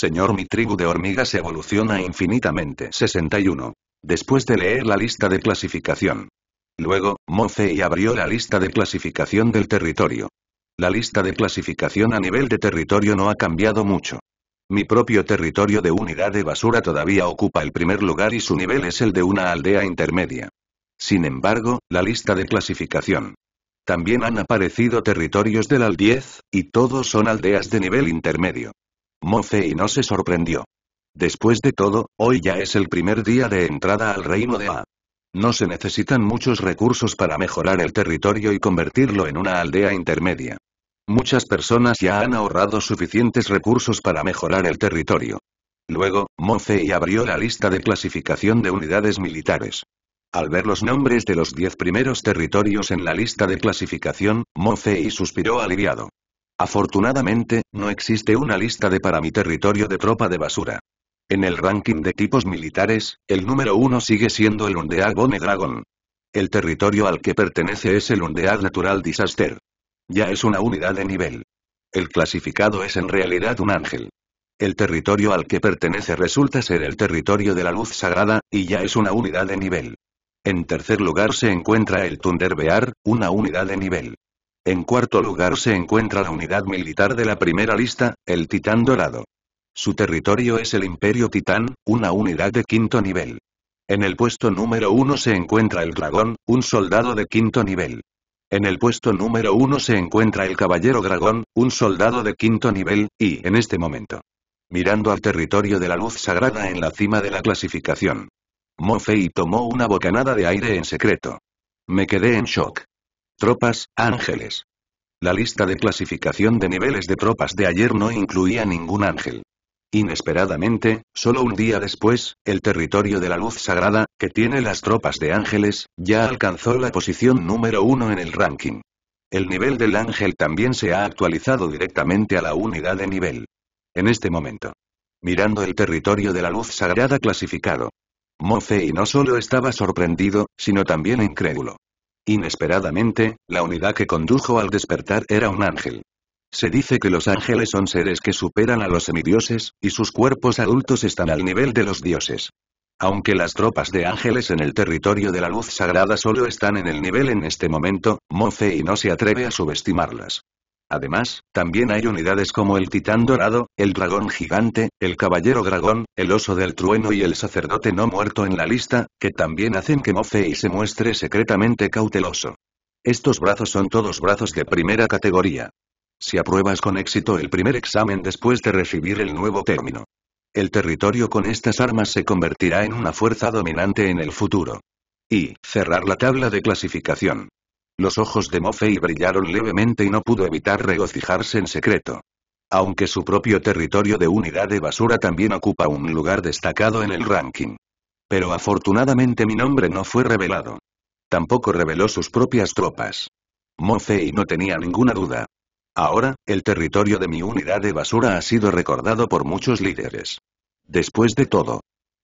Señor mi tribu de hormigas evoluciona infinitamente 61. Después de leer la lista de clasificación. Luego, y abrió la lista de clasificación del territorio. La lista de clasificación a nivel de territorio no ha cambiado mucho. Mi propio territorio de unidad de basura todavía ocupa el primer lugar y su nivel es el de una aldea intermedia. Sin embargo, la lista de clasificación. También han aparecido territorios del al 10, y todos son aldeas de nivel intermedio. Mofei no se sorprendió. Después de todo, hoy ya es el primer día de entrada al reino de A. No se necesitan muchos recursos para mejorar el territorio y convertirlo en una aldea intermedia. Muchas personas ya han ahorrado suficientes recursos para mejorar el territorio. Luego, Mofei abrió la lista de clasificación de unidades militares. Al ver los nombres de los diez primeros territorios en la lista de clasificación, Mofei suspiró aliviado. Afortunadamente, no existe una lista de para mi territorio de tropa de basura. En el ranking de tipos militares, el número uno sigue siendo el Undead Bone Dragon. El territorio al que pertenece es el Undead Natural Disaster. Ya es una unidad de nivel. El clasificado es en realidad un ángel. El territorio al que pertenece resulta ser el territorio de la luz sagrada, y ya es una unidad de nivel. En tercer lugar se encuentra el Bear, una unidad de nivel. En cuarto lugar se encuentra la unidad militar de la primera lista, el Titán Dorado. Su territorio es el Imperio Titán, una unidad de quinto nivel. En el puesto número uno se encuentra el dragón, un soldado de quinto nivel. En el puesto número uno se encuentra el caballero dragón, un soldado de quinto nivel, y, en este momento, mirando al territorio de la luz sagrada en la cima de la clasificación. Mofei tomó una bocanada de aire en secreto. Me quedé en shock. Tropas, ángeles. La lista de clasificación de niveles de tropas de ayer no incluía ningún ángel. Inesperadamente, solo un día después, el territorio de la luz sagrada, que tiene las tropas de ángeles, ya alcanzó la posición número uno en el ranking. El nivel del ángel también se ha actualizado directamente a la unidad de nivel. En este momento. Mirando el territorio de la luz sagrada clasificado. Mofei no solo estaba sorprendido, sino también incrédulo. Inesperadamente, la unidad que condujo al despertar era un ángel. Se dice que los ángeles son seres que superan a los semidioses, y sus cuerpos adultos están al nivel de los dioses. Aunque las tropas de ángeles en el territorio de la luz sagrada solo están en el nivel en este momento, Mofei no se atreve a subestimarlas. Además, también hay unidades como el titán dorado, el dragón gigante, el caballero dragón, el oso del trueno y el sacerdote no muerto en la lista, que también hacen que Mofei se muestre secretamente cauteloso. Estos brazos son todos brazos de primera categoría. Si apruebas con éxito el primer examen después de recibir el nuevo término. El territorio con estas armas se convertirá en una fuerza dominante en el futuro. Y, cerrar la tabla de clasificación. Los ojos de Mofei brillaron levemente y no pudo evitar regocijarse en secreto. Aunque su propio territorio de unidad de basura también ocupa un lugar destacado en el ranking. Pero afortunadamente mi nombre no fue revelado. Tampoco reveló sus propias tropas. Mofei no tenía ninguna duda. Ahora, el territorio de mi unidad de basura ha sido recordado por muchos líderes. Después de todo,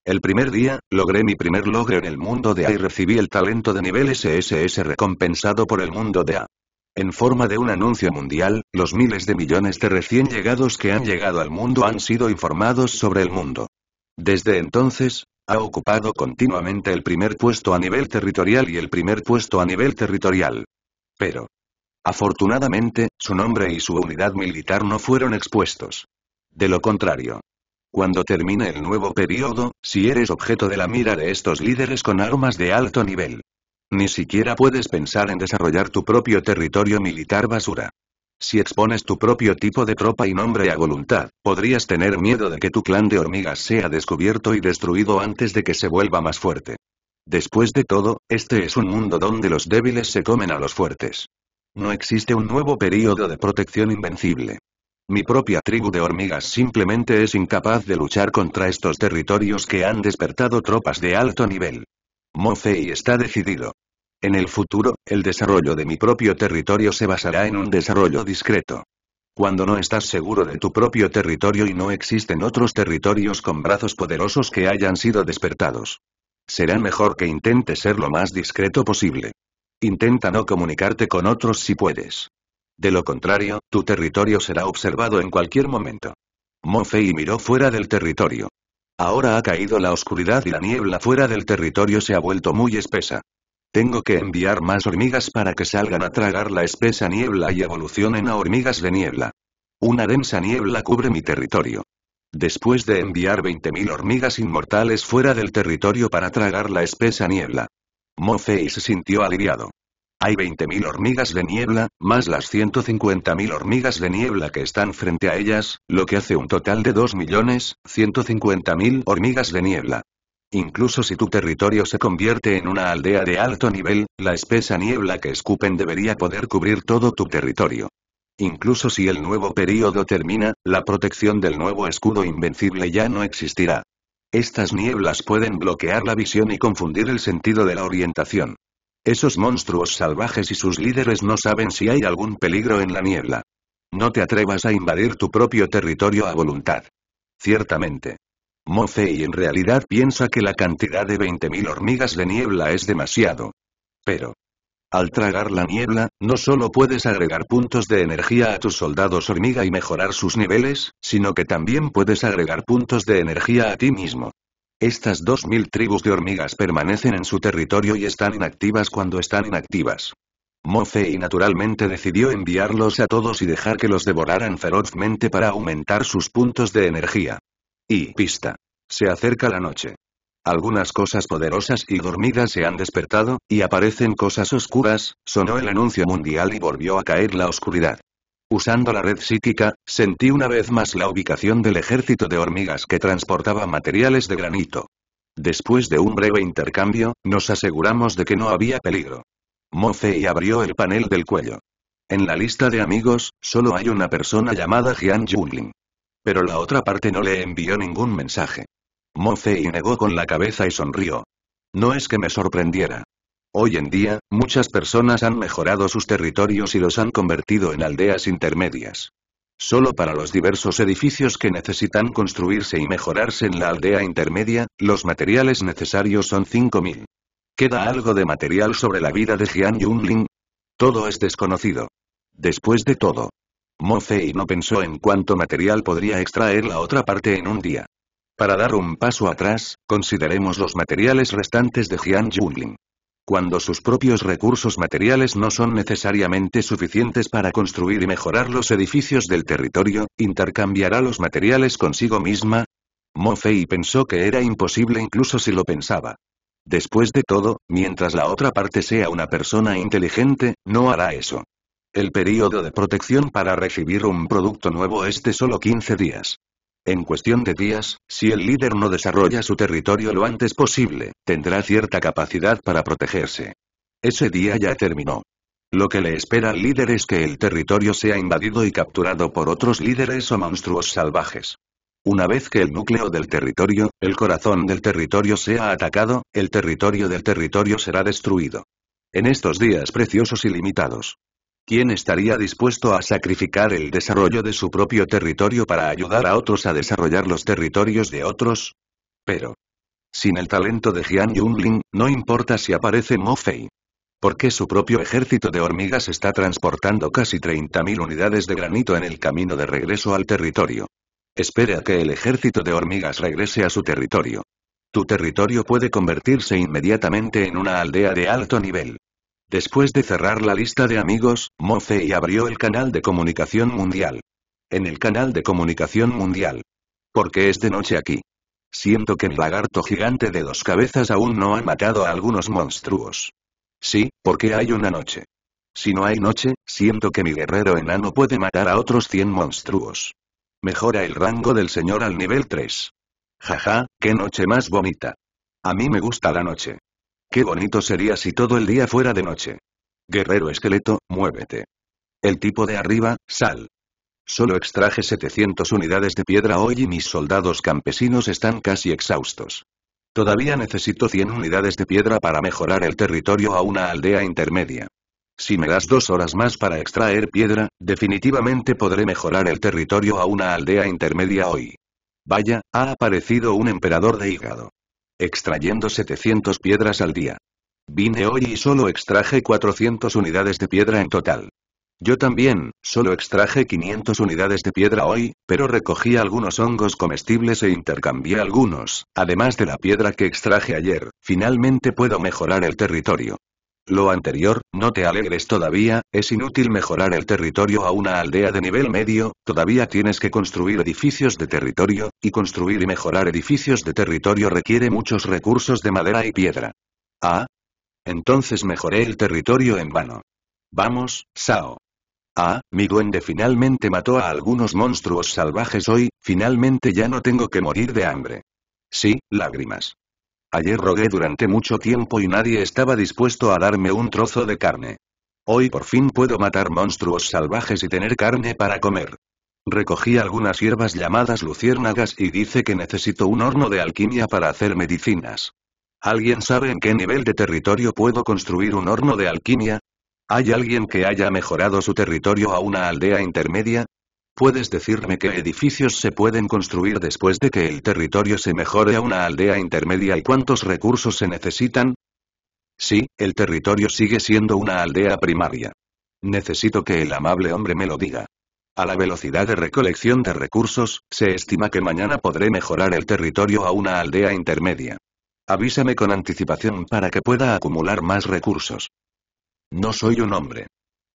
el primer día, logré mi primer logro en el mundo de A y recibí el talento de nivel SSS recompensado por el mundo de A. En forma de un anuncio mundial, los miles de millones de recién llegados que han llegado al mundo han sido informados sobre el mundo. Desde entonces, ha ocupado continuamente el primer puesto a nivel territorial y el primer puesto a nivel territorial. Pero, afortunadamente, su nombre y su unidad militar no fueron expuestos. De lo contrario, cuando termine el nuevo periodo, si eres objeto de la mira de estos líderes con armas de alto nivel. Ni siquiera puedes pensar en desarrollar tu propio territorio militar basura. Si expones tu propio tipo de tropa y nombre a voluntad, podrías tener miedo de que tu clan de hormigas sea descubierto y destruido antes de que se vuelva más fuerte. Después de todo, este es un mundo donde los débiles se comen a los fuertes. No existe un nuevo periodo de protección invencible. Mi propia tribu de hormigas simplemente es incapaz de luchar contra estos territorios que han despertado tropas de alto nivel. Mofei está decidido. En el futuro, el desarrollo de mi propio territorio se basará en un desarrollo discreto. Cuando no estás seguro de tu propio territorio y no existen otros territorios con brazos poderosos que hayan sido despertados. Será mejor que intentes ser lo más discreto posible. Intenta no comunicarte con otros si puedes. De lo contrario, tu territorio será observado en cualquier momento. Mofei miró fuera del territorio. Ahora ha caído la oscuridad y la niebla fuera del territorio se ha vuelto muy espesa. Tengo que enviar más hormigas para que salgan a tragar la espesa niebla y evolucionen a hormigas de niebla. Una densa niebla cubre mi territorio. Después de enviar 20.000 hormigas inmortales fuera del territorio para tragar la espesa niebla. Mofei se sintió aliviado. Hay 20.000 hormigas de niebla, más las 150.000 hormigas de niebla que están frente a ellas, lo que hace un total de 2.150.000 hormigas de niebla. Incluso si tu territorio se convierte en una aldea de alto nivel, la espesa niebla que escupen debería poder cubrir todo tu territorio. Incluso si el nuevo período termina, la protección del nuevo escudo invencible ya no existirá. Estas nieblas pueden bloquear la visión y confundir el sentido de la orientación. Esos monstruos salvajes y sus líderes no saben si hay algún peligro en la niebla. No te atrevas a invadir tu propio territorio a voluntad. Ciertamente. Mofei en realidad piensa que la cantidad de 20.000 hormigas de niebla es demasiado. Pero. Al tragar la niebla, no solo puedes agregar puntos de energía a tus soldados hormiga y mejorar sus niveles, sino que también puedes agregar puntos de energía a ti mismo. Estas 2.000 tribus de hormigas permanecen en su territorio y están inactivas cuando están inactivas. Mofei naturalmente decidió enviarlos a todos y dejar que los devoraran ferozmente para aumentar sus puntos de energía. Y pista. Se acerca la noche. Algunas cosas poderosas y dormidas se han despertado, y aparecen cosas oscuras, sonó el anuncio mundial y volvió a caer la oscuridad. Usando la red psíquica, sentí una vez más la ubicación del ejército de hormigas que transportaba materiales de granito. Después de un breve intercambio, nos aseguramos de que no había peligro. Mofei abrió el panel del cuello. En la lista de amigos, solo hay una persona llamada Jian Jungling. Pero la otra parte no le envió ningún mensaje. Mofei negó con la cabeza y sonrió. No es que me sorprendiera. Hoy en día, muchas personas han mejorado sus territorios y los han convertido en aldeas intermedias. Solo para los diversos edificios que necesitan construirse y mejorarse en la aldea intermedia, los materiales necesarios son 5.000. ¿Queda algo de material sobre la vida de Jian Yunling? Todo es desconocido. Después de todo. Mo Fei no pensó en cuánto material podría extraer la otra parte en un día. Para dar un paso atrás, consideremos los materiales restantes de Jian Yunling. Cuando sus propios recursos materiales no son necesariamente suficientes para construir y mejorar los edificios del territorio, intercambiará los materiales consigo misma. Mofei pensó que era imposible incluso si lo pensaba. Después de todo, mientras la otra parte sea una persona inteligente, no hará eso. El periodo de protección para recibir un producto nuevo es de solo 15 días. En cuestión de días, si el líder no desarrolla su territorio lo antes posible, tendrá cierta capacidad para protegerse. Ese día ya terminó. Lo que le espera al líder es que el territorio sea invadido y capturado por otros líderes o monstruos salvajes. Una vez que el núcleo del territorio, el corazón del territorio sea atacado, el territorio del territorio será destruido. En estos días preciosos y limitados, ¿Quién estaría dispuesto a sacrificar el desarrollo de su propio territorio para ayudar a otros a desarrollar los territorios de otros? Pero. Sin el talento de Jian Yunling, no importa si aparece Mo Fei. Porque su propio ejército de hormigas está transportando casi 30.000 unidades de granito en el camino de regreso al territorio. Espera que el ejército de hormigas regrese a su territorio. Tu territorio puede convertirse inmediatamente en una aldea de alto nivel. Después de cerrar la lista de amigos, Mofei abrió el canal de comunicación mundial. En el canal de comunicación mundial. Porque es de noche aquí. Siento que mi lagarto gigante de dos cabezas aún no ha matado a algunos monstruos. Sí, porque hay una noche. Si no hay noche, siento que mi guerrero enano puede matar a otros 100 monstruos. Mejora el rango del señor al nivel 3. Jaja, qué noche más bonita. A mí me gusta la noche. Qué bonito sería si todo el día fuera de noche. Guerrero esqueleto, muévete. El tipo de arriba, sal. Solo extraje 700 unidades de piedra hoy y mis soldados campesinos están casi exhaustos. Todavía necesito 100 unidades de piedra para mejorar el territorio a una aldea intermedia. Si me das dos horas más para extraer piedra, definitivamente podré mejorar el territorio a una aldea intermedia hoy. Vaya, ha aparecido un emperador de hígado extrayendo 700 piedras al día. Vine hoy y solo extraje 400 unidades de piedra en total. Yo también, solo extraje 500 unidades de piedra hoy, pero recogí algunos hongos comestibles e intercambié algunos, además de la piedra que extraje ayer, finalmente puedo mejorar el territorio. Lo anterior, no te alegres todavía, es inútil mejorar el territorio a una aldea de nivel medio, todavía tienes que construir edificios de territorio, y construir y mejorar edificios de territorio requiere muchos recursos de madera y piedra. Ah. Entonces mejoré el territorio en vano. Vamos, Sao. Ah, mi duende finalmente mató a algunos monstruos salvajes hoy, finalmente ya no tengo que morir de hambre. Sí, lágrimas. Ayer rogué durante mucho tiempo y nadie estaba dispuesto a darme un trozo de carne. Hoy por fin puedo matar monstruos salvajes y tener carne para comer. Recogí algunas hierbas llamadas luciérnagas y dice que necesito un horno de alquimia para hacer medicinas. ¿Alguien sabe en qué nivel de territorio puedo construir un horno de alquimia? ¿Hay alguien que haya mejorado su territorio a una aldea intermedia? ¿Puedes decirme qué edificios se pueden construir después de que el territorio se mejore a una aldea intermedia y cuántos recursos se necesitan? Sí, el territorio sigue siendo una aldea primaria. Necesito que el amable hombre me lo diga. A la velocidad de recolección de recursos, se estima que mañana podré mejorar el territorio a una aldea intermedia. Avísame con anticipación para que pueda acumular más recursos. No soy un hombre.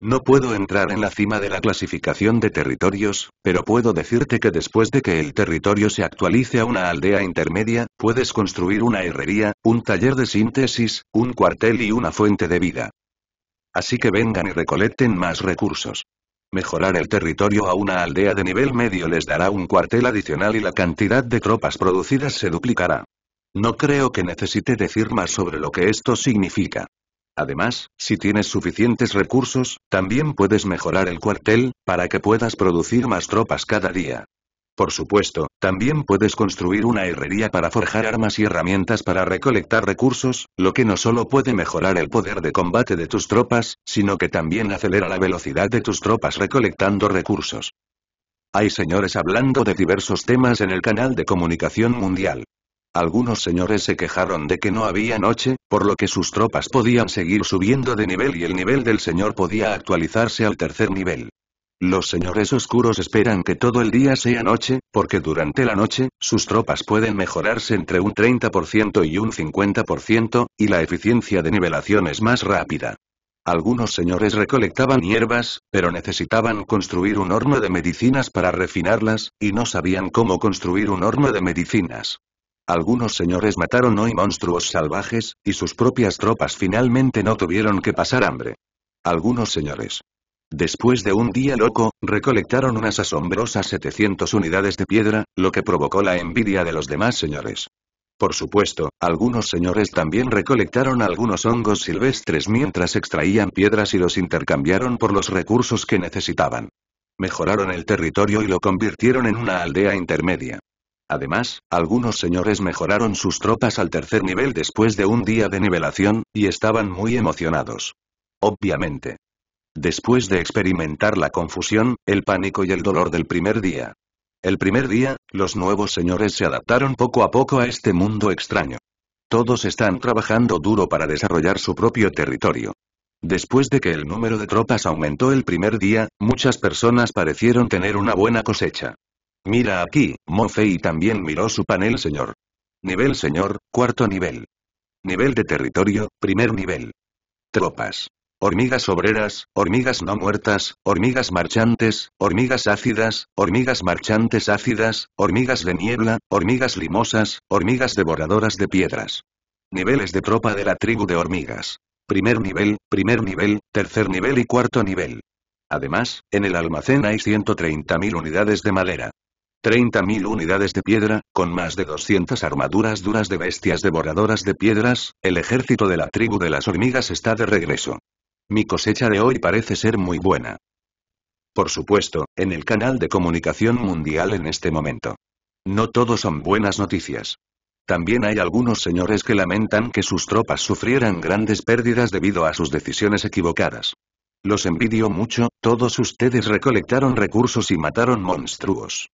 No puedo entrar en la cima de la clasificación de territorios, pero puedo decirte que después de que el territorio se actualice a una aldea intermedia, puedes construir una herrería, un taller de síntesis, un cuartel y una fuente de vida. Así que vengan y recolecten más recursos. Mejorar el territorio a una aldea de nivel medio les dará un cuartel adicional y la cantidad de tropas producidas se duplicará. No creo que necesite decir más sobre lo que esto significa. Además, si tienes suficientes recursos, también puedes mejorar el cuartel, para que puedas producir más tropas cada día. Por supuesto, también puedes construir una herrería para forjar armas y herramientas para recolectar recursos, lo que no solo puede mejorar el poder de combate de tus tropas, sino que también acelera la velocidad de tus tropas recolectando recursos. Hay señores hablando de diversos temas en el canal de comunicación mundial. Algunos señores se quejaron de que no había noche, por lo que sus tropas podían seguir subiendo de nivel y el nivel del señor podía actualizarse al tercer nivel. Los señores oscuros esperan que todo el día sea noche, porque durante la noche, sus tropas pueden mejorarse entre un 30% y un 50%, y la eficiencia de nivelación es más rápida. Algunos señores recolectaban hierbas, pero necesitaban construir un horno de medicinas para refinarlas, y no sabían cómo construir un horno de medicinas algunos señores mataron hoy monstruos salvajes, y sus propias tropas finalmente no tuvieron que pasar hambre. Algunos señores. Después de un día loco, recolectaron unas asombrosas 700 unidades de piedra, lo que provocó la envidia de los demás señores. Por supuesto, algunos señores también recolectaron algunos hongos silvestres mientras extraían piedras y los intercambiaron por los recursos que necesitaban. Mejoraron el territorio y lo convirtieron en una aldea intermedia. Además, algunos señores mejoraron sus tropas al tercer nivel después de un día de nivelación, y estaban muy emocionados. Obviamente. Después de experimentar la confusión, el pánico y el dolor del primer día. El primer día, los nuevos señores se adaptaron poco a poco a este mundo extraño. Todos están trabajando duro para desarrollar su propio territorio. Después de que el número de tropas aumentó el primer día, muchas personas parecieron tener una buena cosecha. Mira aquí, Mofei también miró su panel señor. Nivel señor, cuarto nivel. Nivel de territorio, primer nivel. Tropas. Hormigas obreras, hormigas no muertas, hormigas marchantes, hormigas ácidas, hormigas marchantes ácidas, hormigas de niebla, hormigas limosas, hormigas devoradoras de piedras. Niveles de tropa de la tribu de hormigas. Primer nivel, primer nivel, tercer nivel y cuarto nivel. Además, en el almacén hay 130.000 unidades de madera. 30.000 unidades de piedra, con más de 200 armaduras duras de bestias devoradoras de piedras, el ejército de la tribu de las hormigas está de regreso. Mi cosecha de hoy parece ser muy buena. Por supuesto, en el canal de comunicación mundial en este momento. No todo son buenas noticias. También hay algunos señores que lamentan que sus tropas sufrieran grandes pérdidas debido a sus decisiones equivocadas. Los envidio mucho, todos ustedes recolectaron recursos y mataron monstruos.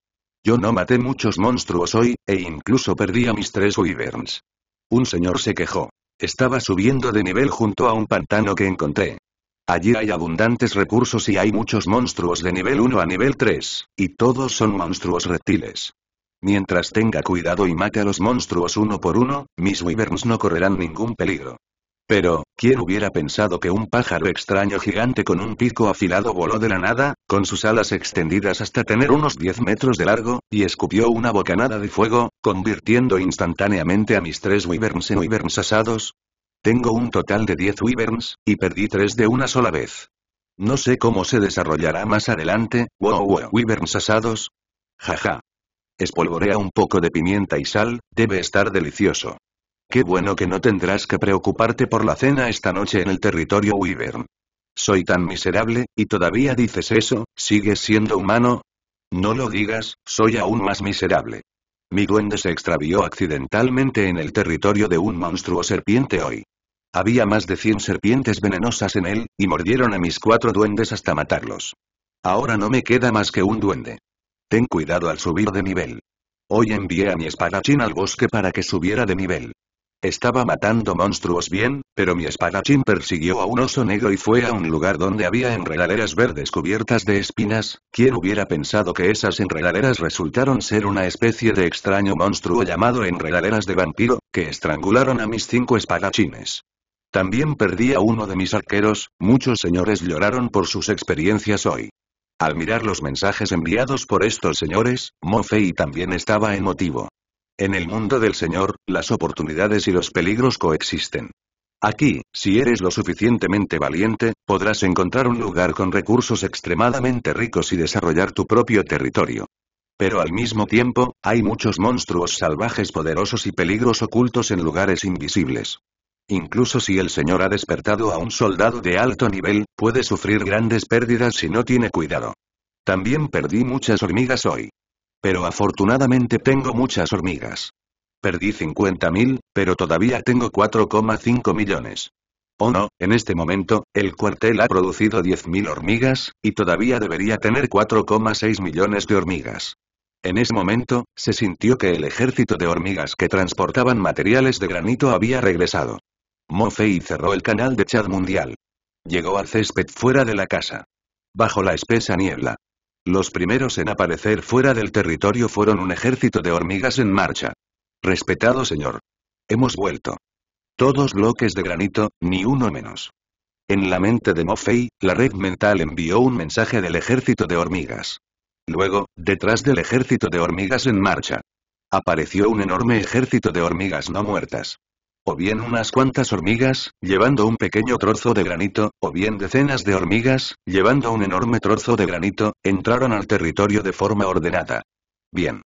Yo no maté muchos monstruos hoy, e incluso perdí a mis tres wyverns. Un señor se quejó. Estaba subiendo de nivel junto a un pantano que encontré. Allí hay abundantes recursos y hay muchos monstruos de nivel 1 a nivel 3, y todos son monstruos reptiles. Mientras tenga cuidado y mate a los monstruos uno por uno, mis wyverns no correrán ningún peligro. Pero, ¿Quién hubiera pensado que un pájaro extraño gigante con un pico afilado voló de la nada, con sus alas extendidas hasta tener unos 10 metros de largo, y escupió una bocanada de fuego, convirtiendo instantáneamente a mis tres wyverns en wyverns asados? Tengo un total de 10 wyverns, y perdí tres de una sola vez. No sé cómo se desarrollará más adelante, wow wow wyverns asados. Jaja. Espolvorea un poco de pimienta y sal, debe estar delicioso. Qué bueno que no tendrás que preocuparte por la cena esta noche en el territorio Wyvern. Soy tan miserable, y todavía dices eso, ¿sigues siendo humano? No lo digas, soy aún más miserable. Mi duende se extravió accidentalmente en el territorio de un monstruo serpiente hoy. Había más de 100 serpientes venenosas en él, y mordieron a mis cuatro duendes hasta matarlos. Ahora no me queda más que un duende. Ten cuidado al subir de nivel. Hoy envié a mi espadachín al bosque para que subiera de nivel. Estaba matando monstruos bien, pero mi espadachín persiguió a un oso negro y fue a un lugar donde había enredaderas verdes cubiertas de espinas, quien hubiera pensado que esas enredaderas resultaron ser una especie de extraño monstruo llamado enredaderas de vampiro, que estrangularon a mis cinco espadachines. También perdí a uno de mis arqueros, muchos señores lloraron por sus experiencias hoy. Al mirar los mensajes enviados por estos señores, Mofei también estaba emotivo. En el mundo del Señor, las oportunidades y los peligros coexisten. Aquí, si eres lo suficientemente valiente, podrás encontrar un lugar con recursos extremadamente ricos y desarrollar tu propio territorio. Pero al mismo tiempo, hay muchos monstruos salvajes poderosos y peligros ocultos en lugares invisibles. Incluso si el Señor ha despertado a un soldado de alto nivel, puede sufrir grandes pérdidas si no tiene cuidado. También perdí muchas hormigas hoy pero afortunadamente tengo muchas hormigas. Perdí 50.000, pero todavía tengo 4,5 millones. oh no, en este momento, el cuartel ha producido 10.000 hormigas, y todavía debería tener 4,6 millones de hormigas. En ese momento, se sintió que el ejército de hormigas que transportaban materiales de granito había regresado. Mofei cerró el canal de Chad Mundial. Llegó al césped fuera de la casa. Bajo la espesa niebla. Los primeros en aparecer fuera del territorio fueron un ejército de hormigas en marcha. Respetado señor. Hemos vuelto. Todos bloques de granito, ni uno menos. En la mente de Mofei, la red mental envió un mensaje del ejército de hormigas. Luego, detrás del ejército de hormigas en marcha. Apareció un enorme ejército de hormigas no muertas o bien unas cuantas hormigas, llevando un pequeño trozo de granito, o bien decenas de hormigas, llevando un enorme trozo de granito, entraron al territorio de forma ordenada. Bien.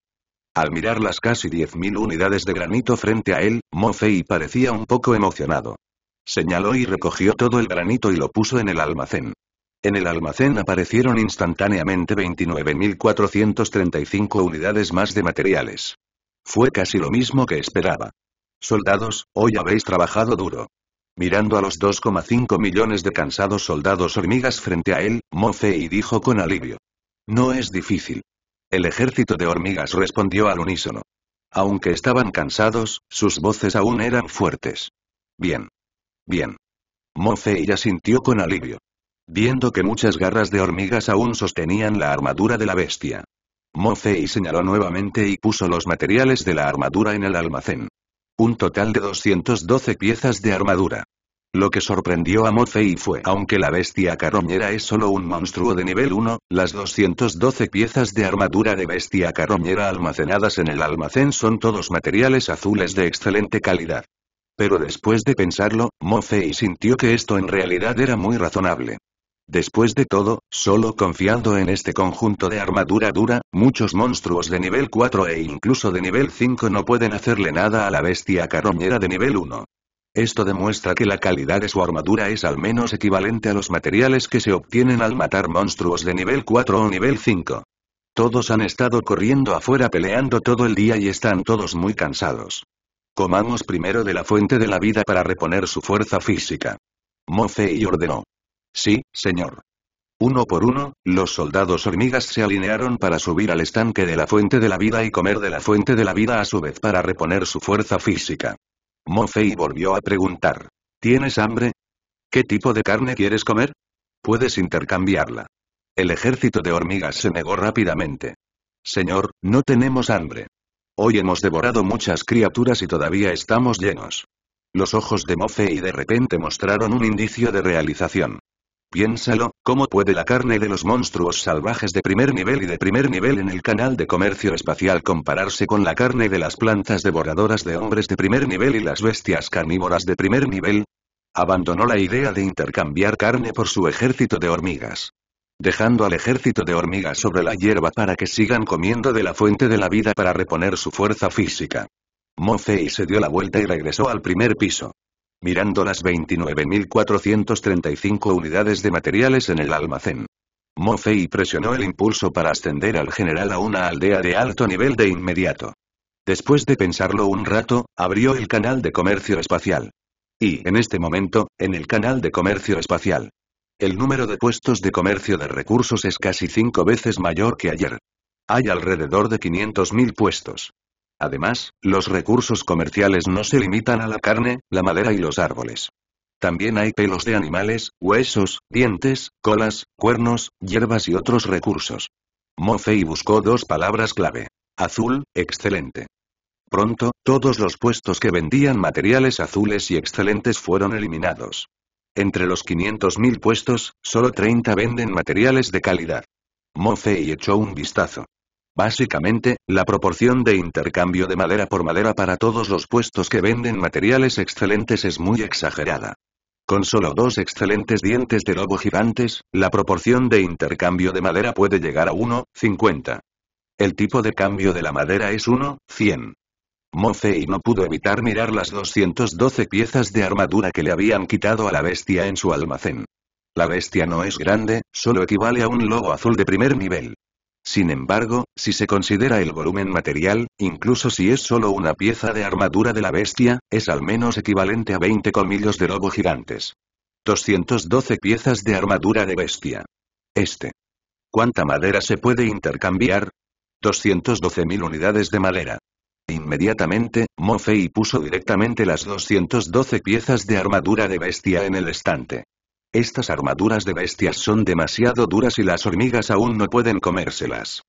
Al mirar las casi 10.000 unidades de granito frente a él, Mofei parecía un poco emocionado. Señaló y recogió todo el granito y lo puso en el almacén. En el almacén aparecieron instantáneamente 29.435 unidades más de materiales. Fue casi lo mismo que esperaba. Soldados, hoy habéis trabajado duro. Mirando a los 2,5 millones de cansados soldados hormigas frente a él, Mofei dijo con alivio. No es difícil. El ejército de hormigas respondió al unísono. Aunque estaban cansados, sus voces aún eran fuertes. Bien. Bien. Mofei asintió con alivio. Viendo que muchas garras de hormigas aún sostenían la armadura de la bestia. Mofei señaló nuevamente y puso los materiales de la armadura en el almacén. Un total de 212 piezas de armadura. Lo que sorprendió a Mofei fue, aunque la bestia carroñera es solo un monstruo de nivel 1, las 212 piezas de armadura de bestia carroñera almacenadas en el almacén son todos materiales azules de excelente calidad. Pero después de pensarlo, Mofei sintió que esto en realidad era muy razonable. Después de todo, solo confiando en este conjunto de armadura dura, muchos monstruos de nivel 4 e incluso de nivel 5 no pueden hacerle nada a la bestia carroñera de nivel 1. Esto demuestra que la calidad de su armadura es al menos equivalente a los materiales que se obtienen al matar monstruos de nivel 4 o nivel 5. Todos han estado corriendo afuera peleando todo el día y están todos muy cansados. Comamos primero de la fuente de la vida para reponer su fuerza física. Mofei ordenó. Sí, señor. Uno por uno, los soldados hormigas se alinearon para subir al estanque de la fuente de la vida y comer de la fuente de la vida a su vez para reponer su fuerza física. Mofei volvió a preguntar. ¿Tienes hambre? ¿Qué tipo de carne quieres comer? Puedes intercambiarla. El ejército de hormigas se negó rápidamente. Señor, no tenemos hambre. Hoy hemos devorado muchas criaturas y todavía estamos llenos. Los ojos de Mofei de repente mostraron un indicio de realización. Piénsalo, ¿cómo puede la carne de los monstruos salvajes de primer nivel y de primer nivel en el canal de comercio espacial compararse con la carne de las plantas devoradoras de hombres de primer nivel y las bestias carnívoras de primer nivel? Abandonó la idea de intercambiar carne por su ejército de hormigas. Dejando al ejército de hormigas sobre la hierba para que sigan comiendo de la fuente de la vida para reponer su fuerza física. Mofei se dio la vuelta y regresó al primer piso mirando las 29.435 unidades de materiales en el almacén. Mofei presionó el impulso para ascender al general a una aldea de alto nivel de inmediato. Después de pensarlo un rato, abrió el canal de comercio espacial. Y, en este momento, en el canal de comercio espacial. El número de puestos de comercio de recursos es casi cinco veces mayor que ayer. Hay alrededor de 500.000 puestos. Además, los recursos comerciales no se limitan a la carne, la madera y los árboles. También hay pelos de animales, huesos, dientes, colas, cuernos, hierbas y otros recursos. Mofei buscó dos palabras clave. Azul, excelente. Pronto, todos los puestos que vendían materiales azules y excelentes fueron eliminados. Entre los 500.000 puestos, solo 30 venden materiales de calidad. Mofei echó un vistazo. Básicamente, la proporción de intercambio de madera por madera para todos los puestos que venden materiales excelentes es muy exagerada. Con solo dos excelentes dientes de lobo gigantes, la proporción de intercambio de madera puede llegar a 1,50. El tipo de cambio de la madera es 1,100. Mofei no pudo evitar mirar las 212 piezas de armadura que le habían quitado a la bestia en su almacén. La bestia no es grande, solo equivale a un lobo azul de primer nivel. Sin embargo, si se considera el volumen material, incluso si es solo una pieza de armadura de la bestia, es al menos equivalente a 20 colmillos de lobo gigantes. 212 piezas de armadura de bestia. Este. ¿Cuánta madera se puede intercambiar? 212.000 unidades de madera. Inmediatamente, Mofei puso directamente las 212 piezas de armadura de bestia en el estante. Estas armaduras de bestias son demasiado duras y las hormigas aún no pueden comérselas.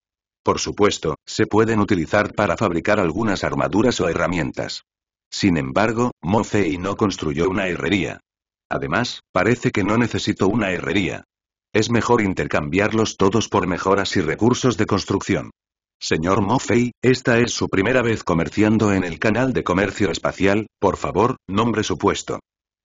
Por supuesto, se pueden utilizar para fabricar algunas armaduras o herramientas. Sin embargo, Mofei no construyó una herrería. Además, parece que no necesito una herrería. Es mejor intercambiarlos todos por mejoras y recursos de construcción. Señor Mofei, esta es su primera vez comerciando en el canal de comercio espacial, por favor, nombre su puesto.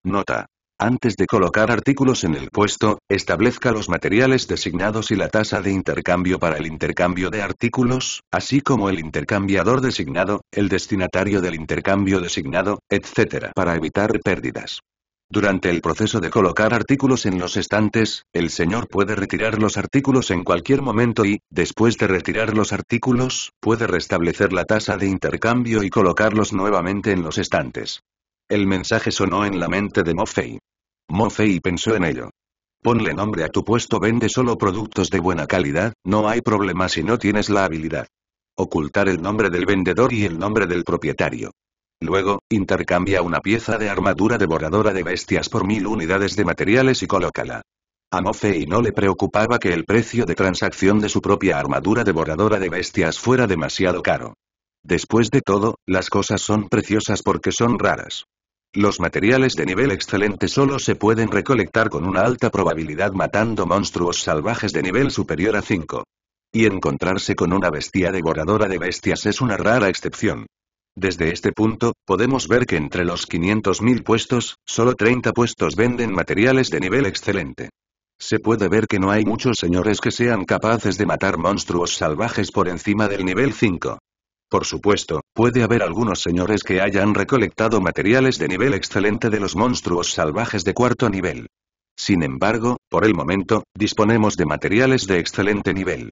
Nota. Antes de colocar artículos en el puesto, establezca los materiales designados y la tasa de intercambio para el intercambio de artículos, así como el intercambiador designado, el destinatario del intercambio designado, etc. para evitar pérdidas. Durante el proceso de colocar artículos en los estantes, el señor puede retirar los artículos en cualquier momento y, después de retirar los artículos, puede restablecer la tasa de intercambio y colocarlos nuevamente en los estantes. El mensaje sonó en la mente de Mofei. Mofei pensó en ello. Ponle nombre a tu puesto, vende solo productos de buena calidad, no hay problema si no tienes la habilidad. Ocultar el nombre del vendedor y el nombre del propietario. Luego, intercambia una pieza de armadura devoradora de bestias por mil unidades de materiales y colócala. A Mofei no le preocupaba que el precio de transacción de su propia armadura devoradora de bestias fuera demasiado caro. Después de todo, las cosas son preciosas porque son raras. Los materiales de nivel excelente solo se pueden recolectar con una alta probabilidad matando monstruos salvajes de nivel superior a 5. Y encontrarse con una bestia devoradora de bestias es una rara excepción. Desde este punto, podemos ver que entre los 500.000 puestos, solo 30 puestos venden materiales de nivel excelente. Se puede ver que no hay muchos señores que sean capaces de matar monstruos salvajes por encima del nivel 5. Por supuesto, puede haber algunos señores que hayan recolectado materiales de nivel excelente de los monstruos salvajes de cuarto nivel. Sin embargo, por el momento, disponemos de materiales de excelente nivel.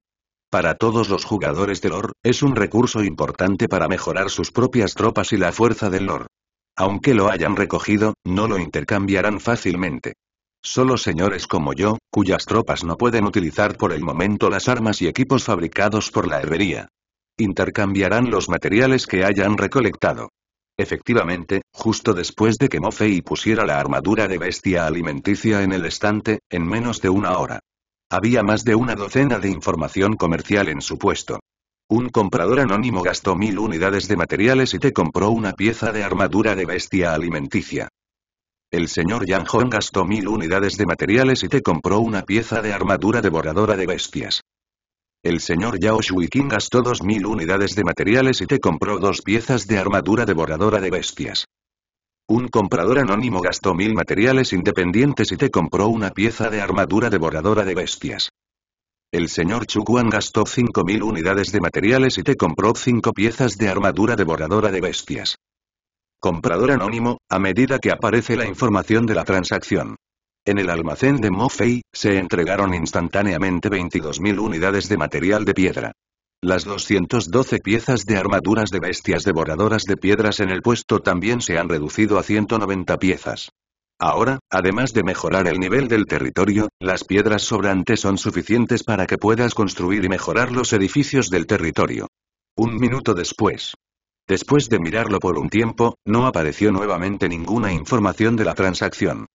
Para todos los jugadores de lore, es un recurso importante para mejorar sus propias tropas y la fuerza del lore. Aunque lo hayan recogido, no lo intercambiarán fácilmente. Solo señores como yo, cuyas tropas no pueden utilizar por el momento las armas y equipos fabricados por la herrería. Intercambiarán los materiales que hayan recolectado. Efectivamente, justo después de que Mofei pusiera la armadura de bestia alimenticia en el estante, en menos de una hora. Había más de una docena de información comercial en su puesto. Un comprador anónimo gastó mil unidades de materiales y te compró una pieza de armadura de bestia alimenticia. El señor Yang Hong gastó mil unidades de materiales y te compró una pieza de armadura devoradora de bestias. El señor Yao Shuiking gastó 2000 unidades de materiales y te compró dos piezas de armadura devoradora de bestias. Un comprador anónimo gastó 1.000 materiales independientes y te compró una pieza de armadura devoradora de bestias. El señor Chukwan gastó 5.000 unidades de materiales y te compró 5 piezas de armadura devoradora de bestias. Comprador anónimo, a medida que aparece la información de la transacción. En el almacén de Mofei, se entregaron instantáneamente 22.000 unidades de material de piedra. Las 212 piezas de armaduras de bestias devoradoras de piedras en el puesto también se han reducido a 190 piezas. Ahora, además de mejorar el nivel del territorio, las piedras sobrantes son suficientes para que puedas construir y mejorar los edificios del territorio. Un minuto después. Después de mirarlo por un tiempo, no apareció nuevamente ninguna información de la transacción.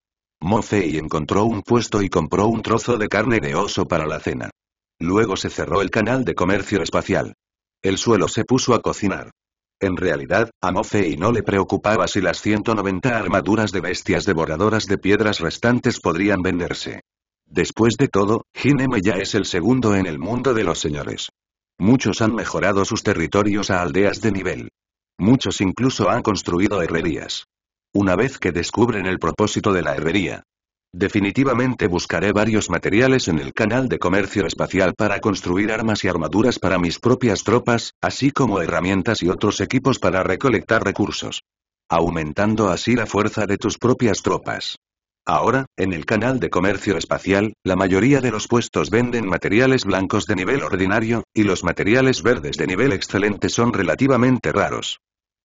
Mofei encontró un puesto y compró un trozo de carne de oso para la cena. Luego se cerró el canal de comercio espacial. El suelo se puso a cocinar. En realidad, a Mofei no le preocupaba si las 190 armaduras de bestias devoradoras de piedras restantes podrían venderse. Después de todo, Hineme ya es el segundo en el mundo de los señores. Muchos han mejorado sus territorios a aldeas de nivel. Muchos incluso han construido herrerías una vez que descubren el propósito de la herrería. Definitivamente buscaré varios materiales en el canal de comercio espacial para construir armas y armaduras para mis propias tropas, así como herramientas y otros equipos para recolectar recursos. Aumentando así la fuerza de tus propias tropas. Ahora, en el canal de comercio espacial, la mayoría de los puestos venden materiales blancos de nivel ordinario, y los materiales verdes de nivel excelente son relativamente raros.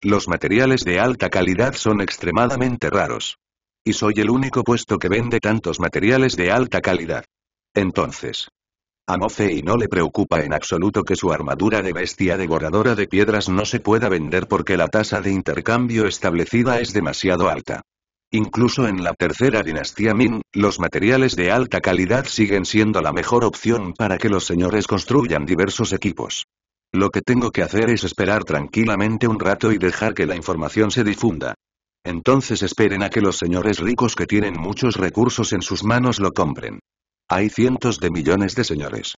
Los materiales de alta calidad son extremadamente raros. Y soy el único puesto que vende tantos materiales de alta calidad. Entonces. A Mofei no le preocupa en absoluto que su armadura de bestia devoradora de piedras no se pueda vender porque la tasa de intercambio establecida es demasiado alta. Incluso en la tercera dinastía Min, los materiales de alta calidad siguen siendo la mejor opción para que los señores construyan diversos equipos. Lo que tengo que hacer es esperar tranquilamente un rato y dejar que la información se difunda. Entonces esperen a que los señores ricos que tienen muchos recursos en sus manos lo compren. Hay cientos de millones de señores.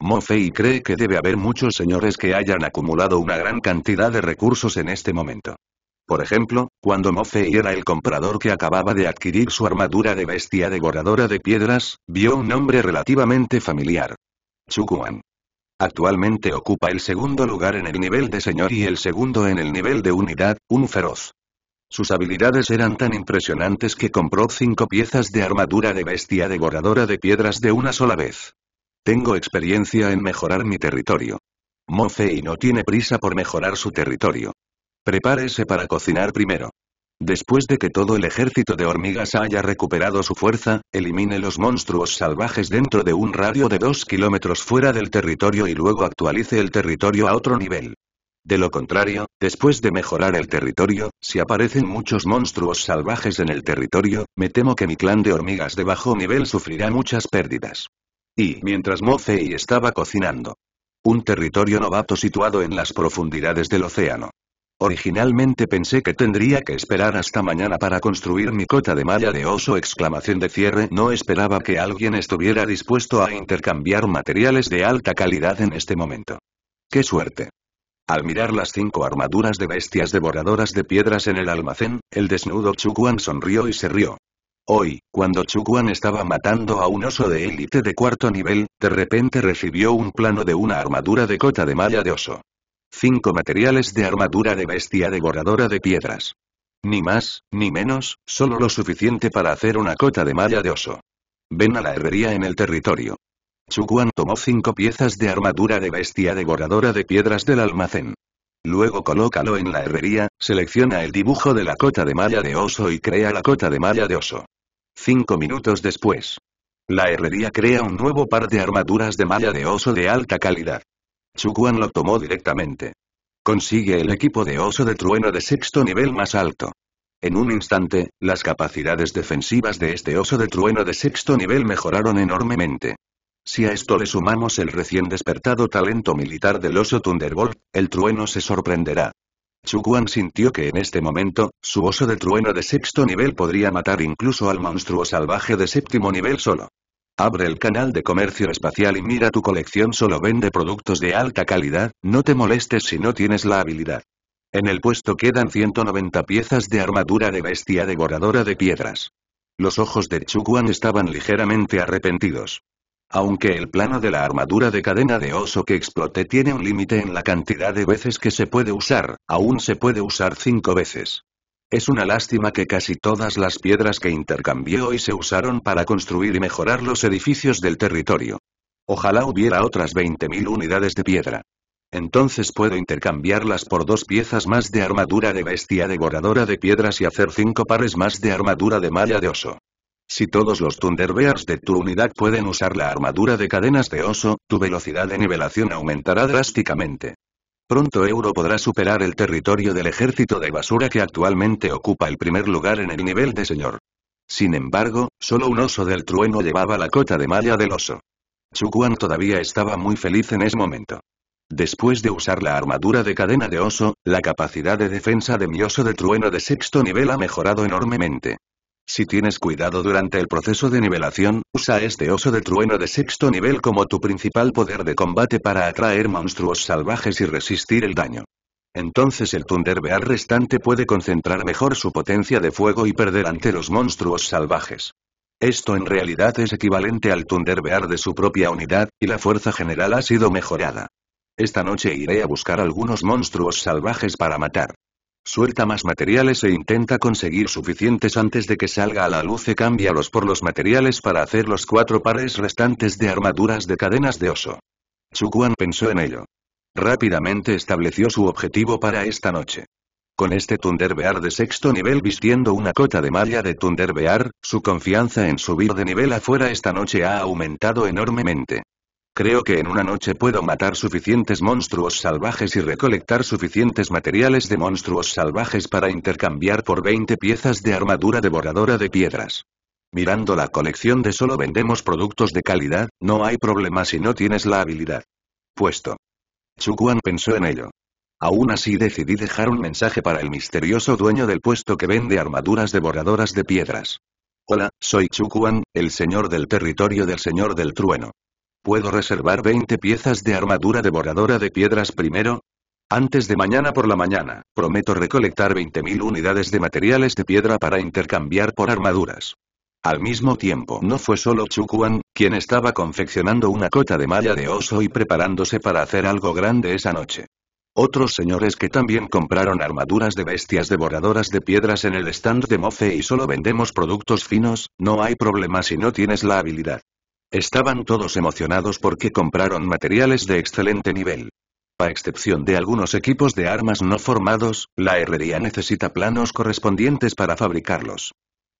Mofei cree que debe haber muchos señores que hayan acumulado una gran cantidad de recursos en este momento. Por ejemplo, cuando Mofei era el comprador que acababa de adquirir su armadura de bestia devoradora de piedras, vio un nombre relativamente familiar. Chukuan. Actualmente ocupa el segundo lugar en el nivel de señor y el segundo en el nivel de unidad, un feroz. Sus habilidades eran tan impresionantes que compró cinco piezas de armadura de bestia devoradora de piedras de una sola vez. Tengo experiencia en mejorar mi territorio. Mofei no tiene prisa por mejorar su territorio. Prepárese para cocinar primero. Después de que todo el ejército de hormigas haya recuperado su fuerza, elimine los monstruos salvajes dentro de un radio de 2 kilómetros fuera del territorio y luego actualice el territorio a otro nivel. De lo contrario, después de mejorar el territorio, si aparecen muchos monstruos salvajes en el territorio, me temo que mi clan de hormigas de bajo nivel sufrirá muchas pérdidas. Y mientras Mofei estaba cocinando. Un territorio novato situado en las profundidades del océano. Originalmente pensé que tendría que esperar hasta mañana para construir mi cota de malla de oso exclamación de cierre no esperaba que alguien estuviera dispuesto a intercambiar materiales de alta calidad en este momento. ¡Qué suerte! Al mirar las cinco armaduras de bestias devoradoras de piedras en el almacén, el desnudo Chukwan sonrió y se rió. Hoy, cuando Chukwan estaba matando a un oso de élite de cuarto nivel, de repente recibió un plano de una armadura de cota de malla de oso. Cinco materiales de armadura de bestia devoradora de piedras. Ni más, ni menos, solo lo suficiente para hacer una cota de malla de oso. Ven a la herrería en el territorio. Chukwan tomó cinco piezas de armadura de bestia devoradora de piedras del almacén. Luego colócalo en la herrería, selecciona el dibujo de la cota de malla de oso y crea la cota de malla de oso. Cinco minutos después. La herrería crea un nuevo par de armaduras de malla de oso de alta calidad. Chukwan lo tomó directamente. Consigue el equipo de oso de trueno de sexto nivel más alto. En un instante, las capacidades defensivas de este oso de trueno de sexto nivel mejoraron enormemente. Si a esto le sumamos el recién despertado talento militar del oso Thunderbolt, el trueno se sorprenderá. Chukwan sintió que en este momento, su oso de trueno de sexto nivel podría matar incluso al monstruo salvaje de séptimo nivel solo. Abre el canal de comercio espacial y mira tu colección solo vende productos de alta calidad, no te molestes si no tienes la habilidad. En el puesto quedan 190 piezas de armadura de bestia devoradora de piedras. Los ojos de Chukwan estaban ligeramente arrepentidos. Aunque el plano de la armadura de cadena de oso que exploté tiene un límite en la cantidad de veces que se puede usar, aún se puede usar cinco veces. Es una lástima que casi todas las piedras que intercambió hoy se usaron para construir y mejorar los edificios del territorio. Ojalá hubiera otras 20.000 unidades de piedra. Entonces puedo intercambiarlas por dos piezas más de armadura de bestia devoradora de piedras y hacer cinco pares más de armadura de malla de oso. Si todos los Thunderbears de tu unidad pueden usar la armadura de cadenas de oso, tu velocidad de nivelación aumentará drásticamente. Pronto Euro podrá superar el territorio del ejército de basura que actualmente ocupa el primer lugar en el nivel de señor. Sin embargo, solo un oso del trueno llevaba la cota de malla del oso. Chukwan todavía estaba muy feliz en ese momento. Después de usar la armadura de cadena de oso, la capacidad de defensa de mi oso de trueno de sexto nivel ha mejorado enormemente. Si tienes cuidado durante el proceso de nivelación, usa este oso de trueno de sexto nivel como tu principal poder de combate para atraer monstruos salvajes y resistir el daño. Entonces el Thunderbear restante puede concentrar mejor su potencia de fuego y perder ante los monstruos salvajes. Esto en realidad es equivalente al Thunderbear de su propia unidad, y la fuerza general ha sido mejorada. Esta noche iré a buscar algunos monstruos salvajes para matar. Suelta más materiales e intenta conseguir suficientes antes de que salga a la luz y cámbialos por los materiales para hacer los cuatro pares restantes de armaduras de cadenas de oso. Chukuan pensó en ello. Rápidamente estableció su objetivo para esta noche. Con este Bear de sexto nivel vistiendo una cota de malla de Bear, su confianza en subir de nivel afuera esta noche ha aumentado enormemente. Creo que en una noche puedo matar suficientes monstruos salvajes y recolectar suficientes materiales de monstruos salvajes para intercambiar por 20 piezas de armadura devoradora de piedras. Mirando la colección de solo vendemos productos de calidad, no hay problema si no tienes la habilidad. Puesto. Chukwan pensó en ello. Aún así decidí dejar un mensaje para el misterioso dueño del puesto que vende armaduras devoradoras de piedras. Hola, soy Chukwan, el señor del territorio del señor del trueno. ¿Puedo reservar 20 piezas de armadura devoradora de piedras primero? Antes de mañana por la mañana, prometo recolectar 20.000 unidades de materiales de piedra para intercambiar por armaduras. Al mismo tiempo no fue solo Chukuan, quien estaba confeccionando una cota de malla de oso y preparándose para hacer algo grande esa noche. Otros señores que también compraron armaduras de bestias devoradoras de piedras en el stand de Mofe y solo vendemos productos finos, no hay problema si no tienes la habilidad. Estaban todos emocionados porque compraron materiales de excelente nivel. A excepción de algunos equipos de armas no formados, la herrería necesita planos correspondientes para fabricarlos.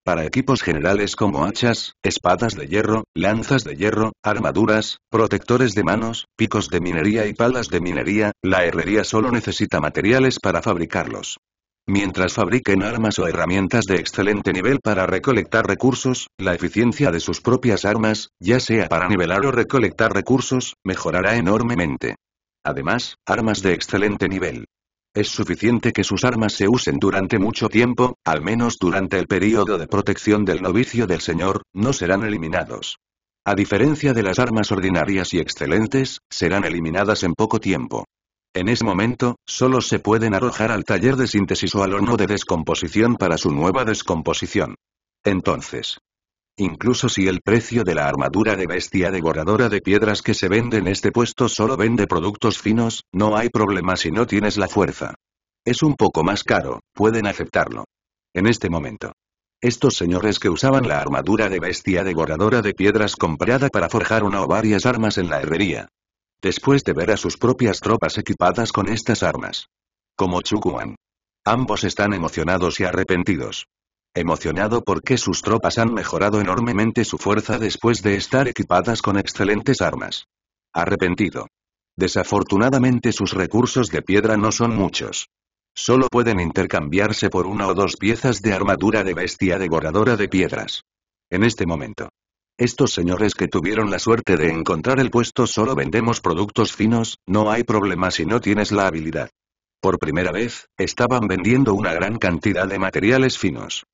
Para equipos generales como hachas, espadas de hierro, lanzas de hierro, armaduras, protectores de manos, picos de minería y palas de minería, la herrería solo necesita materiales para fabricarlos. Mientras fabriquen armas o herramientas de excelente nivel para recolectar recursos, la eficiencia de sus propias armas, ya sea para nivelar o recolectar recursos, mejorará enormemente. Además, armas de excelente nivel. Es suficiente que sus armas se usen durante mucho tiempo, al menos durante el período de protección del novicio del Señor, no serán eliminados. A diferencia de las armas ordinarias y excelentes, serán eliminadas en poco tiempo. En ese momento, solo se pueden arrojar al taller de síntesis o al horno de descomposición para su nueva descomposición. Entonces, incluso si el precio de la armadura de bestia devoradora de piedras que se vende en este puesto solo vende productos finos, no hay problema si no tienes la fuerza. Es un poco más caro, pueden aceptarlo. En este momento. Estos señores que usaban la armadura de bestia devoradora de piedras comprada para forjar una o varias armas en la herrería, después de ver a sus propias tropas equipadas con estas armas. Como Chukuan. Ambos están emocionados y arrepentidos. Emocionado porque sus tropas han mejorado enormemente su fuerza después de estar equipadas con excelentes armas. Arrepentido. Desafortunadamente sus recursos de piedra no son muchos. Solo pueden intercambiarse por una o dos piezas de armadura de bestia devoradora de piedras. En este momento. Estos señores que tuvieron la suerte de encontrar el puesto solo vendemos productos finos, no hay problema si no tienes la habilidad. Por primera vez, estaban vendiendo una gran cantidad de materiales finos.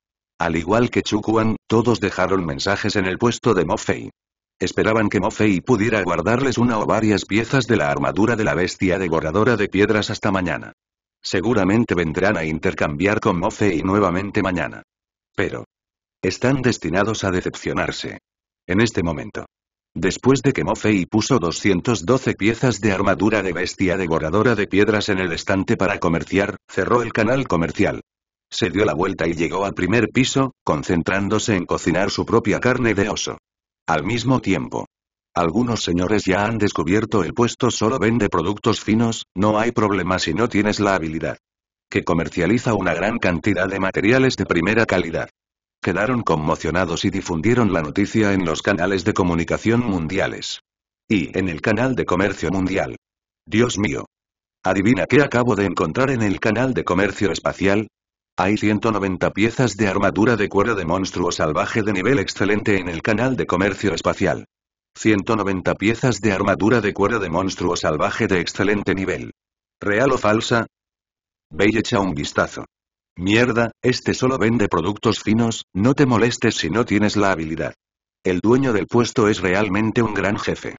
Al igual que Chukwan, todos dejaron mensajes en el puesto de Mofei. Esperaban que Mofei pudiera guardarles una o varias piezas de la armadura de la bestia devoradora de piedras hasta mañana. Seguramente vendrán a intercambiar con Mofei nuevamente mañana. Pero. Están destinados a decepcionarse en este momento. Después de que Mofei puso 212 piezas de armadura de bestia devoradora de piedras en el estante para comerciar, cerró el canal comercial. Se dio la vuelta y llegó al primer piso, concentrándose en cocinar su propia carne de oso. Al mismo tiempo. Algunos señores ya han descubierto el puesto solo vende productos finos, no hay problema si no tienes la habilidad. Que comercializa una gran cantidad de materiales de primera calidad quedaron conmocionados y difundieron la noticia en los canales de comunicación mundiales. Y en el canal de comercio mundial. Dios mío. Adivina qué acabo de encontrar en el canal de comercio espacial, hay 190 piezas de armadura de cuero de monstruo salvaje de nivel excelente en el canal de comercio espacial. 190 piezas de armadura de cuero de monstruo salvaje de excelente nivel. ¿Real o falsa? y echa un vistazo. Mierda, este solo vende productos finos, no te molestes si no tienes la habilidad. El dueño del puesto es realmente un gran jefe.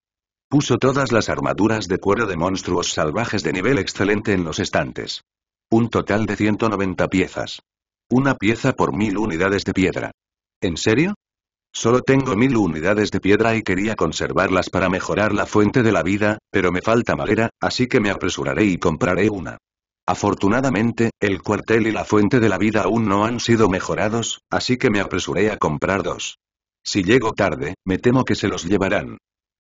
Puso todas las armaduras de cuero de monstruos salvajes de nivel excelente en los estantes. Un total de 190 piezas. Una pieza por mil unidades de piedra. ¿En serio? Solo tengo mil unidades de piedra y quería conservarlas para mejorar la fuente de la vida, pero me falta madera, así que me apresuraré y compraré una. Afortunadamente, el cuartel y la fuente de la vida aún no han sido mejorados, así que me apresuré a comprar dos. Si llego tarde, me temo que se los llevarán.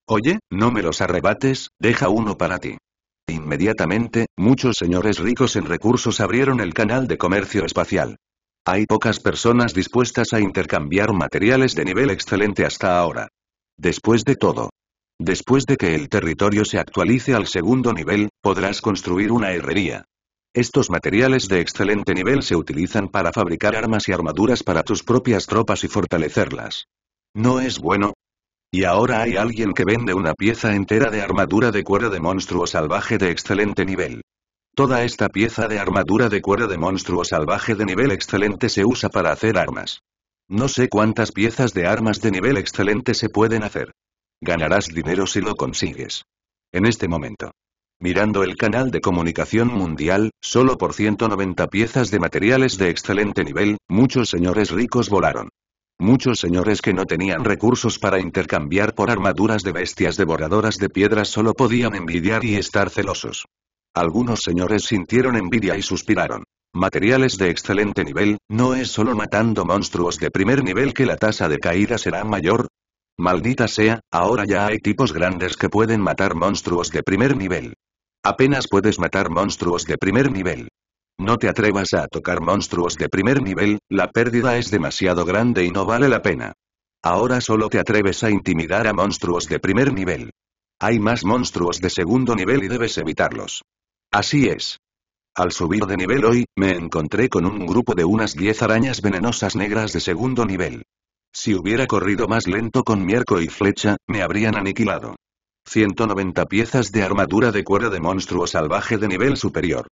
Oye, no me los arrebates, deja uno para ti. Inmediatamente, muchos señores ricos en recursos abrieron el canal de comercio espacial. Hay pocas personas dispuestas a intercambiar materiales de nivel excelente hasta ahora. Después de todo, después de que el territorio se actualice al segundo nivel, podrás construir una herrería. Estos materiales de excelente nivel se utilizan para fabricar armas y armaduras para tus propias tropas y fortalecerlas. ¿No es bueno? Y ahora hay alguien que vende una pieza entera de armadura de cuero de monstruo salvaje de excelente nivel. Toda esta pieza de armadura de cuero de monstruo salvaje de nivel excelente se usa para hacer armas. No sé cuántas piezas de armas de nivel excelente se pueden hacer. Ganarás dinero si lo consigues. En este momento. Mirando el canal de comunicación mundial, solo por 190 piezas de materiales de excelente nivel, muchos señores ricos volaron. Muchos señores que no tenían recursos para intercambiar por armaduras de bestias devoradoras de piedras solo podían envidiar y estar celosos. Algunos señores sintieron envidia y suspiraron. Materiales de excelente nivel, ¿no es solo matando monstruos de primer nivel que la tasa de caída será mayor? Maldita sea, ahora ya hay tipos grandes que pueden matar monstruos de primer nivel. Apenas puedes matar monstruos de primer nivel. No te atrevas a tocar monstruos de primer nivel, la pérdida es demasiado grande y no vale la pena. Ahora solo te atreves a intimidar a monstruos de primer nivel. Hay más monstruos de segundo nivel y debes evitarlos. Así es. Al subir de nivel hoy, me encontré con un grupo de unas 10 arañas venenosas negras de segundo nivel. Si hubiera corrido más lento con mi y flecha, me habrían aniquilado. 190 piezas de armadura de cuero de monstruo salvaje de nivel superior.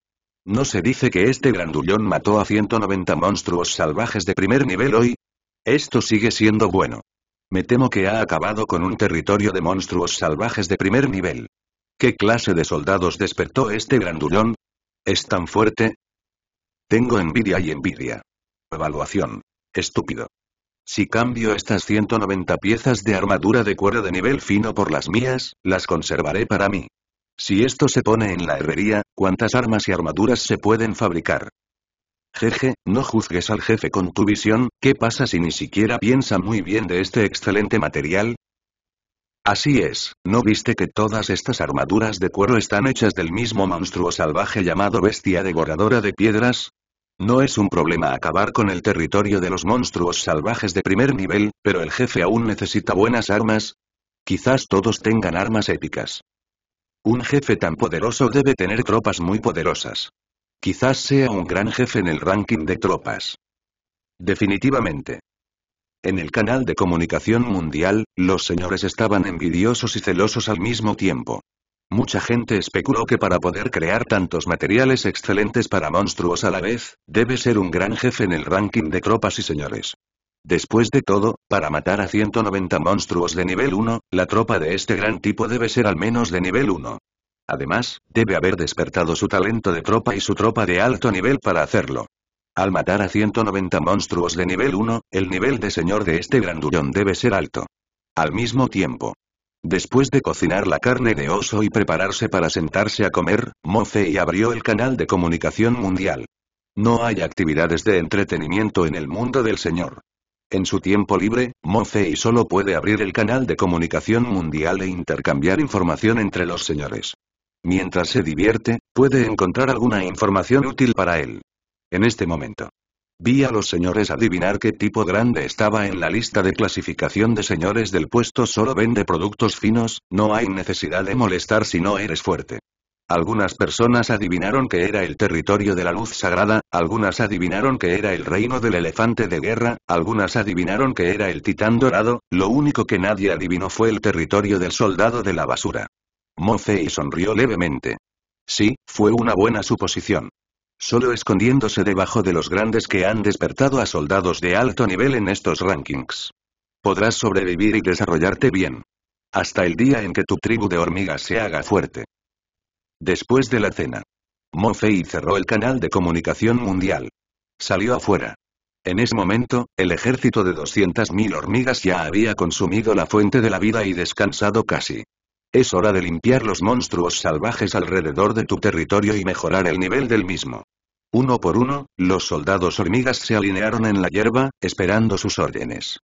¿No se dice que este grandullón mató a 190 monstruos salvajes de primer nivel hoy? Esto sigue siendo bueno. Me temo que ha acabado con un territorio de monstruos salvajes de primer nivel. ¿Qué clase de soldados despertó este grandullón? ¿Es tan fuerte? Tengo envidia y envidia. Evaluación. Estúpido. Si cambio estas 190 piezas de armadura de cuero de nivel fino por las mías, las conservaré para mí. Si esto se pone en la herrería, ¿cuántas armas y armaduras se pueden fabricar? Jeje, no juzgues al jefe con tu visión, ¿qué pasa si ni siquiera piensa muy bien de este excelente material? Así es, ¿no viste que todas estas armaduras de cuero están hechas del mismo monstruo salvaje llamado bestia devoradora de piedras? No es un problema acabar con el territorio de los monstruos salvajes de primer nivel, pero el jefe aún necesita buenas armas. Quizás todos tengan armas épicas. Un jefe tan poderoso debe tener tropas muy poderosas. Quizás sea un gran jefe en el ranking de tropas. Definitivamente. En el canal de comunicación mundial, los señores estaban envidiosos y celosos al mismo tiempo. Mucha gente especuló que para poder crear tantos materiales excelentes para monstruos a la vez, debe ser un gran jefe en el ranking de tropas y señores. Después de todo, para matar a 190 monstruos de nivel 1, la tropa de este gran tipo debe ser al menos de nivel 1. Además, debe haber despertado su talento de tropa y su tropa de alto nivel para hacerlo. Al matar a 190 monstruos de nivel 1, el nivel de señor de este grandullón debe ser alto. Al mismo tiempo, Después de cocinar la carne de oso y prepararse para sentarse a comer, Mofei abrió el canal de comunicación mundial. No hay actividades de entretenimiento en el mundo del señor. En su tiempo libre, Mofei solo puede abrir el canal de comunicación mundial e intercambiar información entre los señores. Mientras se divierte, puede encontrar alguna información útil para él. En este momento. Vi a los señores adivinar qué tipo grande estaba en la lista de clasificación de señores del puesto solo vende productos finos, no hay necesidad de molestar si no eres fuerte. Algunas personas adivinaron que era el territorio de la luz sagrada, algunas adivinaron que era el reino del elefante de guerra, algunas adivinaron que era el titán dorado, lo único que nadie adivinó fue el territorio del soldado de la basura. Mofei sonrió levemente. Sí, fue una buena suposición solo escondiéndose debajo de los grandes que han despertado a soldados de alto nivel en estos rankings. Podrás sobrevivir y desarrollarte bien. Hasta el día en que tu tribu de hormigas se haga fuerte. Después de la cena. Mofei cerró el canal de comunicación mundial. Salió afuera. En ese momento, el ejército de 200.000 hormigas ya había consumido la fuente de la vida y descansado casi es hora de limpiar los monstruos salvajes alrededor de tu territorio y mejorar el nivel del mismo. Uno por uno, los soldados hormigas se alinearon en la hierba, esperando sus órdenes.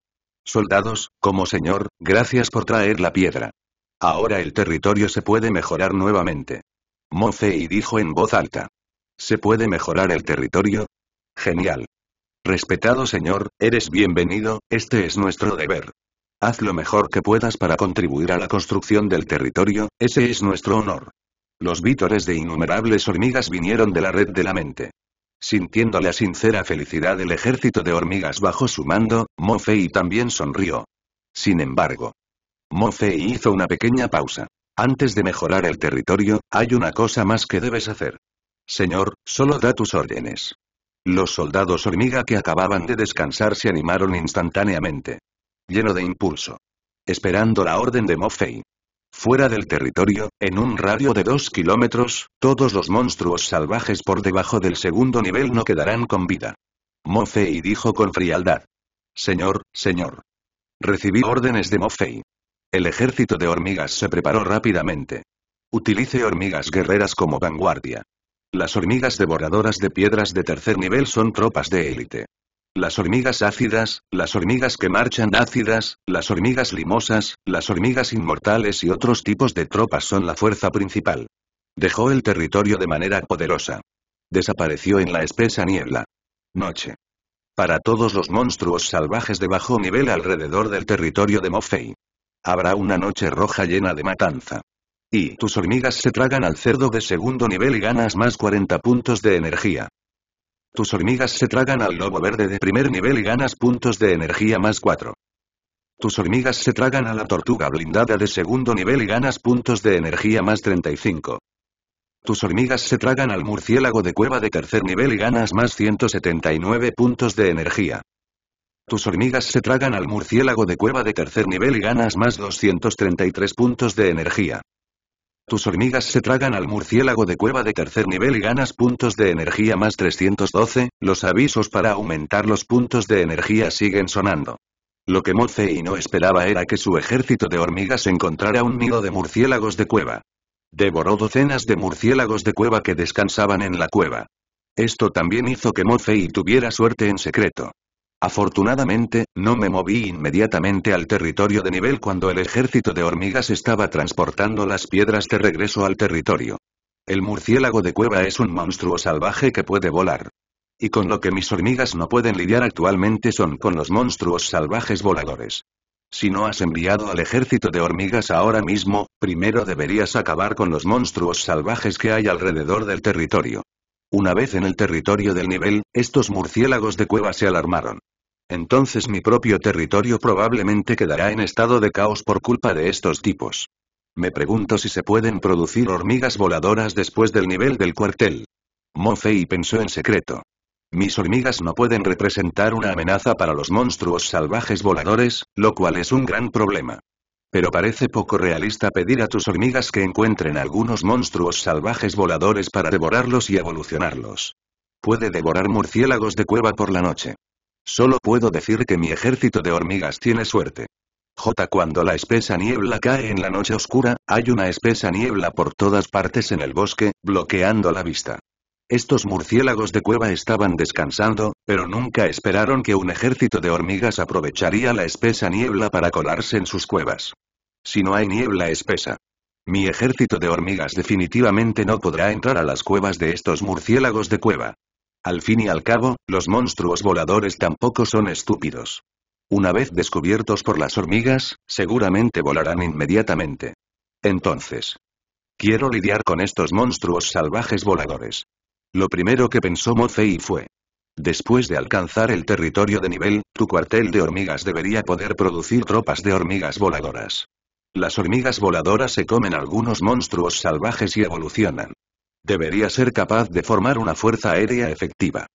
Soldados, como señor, gracias por traer la piedra. Ahora el territorio se puede mejorar nuevamente. y dijo en voz alta. ¿Se puede mejorar el territorio? Genial. Respetado señor, eres bienvenido, este es nuestro deber. Haz lo mejor que puedas para contribuir a la construcción del territorio, ese es nuestro honor. Los vítores de innumerables hormigas vinieron de la red de la mente. Sintiendo la sincera felicidad del ejército de hormigas bajo su mando, Mofei también sonrió. Sin embargo, Mofei hizo una pequeña pausa. Antes de mejorar el territorio, hay una cosa más que debes hacer. Señor, solo da tus órdenes. Los soldados hormiga que acababan de descansar se animaron instantáneamente lleno de impulso. Esperando la orden de mofei Fuera del territorio, en un radio de dos kilómetros, todos los monstruos salvajes por debajo del segundo nivel no quedarán con vida. mofei dijo con frialdad. Señor, señor. Recibí órdenes de mofei El ejército de hormigas se preparó rápidamente. Utilice hormigas guerreras como vanguardia. Las hormigas devoradoras de piedras de tercer nivel son tropas de élite las hormigas ácidas, las hormigas que marchan ácidas, las hormigas limosas, las hormigas inmortales y otros tipos de tropas son la fuerza principal. Dejó el territorio de manera poderosa. Desapareció en la espesa niebla. Noche. Para todos los monstruos salvajes de bajo nivel alrededor del territorio de Mofei. Habrá una noche roja llena de matanza. Y tus hormigas se tragan al cerdo de segundo nivel y ganas más 40 puntos de energía. Tus hormigas se tragan al lobo verde de primer nivel y ganas puntos de energía más 4. Tus hormigas se tragan a la tortuga blindada de segundo nivel y ganas puntos de energía más 35. Tus hormigas se tragan al murciélago de cueva de tercer nivel y ganas más 179 puntos de energía. Tus hormigas se tragan al murciélago de cueva de tercer nivel y ganas más 233 puntos de energía. Tus hormigas se tragan al murciélago de cueva de tercer nivel y ganas puntos de energía más 312, los avisos para aumentar los puntos de energía siguen sonando. Lo que Mozei no esperaba era que su ejército de hormigas encontrara un nido de murciélagos de cueva. Devoró docenas de murciélagos de cueva que descansaban en la cueva. Esto también hizo que Mozei tuviera suerte en secreto. Afortunadamente, no me moví inmediatamente al territorio de nivel cuando el ejército de hormigas estaba transportando las piedras de regreso al territorio. El murciélago de cueva es un monstruo salvaje que puede volar. Y con lo que mis hormigas no pueden lidiar actualmente son con los monstruos salvajes voladores. Si no has enviado al ejército de hormigas ahora mismo, primero deberías acabar con los monstruos salvajes que hay alrededor del territorio. Una vez en el territorio del nivel, estos murciélagos de cueva se alarmaron. Entonces mi propio territorio probablemente quedará en estado de caos por culpa de estos tipos. Me pregunto si se pueden producir hormigas voladoras después del nivel del cuartel. Mofei pensó en secreto. Mis hormigas no pueden representar una amenaza para los monstruos salvajes voladores, lo cual es un gran problema. Pero parece poco realista pedir a tus hormigas que encuentren algunos monstruos salvajes voladores para devorarlos y evolucionarlos. Puede devorar murciélagos de cueva por la noche. Solo puedo decir que mi ejército de hormigas tiene suerte. J. Cuando la espesa niebla cae en la noche oscura, hay una espesa niebla por todas partes en el bosque, bloqueando la vista. Estos murciélagos de cueva estaban descansando, pero nunca esperaron que un ejército de hormigas aprovecharía la espesa niebla para colarse en sus cuevas. Si no hay niebla espesa. Mi ejército de hormigas definitivamente no podrá entrar a las cuevas de estos murciélagos de cueva. Al fin y al cabo, los monstruos voladores tampoco son estúpidos. Una vez descubiertos por las hormigas, seguramente volarán inmediatamente. Entonces. Quiero lidiar con estos monstruos salvajes voladores. Lo primero que pensó Mofei fue. Después de alcanzar el territorio de nivel, tu cuartel de hormigas debería poder producir tropas de hormigas voladoras. Las hormigas voladoras se comen algunos monstruos salvajes y evolucionan. Debería ser capaz de formar una fuerza aérea efectiva.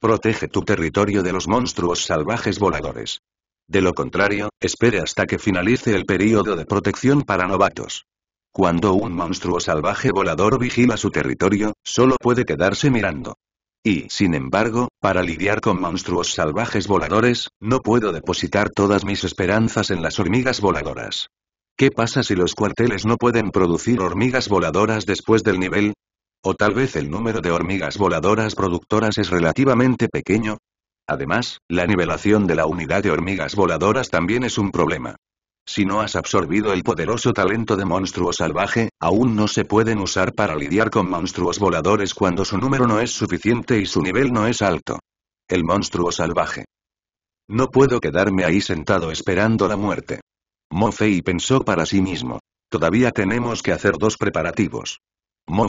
Protege tu territorio de los monstruos salvajes voladores. De lo contrario, espere hasta que finalice el período de protección para novatos. Cuando un monstruo salvaje volador vigila su territorio, solo puede quedarse mirando. Y, sin embargo, para lidiar con monstruos salvajes voladores, no puedo depositar todas mis esperanzas en las hormigas voladoras. ¿Qué pasa si los cuarteles no pueden producir hormigas voladoras después del nivel? O tal vez el número de hormigas voladoras productoras es relativamente pequeño. Además, la nivelación de la unidad de hormigas voladoras también es un problema. Si no has absorbido el poderoso talento de monstruo salvaje, aún no se pueden usar para lidiar con monstruos voladores cuando su número no es suficiente y su nivel no es alto. El monstruo salvaje. No puedo quedarme ahí sentado esperando la muerte. Mofei pensó para sí mismo. Todavía tenemos que hacer dos preparativos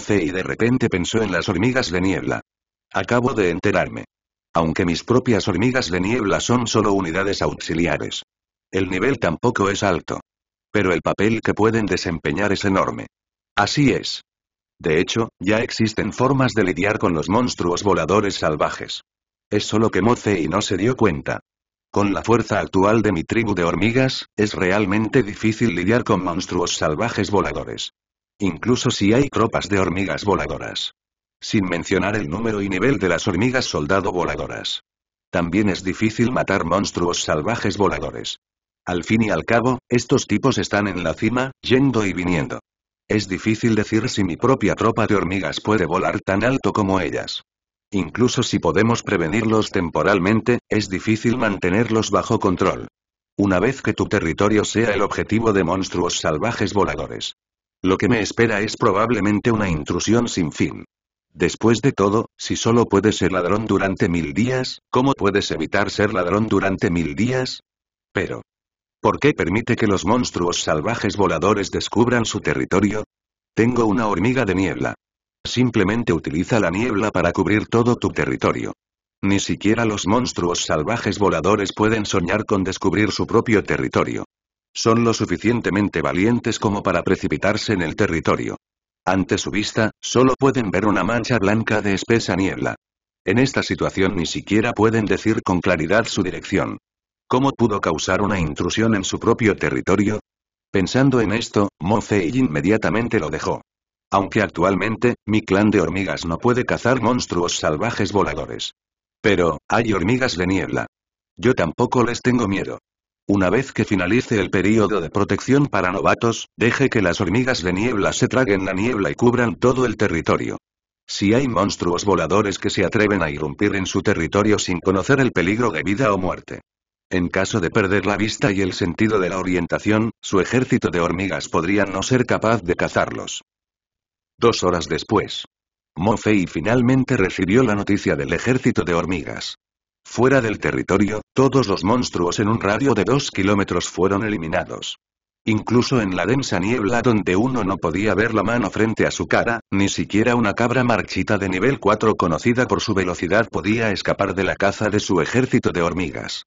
y de repente pensó en las hormigas de niebla. Acabo de enterarme. Aunque mis propias hormigas de niebla son solo unidades auxiliares. El nivel tampoco es alto. Pero el papel que pueden desempeñar es enorme. Así es. De hecho, ya existen formas de lidiar con los monstruos voladores salvajes. Es solo que y no se dio cuenta. Con la fuerza actual de mi tribu de hormigas, es realmente difícil lidiar con monstruos salvajes voladores incluso si hay tropas de hormigas voladoras. Sin mencionar el número y nivel de las hormigas soldado voladoras. También es difícil matar monstruos salvajes voladores. Al fin y al cabo, estos tipos están en la cima, yendo y viniendo. Es difícil decir si mi propia tropa de hormigas puede volar tan alto como ellas. Incluso si podemos prevenirlos temporalmente, es difícil mantenerlos bajo control. Una vez que tu territorio sea el objetivo de monstruos salvajes voladores. Lo que me espera es probablemente una intrusión sin fin. Después de todo, si solo puedes ser ladrón durante mil días, ¿cómo puedes evitar ser ladrón durante mil días? Pero... ¿Por qué permite que los monstruos salvajes voladores descubran su territorio? Tengo una hormiga de niebla. Simplemente utiliza la niebla para cubrir todo tu territorio. Ni siquiera los monstruos salvajes voladores pueden soñar con descubrir su propio territorio. Son lo suficientemente valientes como para precipitarse en el territorio. Ante su vista, solo pueden ver una mancha blanca de espesa niebla. En esta situación ni siquiera pueden decir con claridad su dirección. ¿Cómo pudo causar una intrusión en su propio territorio? Pensando en esto, Mo Fei inmediatamente lo dejó. Aunque actualmente, mi clan de hormigas no puede cazar monstruos salvajes voladores. Pero, hay hormigas de niebla. Yo tampoco les tengo miedo. Una vez que finalice el período de protección para novatos, deje que las hormigas de niebla se traguen la niebla y cubran todo el territorio. Si hay monstruos voladores que se atreven a irrumpir en su territorio sin conocer el peligro de vida o muerte. En caso de perder la vista y el sentido de la orientación, su ejército de hormigas podría no ser capaz de cazarlos. Dos horas después. Mofei finalmente recibió la noticia del ejército de hormigas. Fuera del territorio, todos los monstruos en un radio de 2 kilómetros fueron eliminados. Incluso en la densa niebla donde uno no podía ver la mano frente a su cara, ni siquiera una cabra marchita de nivel 4 conocida por su velocidad podía escapar de la caza de su ejército de hormigas.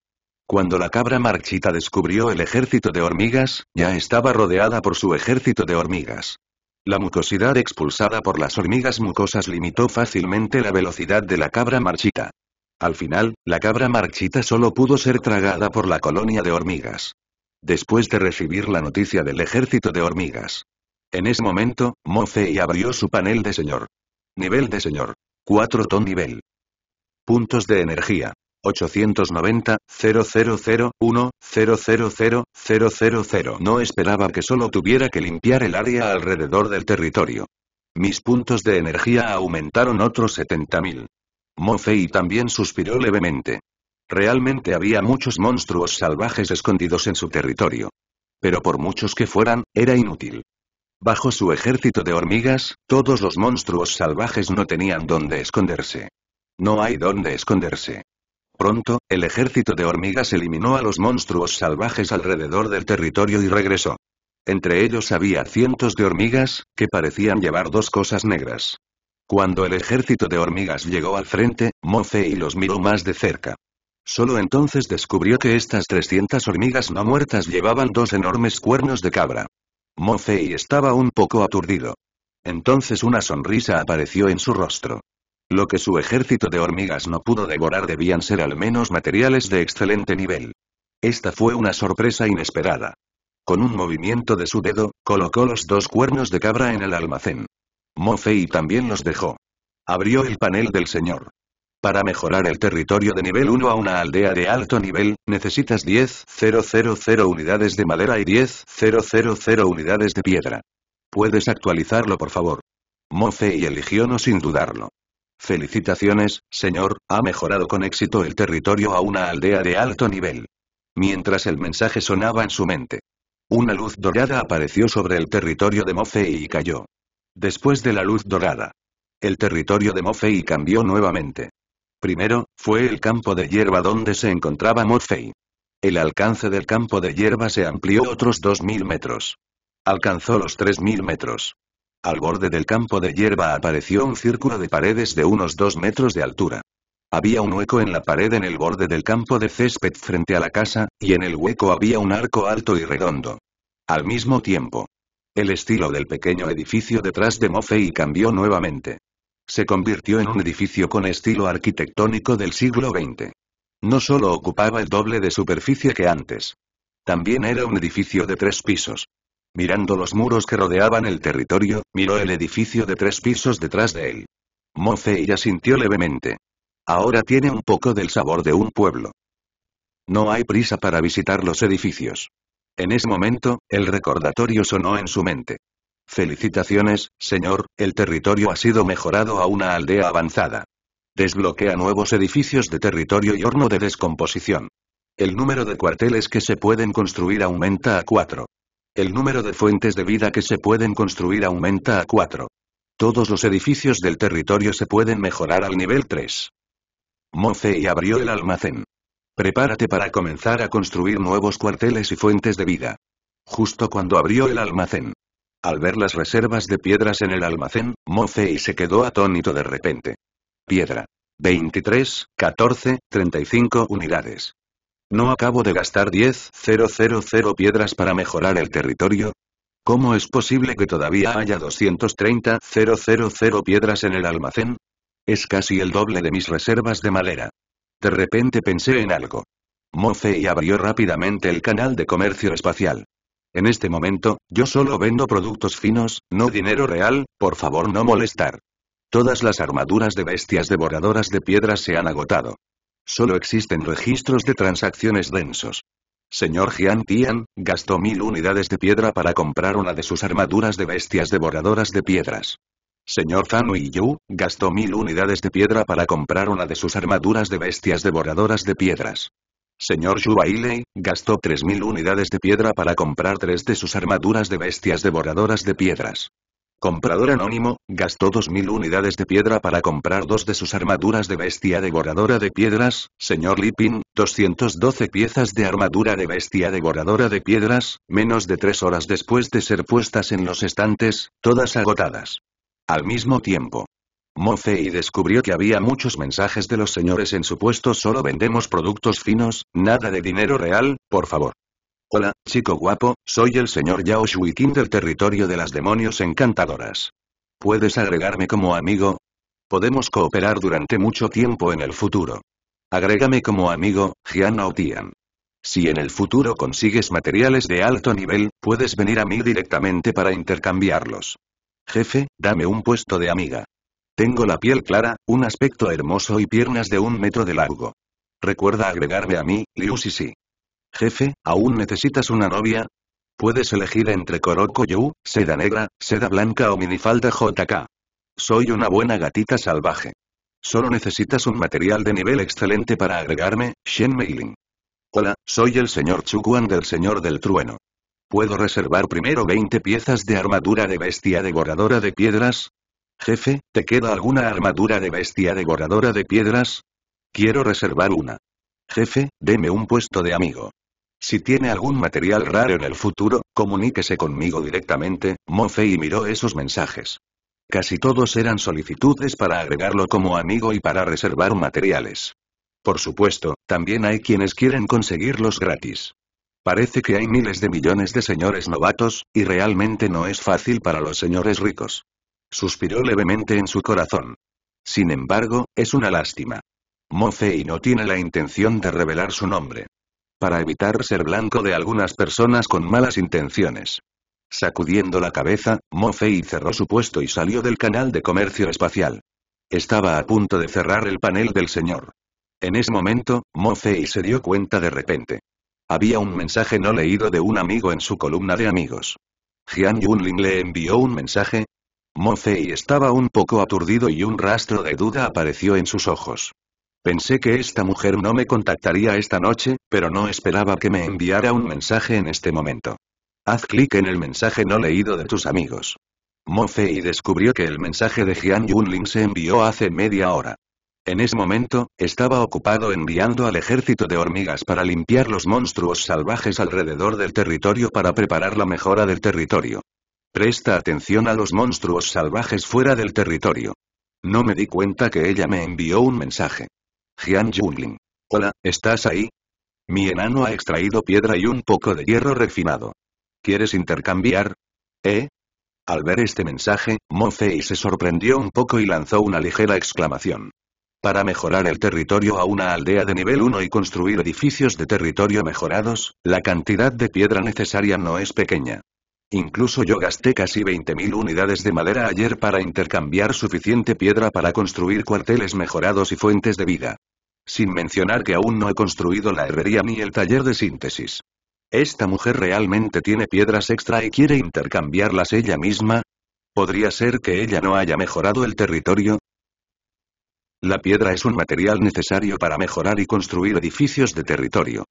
Cuando la cabra marchita descubrió el ejército de hormigas, ya estaba rodeada por su ejército de hormigas. La mucosidad expulsada por las hormigas mucosas limitó fácilmente la velocidad de la cabra marchita. Al final, la cabra marchita solo pudo ser tragada por la colonia de hormigas. Después de recibir la noticia del ejército de hormigas. En ese momento, Mofei abrió su panel de señor. Nivel de señor. 4 ton nivel. Puntos de energía. 890 000 1 000 000 No esperaba que solo tuviera que limpiar el área alrededor del territorio. Mis puntos de energía aumentaron otros 70.000. Mofei también suspiró levemente. Realmente había muchos monstruos salvajes escondidos en su territorio. Pero por muchos que fueran, era inútil. Bajo su ejército de hormigas, todos los monstruos salvajes no tenían dónde esconderse. No hay dónde esconderse. Pronto, el ejército de hormigas eliminó a los monstruos salvajes alrededor del territorio y regresó. Entre ellos había cientos de hormigas, que parecían llevar dos cosas negras. Cuando el ejército de hormigas llegó al frente, Mofei los miró más de cerca. Solo entonces descubrió que estas 300 hormigas no muertas llevaban dos enormes cuernos de cabra. Mofei estaba un poco aturdido. Entonces una sonrisa apareció en su rostro. Lo que su ejército de hormigas no pudo devorar debían ser al menos materiales de excelente nivel. Esta fue una sorpresa inesperada. Con un movimiento de su dedo, colocó los dos cuernos de cabra en el almacén. Mofei también los dejó. Abrió el panel del señor. Para mejorar el territorio de nivel 1 a una aldea de alto nivel, necesitas 10.000 unidades de madera y 10.000 unidades de piedra. ¿Puedes actualizarlo por favor? Mofei eligió no sin dudarlo. Felicitaciones, señor, ha mejorado con éxito el territorio a una aldea de alto nivel. Mientras el mensaje sonaba en su mente. Una luz dorada apareció sobre el territorio de Mofei y cayó. Después de la luz dorada. El territorio de Mofei cambió nuevamente. Primero, fue el campo de hierba donde se encontraba Mofei. El alcance del campo de hierba se amplió otros 2.000 metros. Alcanzó los 3.000 metros. Al borde del campo de hierba apareció un círculo de paredes de unos 2 metros de altura. Había un hueco en la pared en el borde del campo de césped frente a la casa, y en el hueco había un arco alto y redondo. Al mismo tiempo, el estilo del pequeño edificio detrás de Mofei cambió nuevamente. Se convirtió en un edificio con estilo arquitectónico del siglo XX. No solo ocupaba el doble de superficie que antes. También era un edificio de tres pisos. Mirando los muros que rodeaban el territorio, miró el edificio de tres pisos detrás de él. ya sintió levemente. Ahora tiene un poco del sabor de un pueblo. No hay prisa para visitar los edificios. En ese momento, el recordatorio sonó en su mente. Felicitaciones, señor, el territorio ha sido mejorado a una aldea avanzada. Desbloquea nuevos edificios de territorio y horno de descomposición. El número de cuarteles que se pueden construir aumenta a 4. El número de fuentes de vida que se pueden construir aumenta a cuatro. Todos los edificios del territorio se pueden mejorar al nivel 3. y abrió el almacén. Prepárate para comenzar a construir nuevos cuarteles y fuentes de vida. Justo cuando abrió el almacén. Al ver las reservas de piedras en el almacén, Mofei se quedó atónito de repente. Piedra. 23, 14, 35 unidades. ¿No acabo de gastar 000 piedras para mejorar el territorio? ¿Cómo es posible que todavía haya 000 piedras en el almacén? Es casi el doble de mis reservas de madera. De repente pensé en algo. Mofe abrió rápidamente el canal de comercio espacial. En este momento, yo solo vendo productos finos, no dinero real, por favor no molestar. Todas las armaduras de bestias devoradoras de piedras se han agotado. Solo existen registros de transacciones densos. Señor Jian Tian, gastó mil unidades de piedra para comprar una de sus armaduras de bestias devoradoras de piedras. Señor y Yu, gastó mil unidades de piedra para comprar una de sus armaduras de bestias devoradoras de piedras. Señor Yu Bailey, gastó tres mil unidades de piedra para comprar tres de sus armaduras de bestias devoradoras de piedras. Comprador anónimo, gastó dos mil unidades de piedra para comprar dos de sus armaduras de bestia devoradora de piedras, señor Lipin, 212 piezas de armadura de bestia devoradora de piedras, menos de tres horas después de ser puestas en los estantes, todas agotadas. Al mismo tiempo. Mofei descubrió que había muchos mensajes de los señores en su puesto solo vendemos productos finos, nada de dinero real, por favor. Hola, chico guapo, soy el señor Yao Shuikin del territorio de las demonios encantadoras. ¿Puedes agregarme como amigo? Podemos cooperar durante mucho tiempo en el futuro. Agrégame como amigo, Jian o Tian. Si en el futuro consigues materiales de alto nivel, puedes venir a mí directamente para intercambiarlos. Jefe, dame un puesto de amiga. Tengo la piel clara, un aspecto hermoso y piernas de un metro de largo. Recuerda agregarme a mí, Liu Sisi. Jefe, ¿aún necesitas una novia? Puedes elegir entre Koroko Yu, seda negra, seda blanca o minifalda JK. Soy una buena gatita salvaje. Solo necesitas un material de nivel excelente para agregarme, Shen Meiling. Hola, soy el señor Chukwan del Señor del Trueno. ¿Puedo reservar primero 20 piezas de armadura de bestia devoradora de piedras? Jefe, ¿te queda alguna armadura de bestia devoradora de piedras? Quiero reservar una. Jefe, deme un puesto de amigo. Si tiene algún material raro en el futuro, comuníquese conmigo directamente, y miró esos mensajes. Casi todos eran solicitudes para agregarlo como amigo y para reservar materiales. Por supuesto, también hay quienes quieren conseguirlos gratis. Parece que hay miles de millones de señores novatos, y realmente no es fácil para los señores ricos. Suspiró levemente en su corazón. Sin embargo, es una lástima. Mofei no tiene la intención de revelar su nombre. Para evitar ser blanco de algunas personas con malas intenciones. Sacudiendo la cabeza, Mofei cerró su puesto y salió del canal de comercio espacial. Estaba a punto de cerrar el panel del señor. En ese momento, Mofei se dio cuenta de repente. Había un mensaje no leído de un amigo en su columna de amigos. Jian Yunling le envió un mensaje. Mo Fei estaba un poco aturdido y un rastro de duda apareció en sus ojos. Pensé que esta mujer no me contactaría esta noche, pero no esperaba que me enviara un mensaje en este momento. Haz clic en el mensaje no leído de tus amigos. Mo Fei descubrió que el mensaje de Jian Yunling se envió hace media hora. En ese momento, estaba ocupado enviando al ejército de hormigas para limpiar los monstruos salvajes alrededor del territorio para preparar la mejora del territorio. Presta atención a los monstruos salvajes fuera del territorio. No me di cuenta que ella me envió un mensaje. Jian Jungling. Hola, ¿estás ahí? Mi enano ha extraído piedra y un poco de hierro refinado. ¿Quieres intercambiar? ¿Eh? Al ver este mensaje, Mo Fei se sorprendió un poco y lanzó una ligera exclamación. Para mejorar el territorio a una aldea de nivel 1 y construir edificios de territorio mejorados, la cantidad de piedra necesaria no es pequeña. Incluso yo gasté casi 20.000 unidades de madera ayer para intercambiar suficiente piedra para construir cuarteles mejorados y fuentes de vida. Sin mencionar que aún no he construido la herrería ni el taller de síntesis. ¿Esta mujer realmente tiene piedras extra y quiere intercambiarlas ella misma? ¿Podría ser que ella no haya mejorado el territorio? La piedra es un material necesario para mejorar y construir edificios de territorio.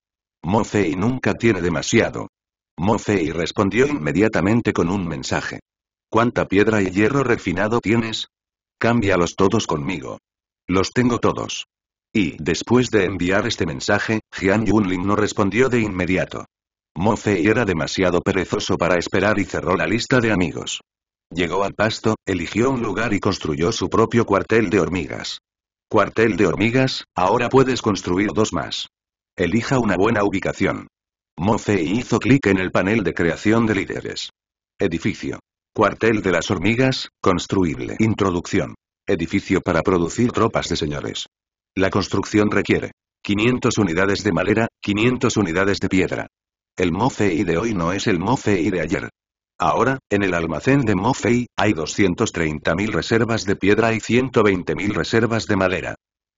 Mo Fei nunca tiene demasiado. Mo Fei respondió inmediatamente con un mensaje. ¿Cuánta piedra y hierro refinado tienes? Cámbialos todos conmigo. Los tengo todos. Y, después de enviar este mensaje, Jian Yunling no respondió de inmediato. Mo Fei era demasiado perezoso para esperar y cerró la lista de amigos. Llegó al pasto, eligió un lugar y construyó su propio cuartel de hormigas. Cuartel de hormigas, ahora puedes construir dos más. Elija una buena ubicación. Mofei hizo clic en el panel de creación de líderes. Edificio. Cuartel de las hormigas, construible. Introducción. Edificio para producir tropas de señores. La construcción requiere 500 unidades de madera, 500 unidades de piedra. El Mofei de hoy no es el Mofei de ayer. Ahora, en el almacén de Mofei, hay 230.000 reservas de piedra y 120.000 reservas de madera.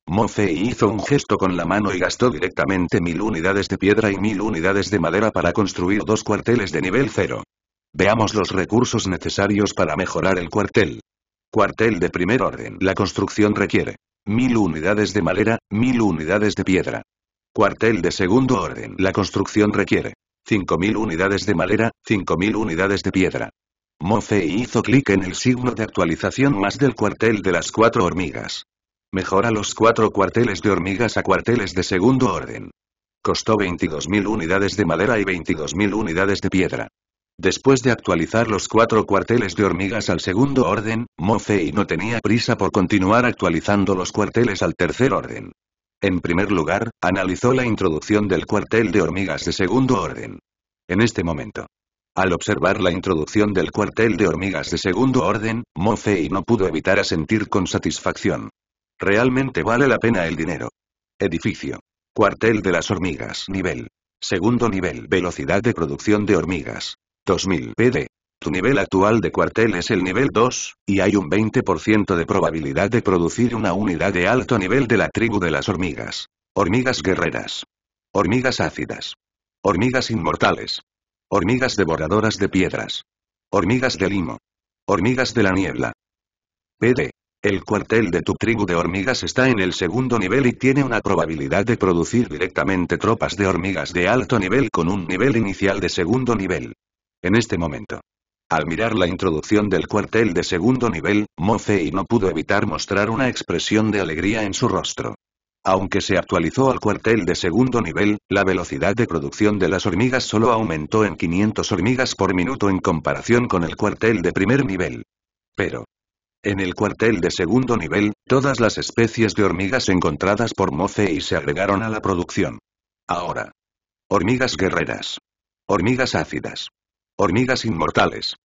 Mofei hizo un gesto con la mano y gastó directamente 1.000 unidades de piedra y 1.000 unidades de madera para construir dos cuarteles de nivel cero. Veamos los recursos necesarios para mejorar el cuartel. Cuartel de primer orden. La construcción requiere 1.000 unidades de madera, 1.000 unidades de piedra. Cuartel de segundo orden. La construcción requiere 5.000 unidades de madera, 5.000 unidades de piedra. Mofei hizo clic en el signo de actualización más del cuartel de las cuatro hormigas. Mejora los cuatro cuarteles de hormigas a cuarteles de segundo orden. Costó 22.000 unidades de madera y 22.000 unidades de piedra. Después de actualizar los cuatro cuarteles de hormigas al segundo orden, Mofei no tenía prisa por continuar actualizando los cuarteles al tercer orden. En primer lugar, analizó la introducción del cuartel de hormigas de segundo orden. En este momento. Al observar la introducción del cuartel de hormigas de segundo orden, Mofei no pudo evitar asentir con satisfacción. Realmente vale la pena el dinero. Edificio. Cuartel de las hormigas. Nivel. Segundo nivel. Velocidad de producción de hormigas. 2000 PD. Tu nivel actual de cuartel es el nivel 2, y hay un 20% de probabilidad de producir una unidad de alto nivel de la tribu de las hormigas. Hormigas guerreras. Hormigas ácidas. Hormigas inmortales. Hormigas devoradoras de piedras. Hormigas de limo. Hormigas de la niebla. PD. El cuartel de tu tribu de hormigas está en el segundo nivel y tiene una probabilidad de producir directamente tropas de hormigas de alto nivel con un nivel inicial de segundo nivel. En este momento. Al mirar la introducción del cuartel de segundo nivel, Mofei no pudo evitar mostrar una expresión de alegría en su rostro. Aunque se actualizó al cuartel de segundo nivel, la velocidad de producción de las hormigas solo aumentó en 500 hormigas por minuto en comparación con el cuartel de primer nivel. Pero, en el cuartel de segundo nivel, todas las especies de hormigas encontradas por Mofei se agregaron a la producción. Ahora. Hormigas guerreras. Hormigas ácidas. Hormigas inmortales.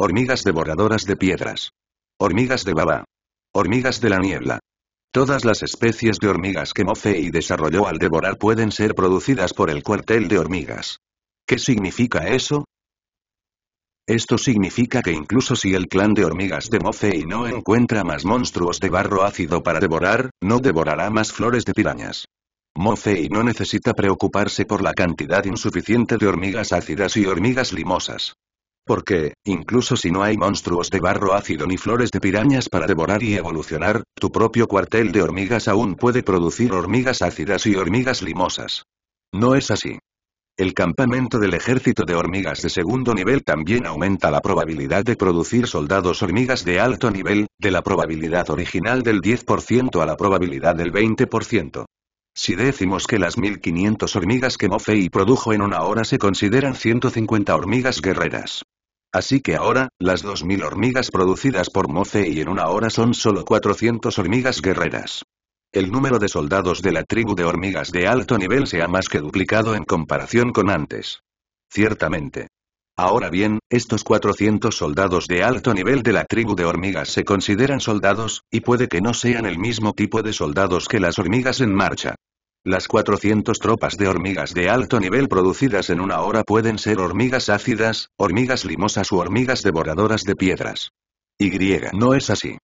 Hormigas devoradoras de piedras. Hormigas de baba. Hormigas de la niebla. Todas las especies de hormigas que Mofei desarrolló al devorar pueden ser producidas por el cuartel de hormigas. ¿Qué significa eso? Esto significa que incluso si el clan de hormigas de Mofei no encuentra más monstruos de barro ácido para devorar, no devorará más flores de pirañas. Mofei no necesita preocuparse por la cantidad insuficiente de hormigas ácidas y hormigas limosas. Porque, incluso si no hay monstruos de barro ácido ni flores de pirañas para devorar y evolucionar, tu propio cuartel de hormigas aún puede producir hormigas ácidas y hormigas limosas. No es así. El campamento del ejército de hormigas de segundo nivel también aumenta la probabilidad de producir soldados hormigas de alto nivel, de la probabilidad original del 10% a la probabilidad del 20%. Si decimos que las 1500 hormigas que Mofei produjo en una hora se consideran 150 hormigas guerreras. Así que ahora, las 2000 hormigas producidas por Mofei en una hora son solo 400 hormigas guerreras. El número de soldados de la tribu de hormigas de alto nivel se ha más que duplicado en comparación con antes. Ciertamente, Ahora bien, estos 400 soldados de alto nivel de la tribu de hormigas se consideran soldados, y puede que no sean el mismo tipo de soldados que las hormigas en marcha. Las 400 tropas de hormigas de alto nivel producidas en una hora pueden ser hormigas ácidas, hormigas limosas u hormigas devoradoras de piedras. Y no es así.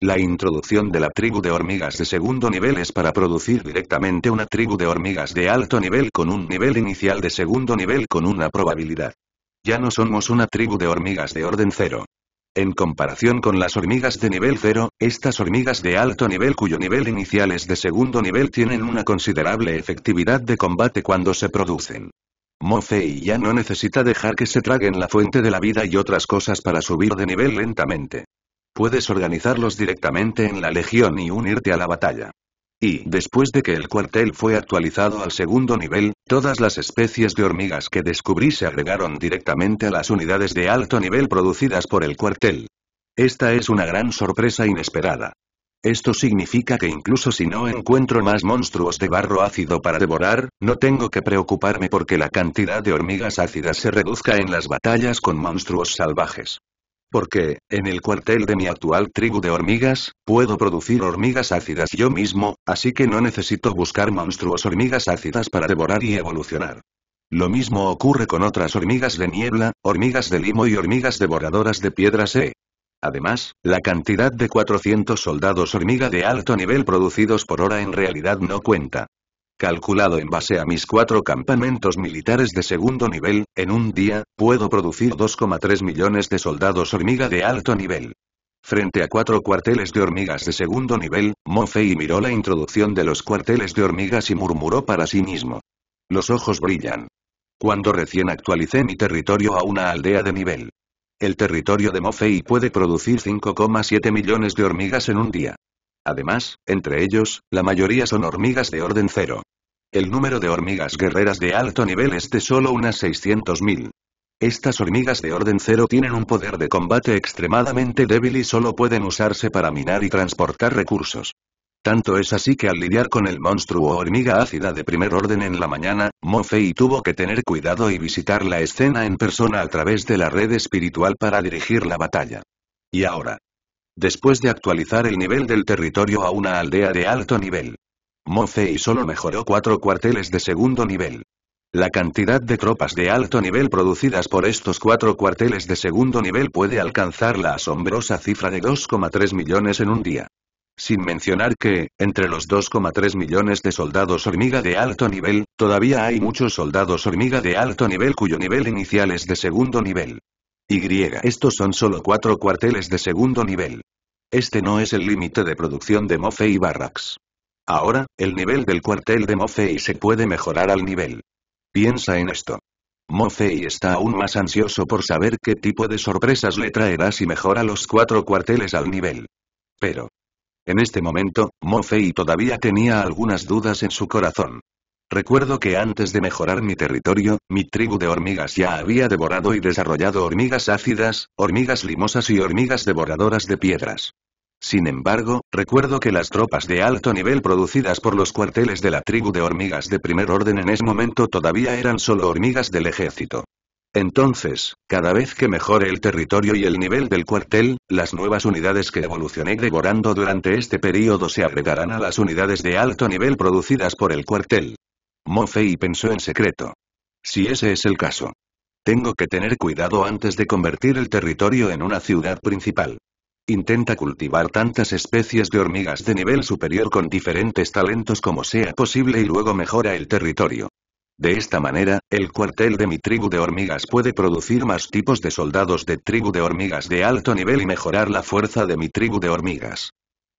La introducción de la tribu de hormigas de segundo nivel es para producir directamente una tribu de hormigas de alto nivel con un nivel inicial de segundo nivel con una probabilidad ya no somos una tribu de hormigas de orden cero. En comparación con las hormigas de nivel cero, estas hormigas de alto nivel cuyo nivel inicial es de segundo nivel tienen una considerable efectividad de combate cuando se producen. Mofei ya no necesita dejar que se traguen la fuente de la vida y otras cosas para subir de nivel lentamente. Puedes organizarlos directamente en la legión y unirte a la batalla. Y, después de que el cuartel fue actualizado al segundo nivel, todas las especies de hormigas que descubrí se agregaron directamente a las unidades de alto nivel producidas por el cuartel. Esta es una gran sorpresa inesperada. Esto significa que incluso si no encuentro más monstruos de barro ácido para devorar, no tengo que preocuparme porque la cantidad de hormigas ácidas se reduzca en las batallas con monstruos salvajes porque, en el cuartel de mi actual tribu de hormigas, puedo producir hormigas ácidas yo mismo, así que no necesito buscar monstruos hormigas ácidas para devorar y evolucionar. Lo mismo ocurre con otras hormigas de niebla, hormigas de limo y hormigas devoradoras de piedras E. Además, la cantidad de 400 soldados hormiga de alto nivel producidos por hora en realidad no cuenta. Calculado en base a mis cuatro campamentos militares de segundo nivel, en un día, puedo producir 2,3 millones de soldados hormiga de alto nivel. Frente a cuatro cuarteles de hormigas de segundo nivel, Mofei miró la introducción de los cuarteles de hormigas y murmuró para sí mismo. Los ojos brillan. Cuando recién actualicé mi territorio a una aldea de nivel. El territorio de Mofei puede producir 5,7 millones de hormigas en un día. Además, entre ellos, la mayoría son hormigas de orden cero. El número de hormigas guerreras de alto nivel es de solo unas 600.000. Estas hormigas de orden cero tienen un poder de combate extremadamente débil y solo pueden usarse para minar y transportar recursos. Tanto es así que al lidiar con el monstruo hormiga ácida de primer orden en la mañana, Mofei tuvo que tener cuidado y visitar la escena en persona a través de la red espiritual para dirigir la batalla. Y ahora, Después de actualizar el nivel del territorio a una aldea de alto nivel. Mofei solo mejoró cuatro cuarteles de segundo nivel. La cantidad de tropas de alto nivel producidas por estos cuatro cuarteles de segundo nivel puede alcanzar la asombrosa cifra de 2,3 millones en un día. Sin mencionar que, entre los 2,3 millones de soldados hormiga de alto nivel, todavía hay muchos soldados hormiga de alto nivel cuyo nivel inicial es de segundo nivel. Y. Estos son solo cuatro cuarteles de segundo nivel. Este no es el límite de producción de Mofei Barracks. Ahora, el nivel del cuartel de Mofei se puede mejorar al nivel. Piensa en esto. Mofei está aún más ansioso por saber qué tipo de sorpresas le traerá si mejora los cuatro cuarteles al nivel. Pero. En este momento, Mofei todavía tenía algunas dudas en su corazón. Recuerdo que antes de mejorar mi territorio, mi tribu de hormigas ya había devorado y desarrollado hormigas ácidas, hormigas limosas y hormigas devoradoras de piedras. Sin embargo, recuerdo que las tropas de alto nivel producidas por los cuarteles de la tribu de hormigas de primer orden en ese momento todavía eran solo hormigas del ejército. Entonces, cada vez que mejore el territorio y el nivel del cuartel, las nuevas unidades que evolucioné devorando durante este periodo se agregarán a las unidades de alto nivel producidas por el cuartel. Mofei pensó en secreto. Si ese es el caso. Tengo que tener cuidado antes de convertir el territorio en una ciudad principal. Intenta cultivar tantas especies de hormigas de nivel superior con diferentes talentos como sea posible y luego mejora el territorio. De esta manera, el cuartel de mi tribu de hormigas puede producir más tipos de soldados de tribu de hormigas de alto nivel y mejorar la fuerza de mi tribu de hormigas.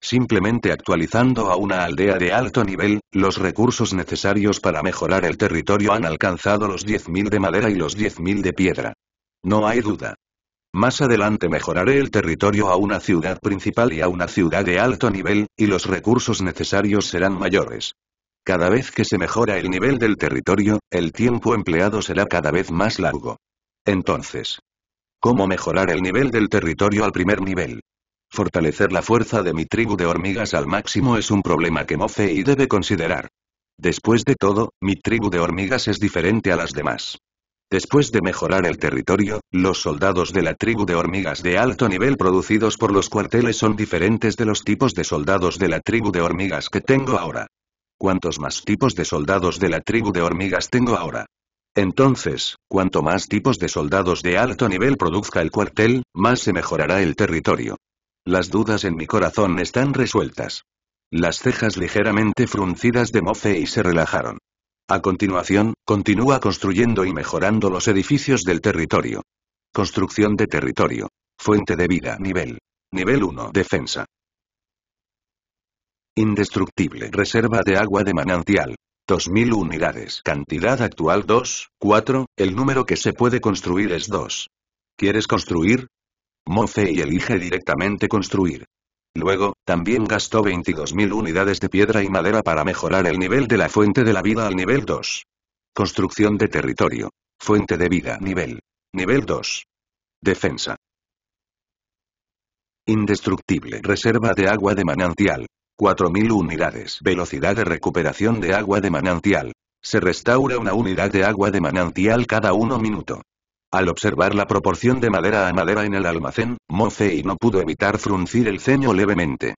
Simplemente actualizando a una aldea de alto nivel, los recursos necesarios para mejorar el territorio han alcanzado los 10.000 de madera y los 10.000 de piedra. No hay duda. Más adelante mejoraré el territorio a una ciudad principal y a una ciudad de alto nivel, y los recursos necesarios serán mayores. Cada vez que se mejora el nivel del territorio, el tiempo empleado será cada vez más largo. Entonces, ¿cómo mejorar el nivel del territorio al primer nivel? Fortalecer la fuerza de mi tribu de hormigas al máximo es un problema que y debe considerar. Después de todo, mi tribu de hormigas es diferente a las demás. Después de mejorar el territorio, los soldados de la tribu de hormigas de alto nivel producidos por los cuarteles son diferentes de los tipos de soldados de la tribu de hormigas que tengo ahora. ¿Cuántos más tipos de soldados de la tribu de hormigas tengo ahora? Entonces, cuanto más tipos de soldados de alto nivel produzca el cuartel, más se mejorará el territorio. Las dudas en mi corazón están resueltas. Las cejas ligeramente fruncidas de Mofei se relajaron. A continuación, continúa construyendo y mejorando los edificios del territorio. Construcción de territorio. Fuente de vida nivel. Nivel 1. Defensa. Indestructible. Reserva de agua de manantial. 2.000 unidades. Cantidad actual 2, 4, el número que se puede construir es 2. ¿Quieres construir? y elige directamente construir. Luego, también gastó 22.000 unidades de piedra y madera para mejorar el nivel de la fuente de la vida al nivel 2. Construcción de territorio. Fuente de vida nivel. Nivel 2. Defensa. Indestructible. Reserva de agua de manantial. 4.000 unidades. Velocidad de recuperación de agua de manantial. Se restaura una unidad de agua de manantial cada 1 minuto. Al observar la proporción de madera a madera en el almacén, Mofei no pudo evitar fruncir el ceño levemente.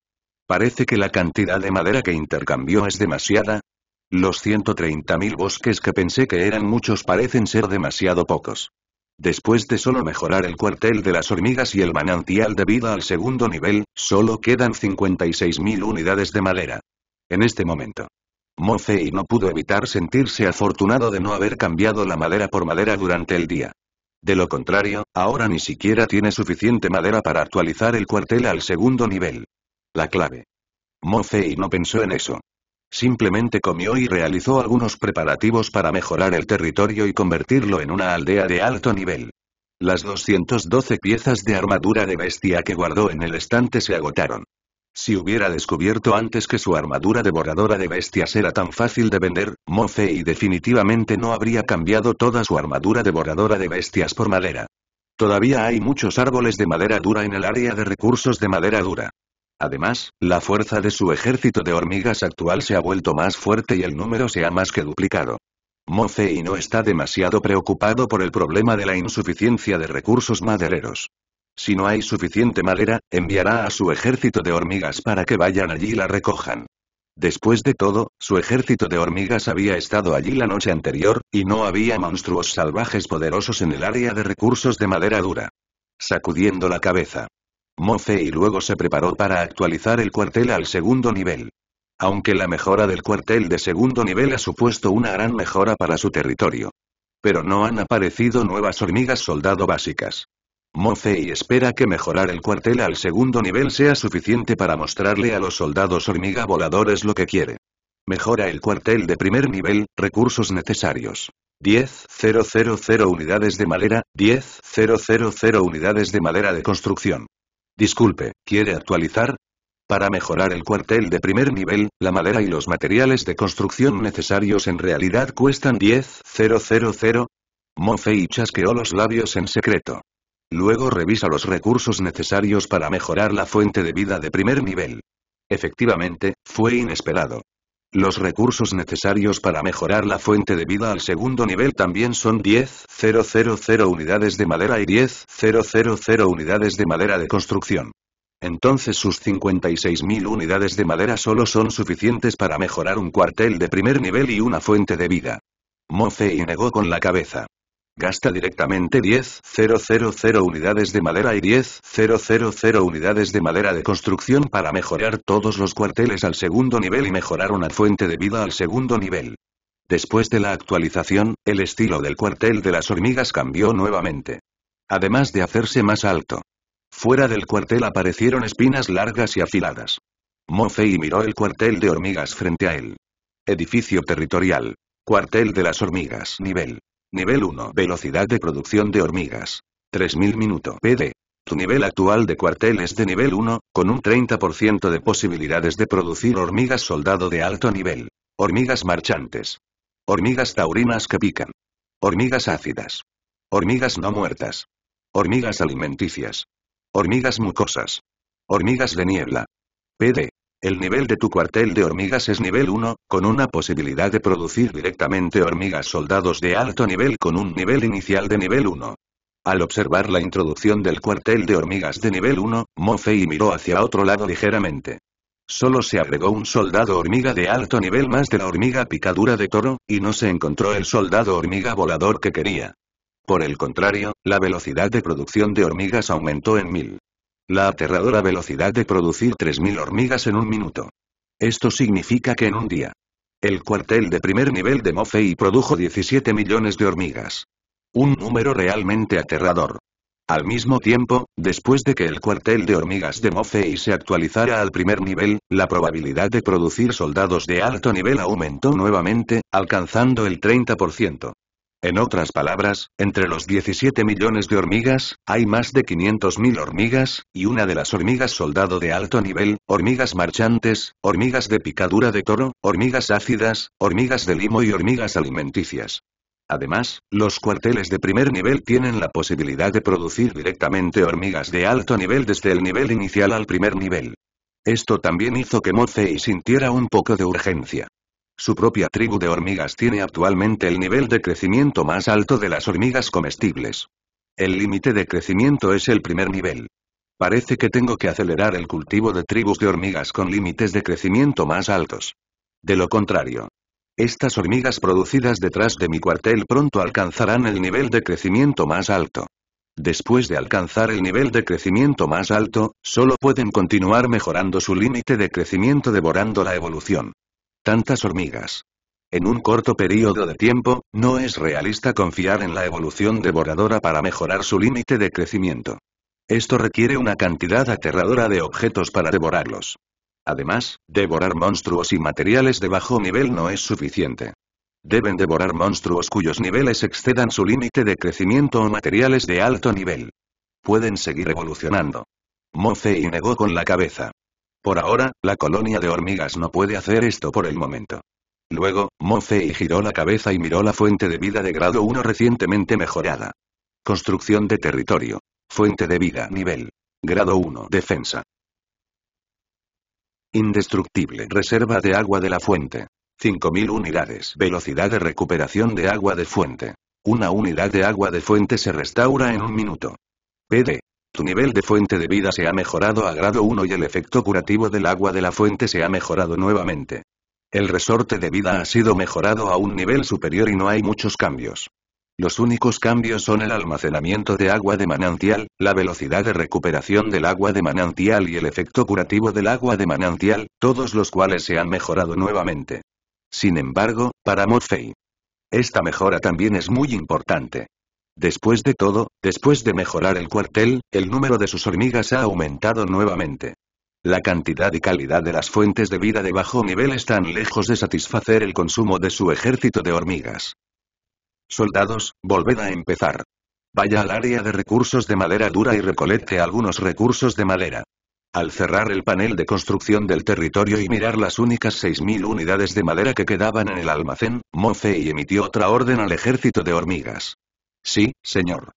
Parece que la cantidad de madera que intercambió es demasiada. Los 130.000 bosques que pensé que eran muchos parecen ser demasiado pocos. Después de solo mejorar el cuartel de las hormigas y el manantial debido al segundo nivel, solo quedan 56.000 unidades de madera. En este momento. Mofei no pudo evitar sentirse afortunado de no haber cambiado la madera por madera durante el día. De lo contrario, ahora ni siquiera tiene suficiente madera para actualizar el cuartel al segundo nivel. La clave. Mofei no pensó en eso. Simplemente comió y realizó algunos preparativos para mejorar el territorio y convertirlo en una aldea de alto nivel. Las 212 piezas de armadura de bestia que guardó en el estante se agotaron. Si hubiera descubierto antes que su armadura devoradora de bestias era tan fácil de vender, Mofei definitivamente no habría cambiado toda su armadura devoradora de bestias por madera. Todavía hay muchos árboles de madera dura en el área de recursos de madera dura. Además, la fuerza de su ejército de hormigas actual se ha vuelto más fuerte y el número se ha más que duplicado. Mofei no está demasiado preocupado por el problema de la insuficiencia de recursos madereros. Si no hay suficiente madera, enviará a su ejército de hormigas para que vayan allí y la recojan. Después de todo, su ejército de hormigas había estado allí la noche anterior, y no había monstruos salvajes poderosos en el área de recursos de madera dura. Sacudiendo la cabeza. Mofei luego se preparó para actualizar el cuartel al segundo nivel. Aunque la mejora del cuartel de segundo nivel ha supuesto una gran mejora para su territorio. Pero no han aparecido nuevas hormigas soldado básicas. Mofei espera que mejorar el cuartel al segundo nivel sea suficiente para mostrarle a los soldados hormiga voladores lo que quiere. Mejora el cuartel de primer nivel, recursos necesarios. 10.000 unidades de madera, 10.000 unidades de madera de construcción. Disculpe, ¿quiere actualizar? Para mejorar el cuartel de primer nivel, la madera y los materiales de construcción necesarios en realidad cuestan 10.000. Mofei chasqueó los labios en secreto. Luego revisa los recursos necesarios para mejorar la fuente de vida de primer nivel. Efectivamente, fue inesperado. Los recursos necesarios para mejorar la fuente de vida al segundo nivel también son 10.000 unidades de madera y 10.000 unidades de madera de construcción. Entonces sus 56.000 unidades de madera solo son suficientes para mejorar un cuartel de primer nivel y una fuente de vida. Mofei negó con la cabeza. Gasta directamente 10.000 unidades de madera y 10.000 unidades de madera de construcción para mejorar todos los cuarteles al segundo nivel y mejorar una fuente de vida al segundo nivel. Después de la actualización, el estilo del cuartel de las hormigas cambió nuevamente. Además de hacerse más alto. Fuera del cuartel aparecieron espinas largas y afiladas. Mofei miró el cuartel de hormigas frente a él. Edificio territorial. Cuartel de las hormigas. Nivel. Nivel 1. Velocidad de producción de hormigas. 3000 minuto PD. Tu nivel actual de cuartel es de nivel 1, con un 30% de posibilidades de producir hormigas soldado de alto nivel. Hormigas marchantes. Hormigas taurinas que pican. Hormigas ácidas. Hormigas no muertas. Hormigas alimenticias. Hormigas mucosas. Hormigas de niebla. PD. El nivel de tu cuartel de hormigas es nivel 1, con una posibilidad de producir directamente hormigas soldados de alto nivel con un nivel inicial de nivel 1. Al observar la introducción del cuartel de hormigas de nivel 1, Mofei miró hacia otro lado ligeramente. Solo se agregó un soldado hormiga de alto nivel más de la hormiga picadura de toro, y no se encontró el soldado hormiga volador que quería. Por el contrario, la velocidad de producción de hormigas aumentó en mil. La aterradora velocidad de producir 3.000 hormigas en un minuto. Esto significa que en un día. El cuartel de primer nivel de Mofei produjo 17 millones de hormigas. Un número realmente aterrador. Al mismo tiempo, después de que el cuartel de hormigas de Mofei se actualizara al primer nivel, la probabilidad de producir soldados de alto nivel aumentó nuevamente, alcanzando el 30%. En otras palabras, entre los 17 millones de hormigas, hay más de 500.000 hormigas, y una de las hormigas soldado de alto nivel, hormigas marchantes, hormigas de picadura de toro, hormigas ácidas, hormigas de limo y hormigas alimenticias. Además, los cuarteles de primer nivel tienen la posibilidad de producir directamente hormigas de alto nivel desde el nivel inicial al primer nivel. Esto también hizo que Mozei sintiera un poco de urgencia. Su propia tribu de hormigas tiene actualmente el nivel de crecimiento más alto de las hormigas comestibles. El límite de crecimiento es el primer nivel. Parece que tengo que acelerar el cultivo de tribus de hormigas con límites de crecimiento más altos. De lo contrario, estas hormigas producidas detrás de mi cuartel pronto alcanzarán el nivel de crecimiento más alto. Después de alcanzar el nivel de crecimiento más alto, solo pueden continuar mejorando su límite de crecimiento devorando la evolución. Tantas hormigas. En un corto periodo de tiempo, no es realista confiar en la evolución devoradora para mejorar su límite de crecimiento. Esto requiere una cantidad aterradora de objetos para devorarlos. Además, devorar monstruos y materiales de bajo nivel no es suficiente. Deben devorar monstruos cuyos niveles excedan su límite de crecimiento o materiales de alto nivel. Pueden seguir evolucionando. Mofei negó con la cabeza. Por ahora, la colonia de hormigas no puede hacer esto por el momento. Luego, Mofei giró la cabeza y miró la fuente de vida de grado 1 recientemente mejorada. Construcción de territorio. Fuente de vida nivel. Grado 1. Defensa. Indestructible. Reserva de agua de la fuente. 5.000 unidades. Velocidad de recuperación de agua de fuente. Una unidad de agua de fuente se restaura en un minuto. PD. Tu nivel de fuente de vida se ha mejorado a grado 1 y el efecto curativo del agua de la fuente se ha mejorado nuevamente. El resorte de vida ha sido mejorado a un nivel superior y no hay muchos cambios. Los únicos cambios son el almacenamiento de agua de manantial, la velocidad de recuperación del agua de manantial y el efecto curativo del agua de manantial, todos los cuales se han mejorado nuevamente. Sin embargo, para Modfei, Esta mejora también es muy importante. Después de todo, después de mejorar el cuartel, el número de sus hormigas ha aumentado nuevamente. La cantidad y calidad de las fuentes de vida de bajo nivel están lejos de satisfacer el consumo de su ejército de hormigas. Soldados, volved a empezar. Vaya al área de recursos de madera dura y recolecte algunos recursos de madera. Al cerrar el panel de construcción del territorio y mirar las únicas 6.000 unidades de madera que quedaban en el almacén, Mofei emitió otra orden al ejército de hormigas. Sí, señor.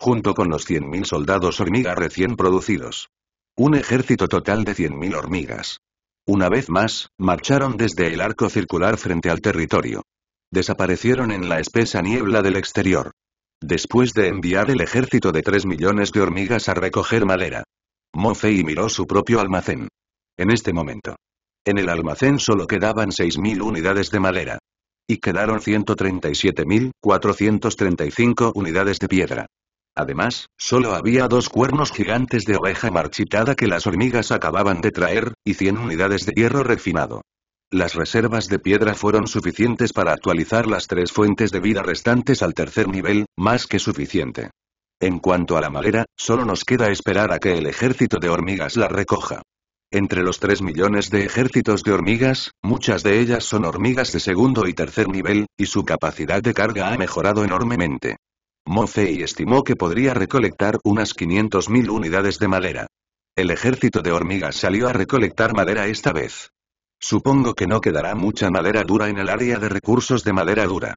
Junto con los 100.000 soldados hormiga recién producidos. Un ejército total de 100.000 hormigas. Una vez más, marcharon desde el arco circular frente al territorio. Desaparecieron en la espesa niebla del exterior. Después de enviar el ejército de 3 millones de hormigas a recoger madera. Mofei miró su propio almacén. En este momento. En el almacén solo quedaban 6.000 unidades de madera. Y quedaron 137.435 unidades de piedra. Además, solo había dos cuernos gigantes de oveja marchitada que las hormigas acababan de traer, y 100 unidades de hierro refinado. Las reservas de piedra fueron suficientes para actualizar las tres fuentes de vida restantes al tercer nivel, más que suficiente. En cuanto a la madera, solo nos queda esperar a que el ejército de hormigas la recoja. Entre los 3 millones de ejércitos de hormigas, muchas de ellas son hormigas de segundo y tercer nivel, y su capacidad de carga ha mejorado enormemente. Mofei estimó que podría recolectar unas 500.000 unidades de madera. El ejército de hormigas salió a recolectar madera esta vez. Supongo que no quedará mucha madera dura en el área de recursos de madera dura.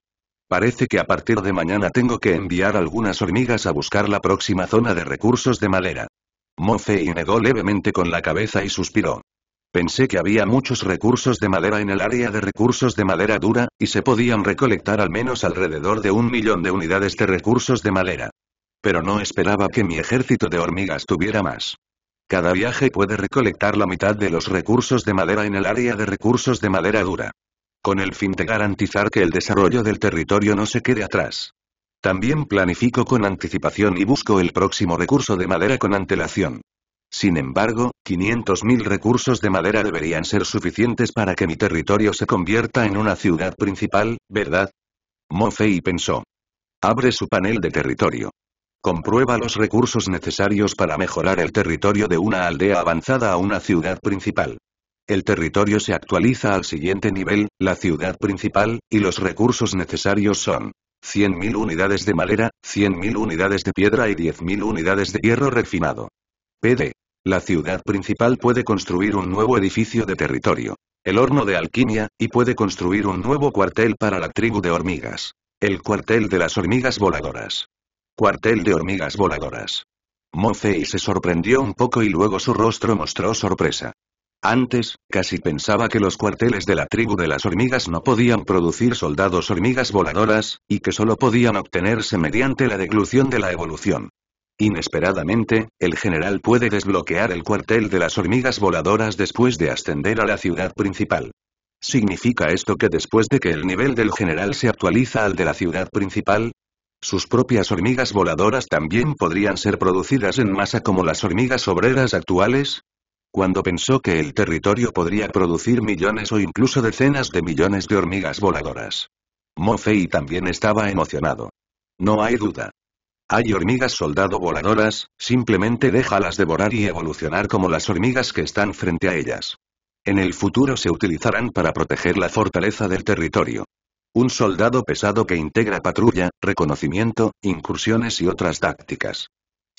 Parece que a partir de mañana tengo que enviar algunas hormigas a buscar la próxima zona de recursos de madera y negó levemente con la cabeza y suspiró. Pensé que había muchos recursos de madera en el área de recursos de madera dura, y se podían recolectar al menos alrededor de un millón de unidades de recursos de madera. Pero no esperaba que mi ejército de hormigas tuviera más. Cada viaje puede recolectar la mitad de los recursos de madera en el área de recursos de madera dura. Con el fin de garantizar que el desarrollo del territorio no se quede atrás. También planifico con anticipación y busco el próximo recurso de madera con antelación. Sin embargo, 500.000 recursos de madera deberían ser suficientes para que mi territorio se convierta en una ciudad principal, ¿verdad? Mofei pensó. Abre su panel de territorio. Comprueba los recursos necesarios para mejorar el territorio de una aldea avanzada a una ciudad principal. El territorio se actualiza al siguiente nivel, la ciudad principal, y los recursos necesarios son 100.000 unidades de madera, 100.000 unidades de piedra y 10.000 unidades de hierro refinado. PD. La ciudad principal puede construir un nuevo edificio de territorio. El horno de alquimia, y puede construir un nuevo cuartel para la tribu de hormigas. El cuartel de las hormigas voladoras. Cuartel de hormigas voladoras. Mofei se sorprendió un poco y luego su rostro mostró sorpresa. Antes, casi pensaba que los cuarteles de la tribu de las hormigas no podían producir soldados hormigas voladoras, y que solo podían obtenerse mediante la deglución de la evolución. Inesperadamente, el general puede desbloquear el cuartel de las hormigas voladoras después de ascender a la ciudad principal. ¿Significa esto que después de que el nivel del general se actualiza al de la ciudad principal? Sus propias hormigas voladoras también podrían ser producidas en masa como las hormigas obreras actuales, cuando pensó que el territorio podría producir millones o incluso decenas de millones de hormigas voladoras. Mofei también estaba emocionado. No hay duda. Hay hormigas soldado voladoras, simplemente déjalas devorar y evolucionar como las hormigas que están frente a ellas. En el futuro se utilizarán para proteger la fortaleza del territorio. Un soldado pesado que integra patrulla, reconocimiento, incursiones y otras tácticas.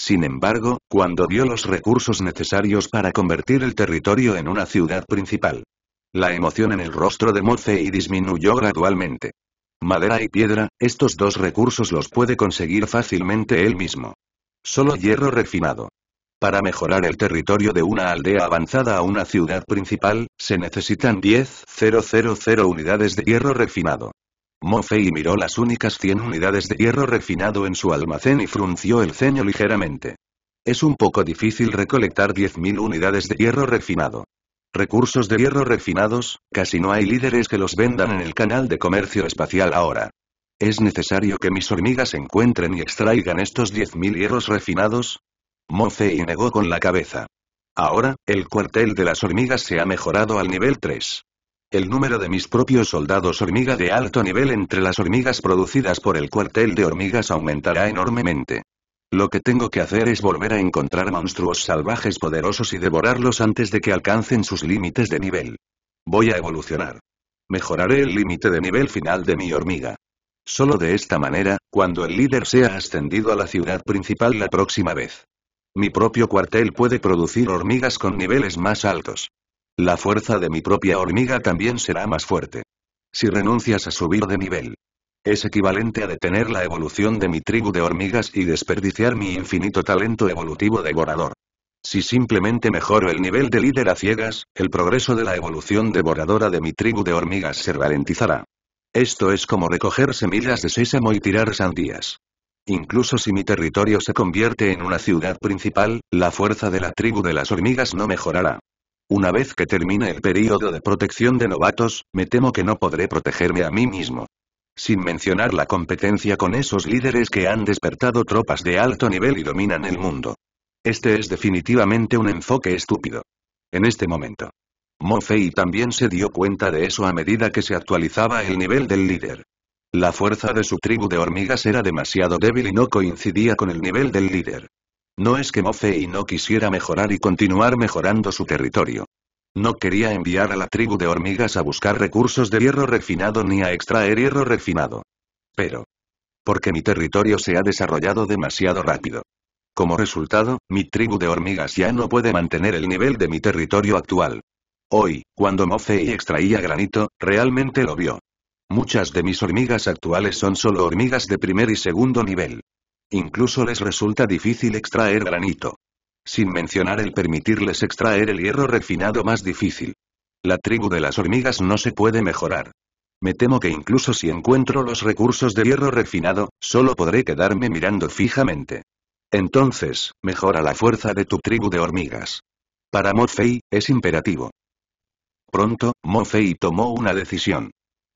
Sin embargo, cuando vio los recursos necesarios para convertir el territorio en una ciudad principal. La emoción en el rostro de y disminuyó gradualmente. Madera y piedra, estos dos recursos los puede conseguir fácilmente él mismo. Solo hierro refinado. Para mejorar el territorio de una aldea avanzada a una ciudad principal, se necesitan 10.000 unidades de hierro refinado. Mofei miró las únicas 100 unidades de hierro refinado en su almacén y frunció el ceño ligeramente. Es un poco difícil recolectar 10.000 unidades de hierro refinado. Recursos de hierro refinados, casi no hay líderes que los vendan en el canal de comercio espacial ahora. ¿Es necesario que mis hormigas encuentren y extraigan estos 10.000 hierros refinados? Mofei negó con la cabeza. Ahora, el cuartel de las hormigas se ha mejorado al nivel 3. El número de mis propios soldados hormiga de alto nivel entre las hormigas producidas por el cuartel de hormigas aumentará enormemente. Lo que tengo que hacer es volver a encontrar monstruos salvajes poderosos y devorarlos antes de que alcancen sus límites de nivel. Voy a evolucionar. Mejoraré el límite de nivel final de mi hormiga. Solo de esta manera, cuando el líder sea ascendido a la ciudad principal la próxima vez. Mi propio cuartel puede producir hormigas con niveles más altos. La fuerza de mi propia hormiga también será más fuerte. Si renuncias a subir de nivel. Es equivalente a detener la evolución de mi tribu de hormigas y desperdiciar mi infinito talento evolutivo devorador. Si simplemente mejoro el nivel de líder a ciegas, el progreso de la evolución devoradora de mi tribu de hormigas se ralentizará. Esto es como recoger semillas de sésamo y tirar sandías. Incluso si mi territorio se convierte en una ciudad principal, la fuerza de la tribu de las hormigas no mejorará. Una vez que termine el período de protección de novatos, me temo que no podré protegerme a mí mismo. Sin mencionar la competencia con esos líderes que han despertado tropas de alto nivel y dominan el mundo. Este es definitivamente un enfoque estúpido. En este momento. Mofei también se dio cuenta de eso a medida que se actualizaba el nivel del líder. La fuerza de su tribu de hormigas era demasiado débil y no coincidía con el nivel del líder. No es que Mofei no quisiera mejorar y continuar mejorando su territorio. No quería enviar a la tribu de hormigas a buscar recursos de hierro refinado ni a extraer hierro refinado. Pero. Porque mi territorio se ha desarrollado demasiado rápido. Como resultado, mi tribu de hormigas ya no puede mantener el nivel de mi territorio actual. Hoy, cuando Mofei extraía granito, realmente lo vio. Muchas de mis hormigas actuales son solo hormigas de primer y segundo nivel. Incluso les resulta difícil extraer granito. Sin mencionar el permitirles extraer el hierro refinado más difícil. La tribu de las hormigas no se puede mejorar. Me temo que incluso si encuentro los recursos de hierro refinado, solo podré quedarme mirando fijamente. Entonces, mejora la fuerza de tu tribu de hormigas. Para Mofei, es imperativo. Pronto, Mofei tomó una decisión.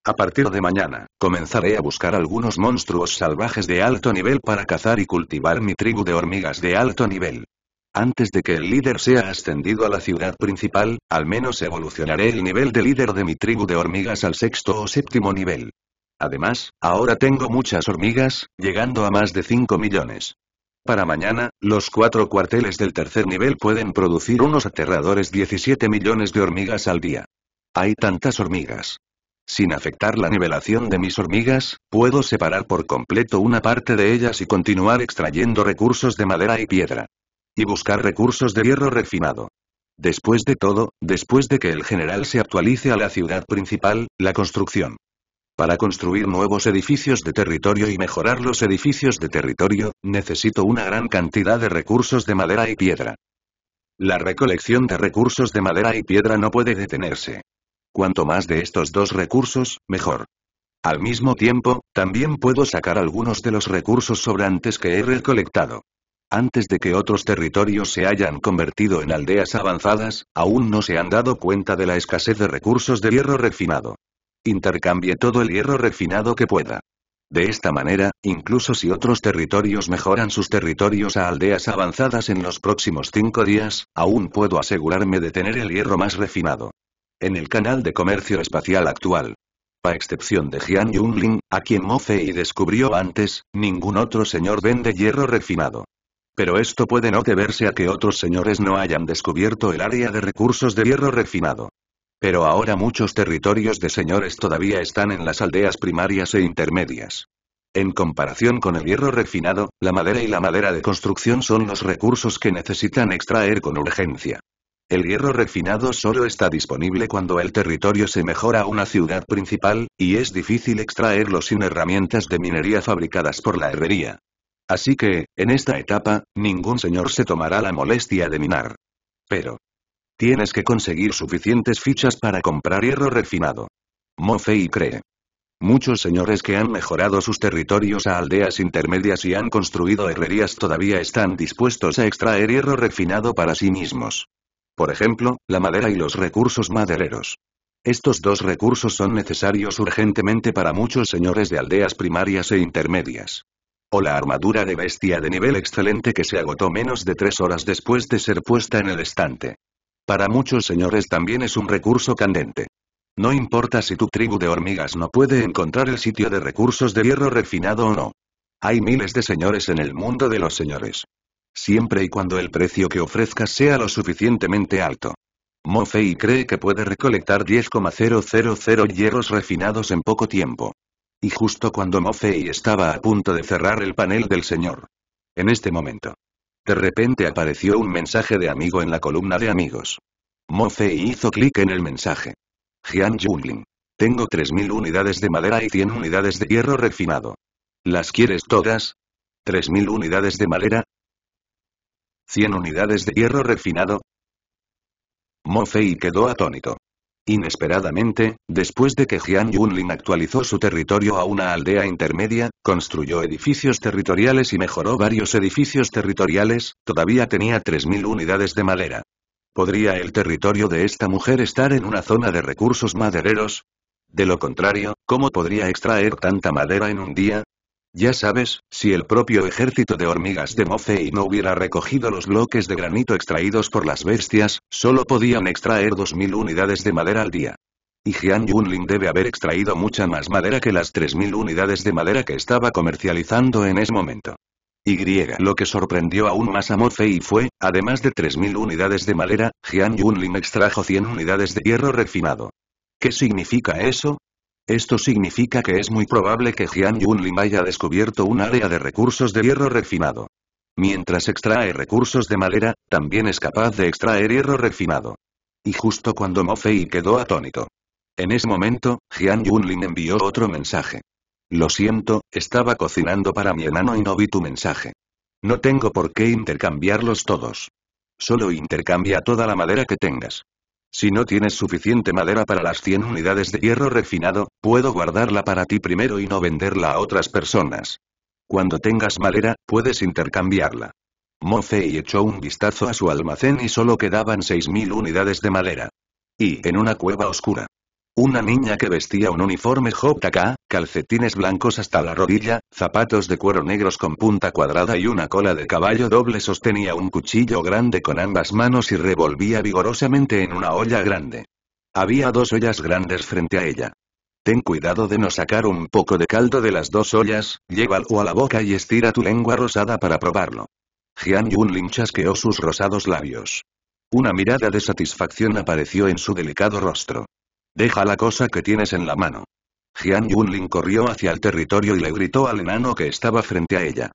A partir de mañana, comenzaré a buscar algunos monstruos salvajes de alto nivel para cazar y cultivar mi tribu de hormigas de alto nivel. Antes de que el líder sea ascendido a la ciudad principal, al menos evolucionaré el nivel de líder de mi tribu de hormigas al sexto o séptimo nivel. Además, ahora tengo muchas hormigas, llegando a más de 5 millones. Para mañana, los cuatro cuarteles del tercer nivel pueden producir unos aterradores 17 millones de hormigas al día. Hay tantas hormigas. Sin afectar la nivelación de mis hormigas, puedo separar por completo una parte de ellas y continuar extrayendo recursos de madera y piedra. Y buscar recursos de hierro refinado. Después de todo, después de que el general se actualice a la ciudad principal, la construcción. Para construir nuevos edificios de territorio y mejorar los edificios de territorio, necesito una gran cantidad de recursos de madera y piedra. La recolección de recursos de madera y piedra no puede detenerse. Cuanto más de estos dos recursos, mejor. Al mismo tiempo, también puedo sacar algunos de los recursos sobrantes que he recolectado. Antes de que otros territorios se hayan convertido en aldeas avanzadas, aún no se han dado cuenta de la escasez de recursos de hierro refinado. Intercambie todo el hierro refinado que pueda. De esta manera, incluso si otros territorios mejoran sus territorios a aldeas avanzadas en los próximos cinco días, aún puedo asegurarme de tener el hierro más refinado en el canal de comercio espacial actual. A excepción de Jian Yunling, a quien Mofei descubrió antes, ningún otro señor vende hierro refinado. Pero esto puede no deberse a que otros señores no hayan descubierto el área de recursos de hierro refinado. Pero ahora muchos territorios de señores todavía están en las aldeas primarias e intermedias. En comparación con el hierro refinado, la madera y la madera de construcción son los recursos que necesitan extraer con urgencia. El hierro refinado solo está disponible cuando el territorio se mejora a una ciudad principal, y es difícil extraerlo sin herramientas de minería fabricadas por la herrería. Así que, en esta etapa, ningún señor se tomará la molestia de minar. Pero. Tienes que conseguir suficientes fichas para comprar hierro refinado. y cree. Muchos señores que han mejorado sus territorios a aldeas intermedias y han construido herrerías todavía están dispuestos a extraer hierro refinado para sí mismos. Por ejemplo, la madera y los recursos madereros. Estos dos recursos son necesarios urgentemente para muchos señores de aldeas primarias e intermedias. O la armadura de bestia de nivel excelente que se agotó menos de tres horas después de ser puesta en el estante. Para muchos señores también es un recurso candente. No importa si tu tribu de hormigas no puede encontrar el sitio de recursos de hierro refinado o no. Hay miles de señores en el mundo de los señores siempre y cuando el precio que ofrezcas sea lo suficientemente alto. Mofei cree que puede recolectar 10,000 hierros refinados en poco tiempo. Y justo cuando Mofei estaba a punto de cerrar el panel del señor. En este momento. De repente apareció un mensaje de amigo en la columna de amigos. Mofei hizo clic en el mensaje. Jian Junling, Tengo 3.000 unidades de madera y 100 unidades de hierro refinado. ¿Las quieres todas? 3.000 unidades de madera, 100 unidades de hierro refinado. Mofei quedó atónito. Inesperadamente, después de que Jian Yunlin actualizó su territorio a una aldea intermedia, construyó edificios territoriales y mejoró varios edificios territoriales, todavía tenía 3.000 unidades de madera. ¿Podría el territorio de esta mujer estar en una zona de recursos madereros? De lo contrario, ¿cómo podría extraer tanta madera en un día? Ya sabes, si el propio ejército de hormigas de Mofei no hubiera recogido los bloques de granito extraídos por las bestias, solo podían extraer 2.000 unidades de madera al día. Y Jian Yunlin debe haber extraído mucha más madera que las 3.000 unidades de madera que estaba comercializando en ese momento. Y lo que sorprendió aún más a Mofei fue, además de 3.000 unidades de madera, Jian Yunlin extrajo 100 unidades de hierro refinado. ¿Qué significa eso? Esto significa que es muy probable que Jian Yunlin haya descubierto un área de recursos de hierro refinado. Mientras extrae recursos de madera, también es capaz de extraer hierro refinado. Y justo cuando Mofei quedó atónito. En ese momento, Jian Yunlin envió otro mensaje. Lo siento, estaba cocinando para mi enano y no vi tu mensaje. No tengo por qué intercambiarlos todos. Solo intercambia toda la madera que tengas. Si no tienes suficiente madera para las 100 unidades de hierro refinado, puedo guardarla para ti primero y no venderla a otras personas. Cuando tengas madera, puedes intercambiarla. Mofei echó un vistazo a su almacén y solo quedaban 6.000 unidades de madera. Y en una cueva oscura. Una niña que vestía un uniforme JK, calcetines blancos hasta la rodilla, zapatos de cuero negros con punta cuadrada y una cola de caballo doble sostenía un cuchillo grande con ambas manos y revolvía vigorosamente en una olla grande. Había dos ollas grandes frente a ella. Ten cuidado de no sacar un poco de caldo de las dos ollas, llévalo a la boca y estira tu lengua rosada para probarlo. Jian Yun chasqueó sus rosados labios. Una mirada de satisfacción apareció en su delicado rostro. Deja la cosa que tienes en la mano. Jian Yunlin corrió hacia el territorio y le gritó al enano que estaba frente a ella.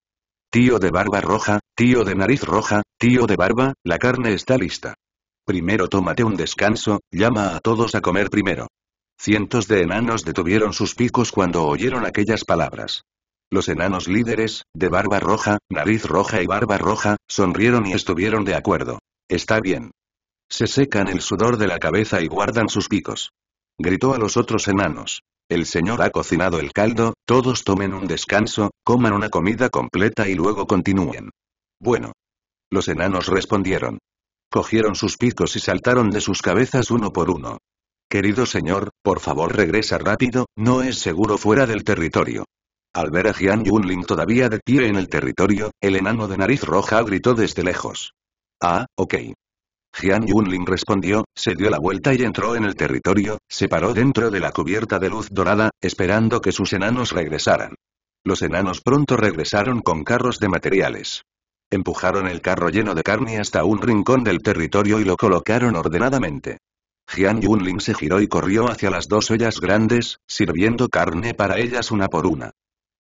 Tío de barba roja, tío de nariz roja, tío de barba, la carne está lista. Primero tómate un descanso, llama a todos a comer primero. Cientos de enanos detuvieron sus picos cuando oyeron aquellas palabras. Los enanos líderes, de barba roja, nariz roja y barba roja, sonrieron y estuvieron de acuerdo. Está bien. Se secan el sudor de la cabeza y guardan sus picos. Gritó a los otros enanos. El señor ha cocinado el caldo, todos tomen un descanso, coman una comida completa y luego continúen. Bueno. Los enanos respondieron. Cogieron sus picos y saltaron de sus cabezas uno por uno. Querido señor, por favor regresa rápido, no es seguro fuera del territorio. Al ver a Jian Yunling todavía de pie en el territorio, el enano de nariz roja gritó desde lejos. Ah, ok. Jian Yunlin respondió, se dio la vuelta y entró en el territorio, se paró dentro de la cubierta de luz dorada, esperando que sus enanos regresaran. Los enanos pronto regresaron con carros de materiales. Empujaron el carro lleno de carne hasta un rincón del territorio y lo colocaron ordenadamente. Jian Yunlin se giró y corrió hacia las dos ollas grandes, sirviendo carne para ellas una por una.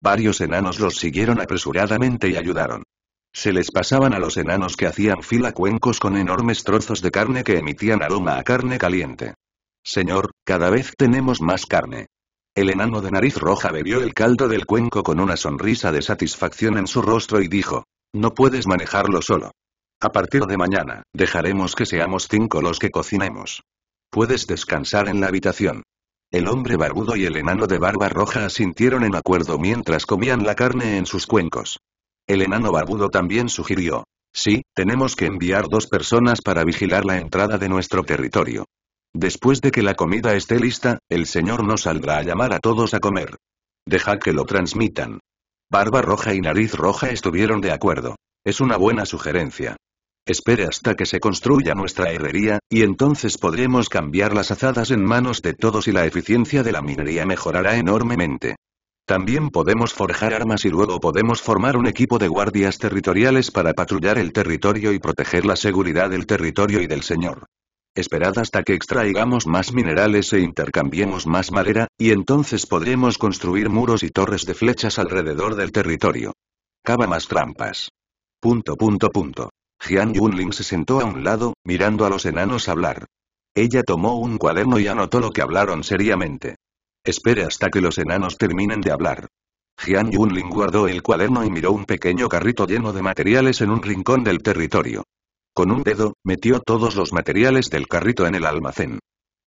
Varios enanos los siguieron apresuradamente y ayudaron. Se les pasaban a los enanos que hacían fila cuencos con enormes trozos de carne que emitían aroma a carne caliente. Señor, cada vez tenemos más carne. El enano de nariz roja bebió el caldo del cuenco con una sonrisa de satisfacción en su rostro y dijo, no puedes manejarlo solo. A partir de mañana, dejaremos que seamos cinco los que cocinemos. Puedes descansar en la habitación. El hombre barbudo y el enano de barba roja asintieron en acuerdo mientras comían la carne en sus cuencos. El enano barbudo también sugirió. Sí, tenemos que enviar dos personas para vigilar la entrada de nuestro territorio. Después de que la comida esté lista, el señor nos saldrá a llamar a todos a comer. Deja que lo transmitan. Barba Roja y Nariz Roja estuvieron de acuerdo. Es una buena sugerencia. Espere hasta que se construya nuestra herrería, y entonces podremos cambiar las azadas en manos de todos y la eficiencia de la minería mejorará enormemente. También podemos forjar armas y luego podemos formar un equipo de guardias territoriales para patrullar el territorio y proteger la seguridad del territorio y del señor. Esperad hasta que extraigamos más minerales e intercambiemos más madera, y entonces podremos construir muros y torres de flechas alrededor del territorio. Cava más trampas. Punto punto punto. Jian Yunling se sentó a un lado, mirando a los enanos hablar. Ella tomó un cuaderno y anotó lo que hablaron seriamente. Espere hasta que los enanos terminen de hablar. Jian Yunlin guardó el cuaderno y miró un pequeño carrito lleno de materiales en un rincón del territorio. Con un dedo, metió todos los materiales del carrito en el almacén.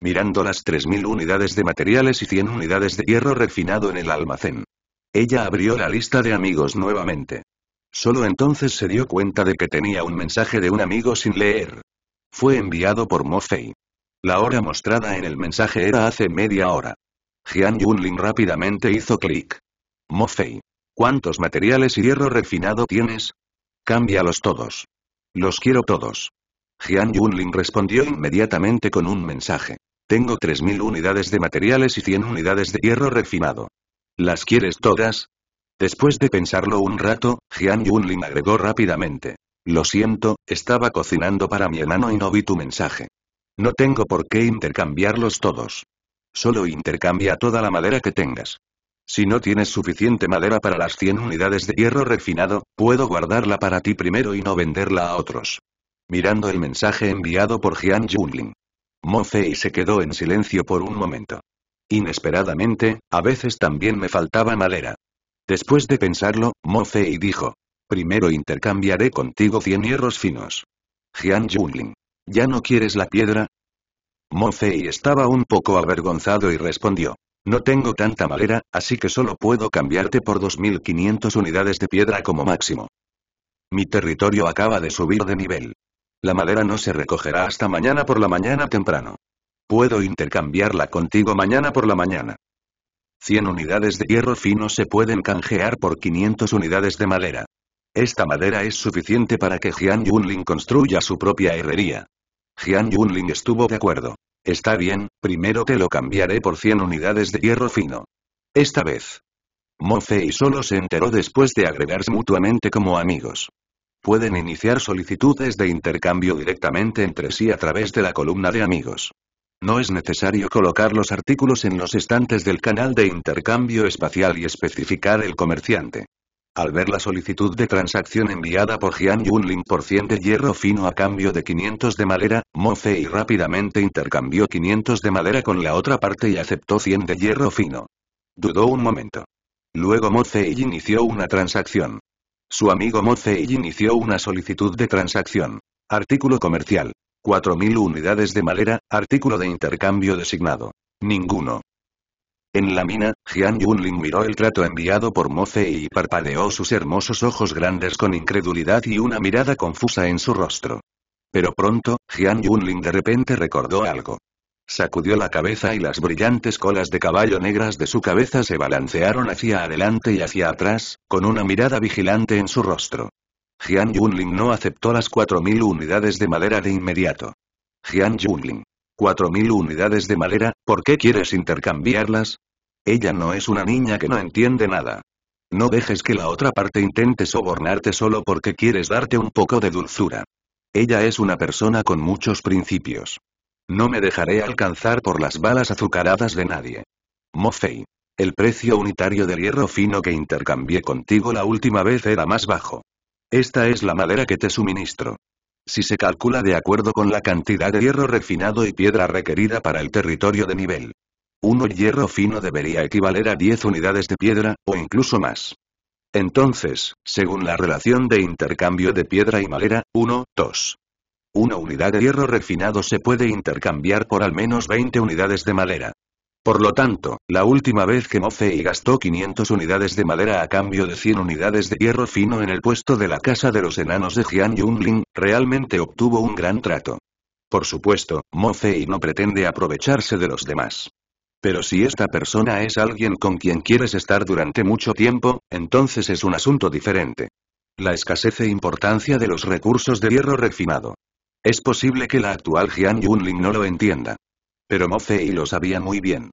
Mirando las 3.000 unidades de materiales y 100 unidades de hierro refinado en el almacén. Ella abrió la lista de amigos nuevamente. Solo entonces se dio cuenta de que tenía un mensaje de un amigo sin leer. Fue enviado por Mofei. La hora mostrada en el mensaje era hace media hora. Jian Yunlin rápidamente hizo clic. Mofei. ¿Cuántos materiales y hierro refinado tienes? Cámbialos todos. Los quiero todos. Jian Yunlin respondió inmediatamente con un mensaje. Tengo 3.000 unidades de materiales y 100 unidades de hierro refinado. ¿Las quieres todas? Después de pensarlo un rato, Jian Yunlin agregó rápidamente. Lo siento, estaba cocinando para mi enano y no vi tu mensaje. No tengo por qué intercambiarlos todos. Solo intercambia toda la madera que tengas. Si no tienes suficiente madera para las 100 unidades de hierro refinado, puedo guardarla para ti primero y no venderla a otros. Mirando el mensaje enviado por Jian Mo Fei se quedó en silencio por un momento. Inesperadamente, a veces también me faltaba madera. Después de pensarlo, Fei dijo. Primero intercambiaré contigo 100 hierros finos. Jian jungling ¿Ya no quieres la piedra? Mo Fei estaba un poco avergonzado y respondió. No tengo tanta madera, así que solo puedo cambiarte por 2500 unidades de piedra como máximo. Mi territorio acaba de subir de nivel. La madera no se recogerá hasta mañana por la mañana temprano. Puedo intercambiarla contigo mañana por la mañana. 100 unidades de hierro fino se pueden canjear por 500 unidades de madera. Esta madera es suficiente para que Jian Yunlin construya su propia herrería. Jian Yunling estuvo de acuerdo. Está bien, primero te lo cambiaré por 100 unidades de hierro fino. Esta vez. Mo Fei solo se enteró después de agregarse mutuamente como amigos. Pueden iniciar solicitudes de intercambio directamente entre sí a través de la columna de amigos. No es necesario colocar los artículos en los estantes del canal de intercambio espacial y especificar el comerciante. Al ver la solicitud de transacción enviada por Jian Yunlin por 100 de hierro fino a cambio de 500 de madera, Mo Fei rápidamente intercambió 500 de madera con la otra parte y aceptó 100 de hierro fino. Dudó un momento. Luego Mo Fei inició una transacción. Su amigo Mo Fei inició una solicitud de transacción. Artículo comercial. 4.000 unidades de madera, artículo de intercambio designado. Ninguno. En la mina, Jian Yunling miró el trato enviado por Moce y parpadeó sus hermosos ojos grandes con incredulidad y una mirada confusa en su rostro. Pero pronto, Jian Yunling de repente recordó algo. Sacudió la cabeza y las brillantes colas de caballo negras de su cabeza se balancearon hacia adelante y hacia atrás, con una mirada vigilante en su rostro. Jian Yunling no aceptó las 4.000 unidades de madera de inmediato. Jian Yunling. 4.000 unidades de madera, ¿por qué quieres intercambiarlas? Ella no es una niña que no entiende nada. No dejes que la otra parte intente sobornarte solo porque quieres darte un poco de dulzura. Ella es una persona con muchos principios. No me dejaré alcanzar por las balas azucaradas de nadie. Mofei. El precio unitario del hierro fino que intercambié contigo la última vez era más bajo. Esta es la madera que te suministro. Si se calcula de acuerdo con la cantidad de hierro refinado y piedra requerida para el territorio de nivel. Uno hierro fino debería equivaler a 10 unidades de piedra, o incluso más. Entonces, según la relación de intercambio de piedra y madera, 1, 2. Una unidad de hierro refinado se puede intercambiar por al menos 20 unidades de madera. Por lo tanto, la última vez que Mo Fei gastó 500 unidades de madera a cambio de 100 unidades de hierro fino en el puesto de la casa de los enanos de Jian Yunling, realmente obtuvo un gran trato. Por supuesto, Mo Fei no pretende aprovecharse de los demás. Pero si esta persona es alguien con quien quieres estar durante mucho tiempo, entonces es un asunto diferente. La escasez e importancia de los recursos de hierro refinado. Es posible que la actual Jian Yunling no lo entienda. Pero Mo Fei lo sabía muy bien.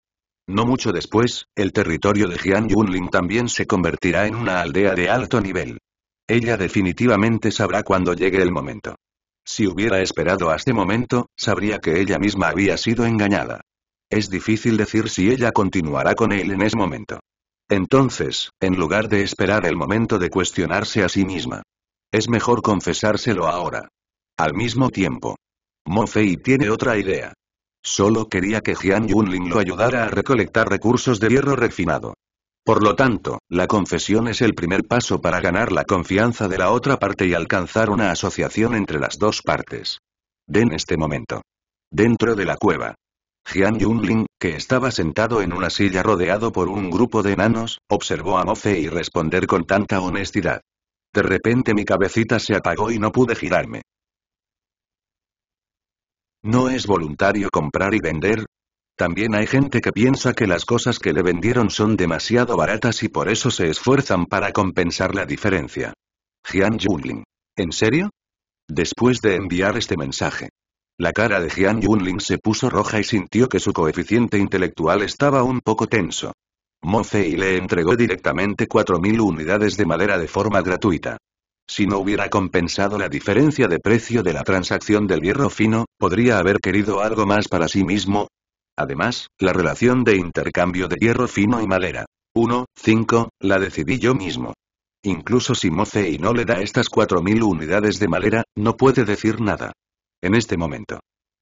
No mucho después, el territorio de Jian Yunlin también se convertirá en una aldea de alto nivel. Ella definitivamente sabrá cuando llegue el momento. Si hubiera esperado a este momento, sabría que ella misma había sido engañada. Es difícil decir si ella continuará con él en ese momento. Entonces, en lugar de esperar el momento de cuestionarse a sí misma, es mejor confesárselo ahora. Al mismo tiempo, Mo Fei tiene otra idea. Solo quería que Jian Yunling lo ayudara a recolectar recursos de hierro refinado. Por lo tanto, la confesión es el primer paso para ganar la confianza de la otra parte y alcanzar una asociación entre las dos partes. en este momento. Dentro de la cueva. Jian Yunling, que estaba sentado en una silla rodeado por un grupo de enanos, observó a Mofe y responder con tanta honestidad. De repente mi cabecita se apagó y no pude girarme. ¿No es voluntario comprar y vender? También hay gente que piensa que las cosas que le vendieron son demasiado baratas y por eso se esfuerzan para compensar la diferencia. Jian Yunling. ¿En serio? Después de enviar este mensaje, la cara de Jian Yunling se puso roja y sintió que su coeficiente intelectual estaba un poco tenso. Fei le entregó directamente 4.000 unidades de madera de forma gratuita. Si no hubiera compensado la diferencia de precio de la transacción del hierro fino, podría haber querido algo más para sí mismo. Además, la relación de intercambio de hierro fino y madera. 1, 5, la decidí yo mismo. Incluso si Mofei no le da estas 4.000 unidades de madera, no puede decir nada. En este momento.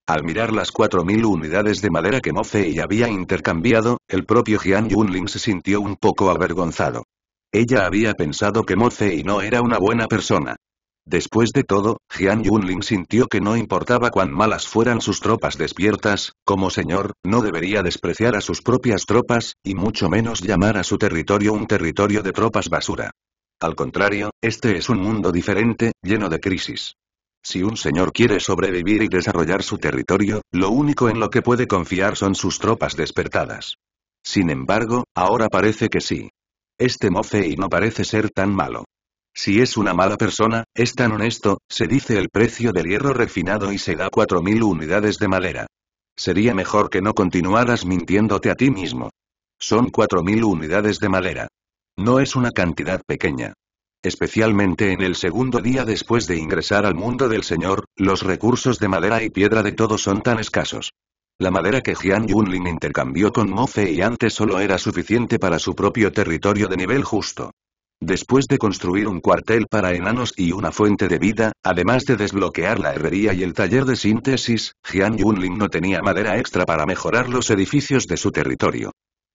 Al mirar las 4.000 unidades de madera que Mofei había intercambiado, el propio Jian Yunling se sintió un poco avergonzado. Ella había pensado que Mo no era una buena persona. Después de todo, Jian Yunlin sintió que no importaba cuán malas fueran sus tropas despiertas, como señor, no debería despreciar a sus propias tropas, y mucho menos llamar a su territorio un territorio de tropas basura. Al contrario, este es un mundo diferente, lleno de crisis. Si un señor quiere sobrevivir y desarrollar su territorio, lo único en lo que puede confiar son sus tropas despertadas. Sin embargo, ahora parece que sí. Este y no parece ser tan malo. Si es una mala persona, es tan honesto, se dice el precio del hierro refinado y se da 4.000 unidades de madera. Sería mejor que no continuaras mintiéndote a ti mismo. Son 4.000 unidades de madera. No es una cantidad pequeña. Especialmente en el segundo día después de ingresar al mundo del Señor, los recursos de madera y piedra de todo son tan escasos. La madera que Jian Yunlin intercambió con Mofe y antes solo era suficiente para su propio territorio de nivel justo. Después de construir un cuartel para enanos y una fuente de vida, además de desbloquear la herrería y el taller de síntesis, Jian Yunlin no tenía madera extra para mejorar los edificios de su territorio.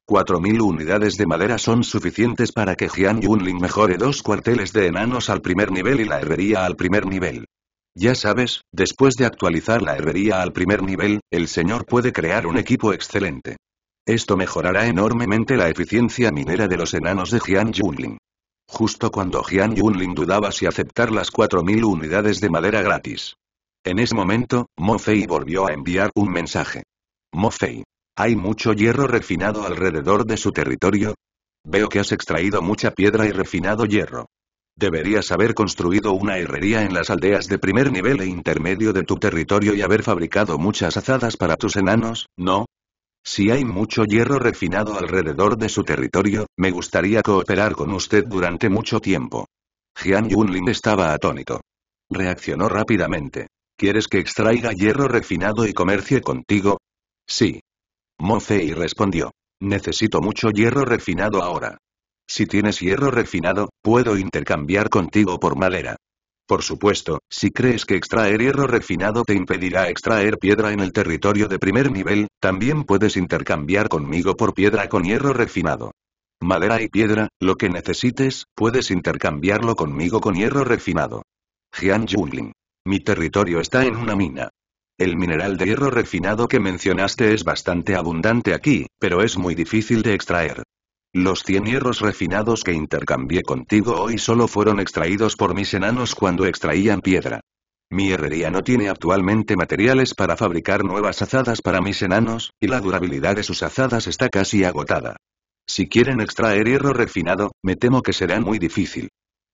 4.000 unidades de madera son suficientes para que Jian Yunlin mejore dos cuarteles de enanos al primer nivel y la herrería al primer nivel. Ya sabes, después de actualizar la herrería al primer nivel, el señor puede crear un equipo excelente. Esto mejorará enormemente la eficiencia minera de los enanos de Jian Yunlin. Justo cuando Jian Yunlin dudaba si aceptar las 4.000 unidades de madera gratis. En ese momento, Mo Fei volvió a enviar un mensaje. Mo Fei. Hay mucho hierro refinado alrededor de su territorio. Veo que has extraído mucha piedra y refinado hierro. Deberías haber construido una herrería en las aldeas de primer nivel e intermedio de tu territorio y haber fabricado muchas azadas para tus enanos, ¿no? Si hay mucho hierro refinado alrededor de su territorio, me gustaría cooperar con usted durante mucho tiempo. Jian Yunlin estaba atónito. Reaccionó rápidamente. ¿Quieres que extraiga hierro refinado y comercie contigo? Sí. Mo Fei respondió. Necesito mucho hierro refinado ahora. Si tienes hierro refinado, Puedo intercambiar contigo por madera. Por supuesto, si crees que extraer hierro refinado te impedirá extraer piedra en el territorio de primer nivel, también puedes intercambiar conmigo por piedra con hierro refinado. Madera y piedra, lo que necesites, puedes intercambiarlo conmigo con hierro refinado. Jian Jungling. Mi territorio está en una mina. El mineral de hierro refinado que mencionaste es bastante abundante aquí, pero es muy difícil de extraer. Los cien hierros refinados que intercambié contigo hoy solo fueron extraídos por mis enanos cuando extraían piedra. Mi herrería no tiene actualmente materiales para fabricar nuevas azadas para mis enanos, y la durabilidad de sus azadas está casi agotada. Si quieren extraer hierro refinado, me temo que será muy difícil.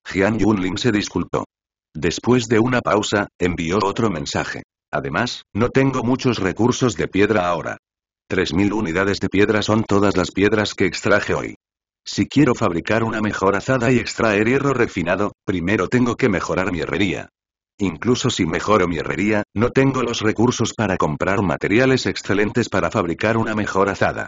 Jian Yunlin se disculpó. Después de una pausa, envió otro mensaje. Además, no tengo muchos recursos de piedra ahora. 3.000 unidades de piedra son todas las piedras que extraje hoy. Si quiero fabricar una mejor azada y extraer hierro refinado, primero tengo que mejorar mi herrería. Incluso si mejoro mi herrería, no tengo los recursos para comprar materiales excelentes para fabricar una mejor azada.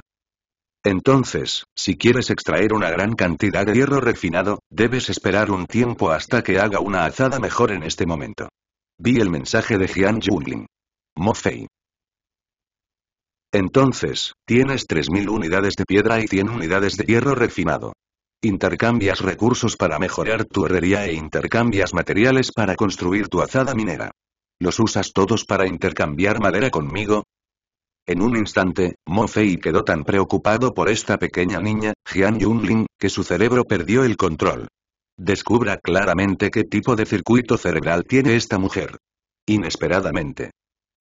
Entonces, si quieres extraer una gran cantidad de hierro refinado, debes esperar un tiempo hasta que haga una azada mejor en este momento. Vi el mensaje de Jian Jungling. Mo entonces, tienes 3.000 unidades de piedra y 100 unidades de hierro refinado. Intercambias recursos para mejorar tu herrería e intercambias materiales para construir tu azada minera. ¿Los usas todos para intercambiar madera conmigo? En un instante, Mo Fei quedó tan preocupado por esta pequeña niña, Jian Yunlin, que su cerebro perdió el control. Descubra claramente qué tipo de circuito cerebral tiene esta mujer. Inesperadamente,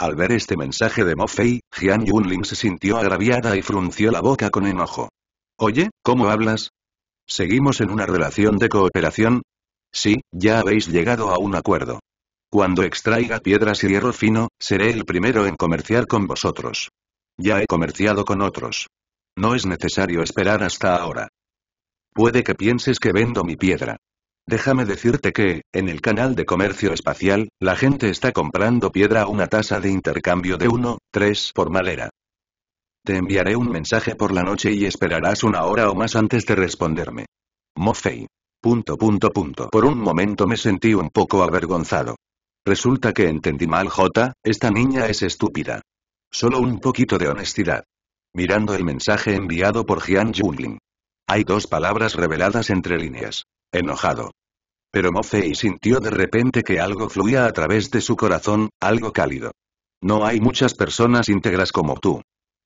al ver este mensaje de Fei, Jian Yunling se sintió agraviada y frunció la boca con enojo. Oye, ¿cómo hablas? ¿Seguimos en una relación de cooperación? Sí, ya habéis llegado a un acuerdo. Cuando extraiga piedras y hierro fino, seré el primero en comerciar con vosotros. Ya he comerciado con otros. No es necesario esperar hasta ahora. Puede que pienses que vendo mi piedra. Déjame decirte que, en el canal de comercio espacial, la gente está comprando piedra a una tasa de intercambio de 1,3 por madera. Te enviaré un mensaje por la noche y esperarás una hora o más antes de responderme. Mofei. Punto punto punto. Por un momento me sentí un poco avergonzado. Resulta que entendí mal J, esta niña es estúpida. Solo un poquito de honestidad. Mirando el mensaje enviado por Jian Jungling. Hay dos palabras reveladas entre líneas. Enojado. Pero Mofei sintió de repente que algo fluía a través de su corazón, algo cálido. No hay muchas personas íntegras como tú.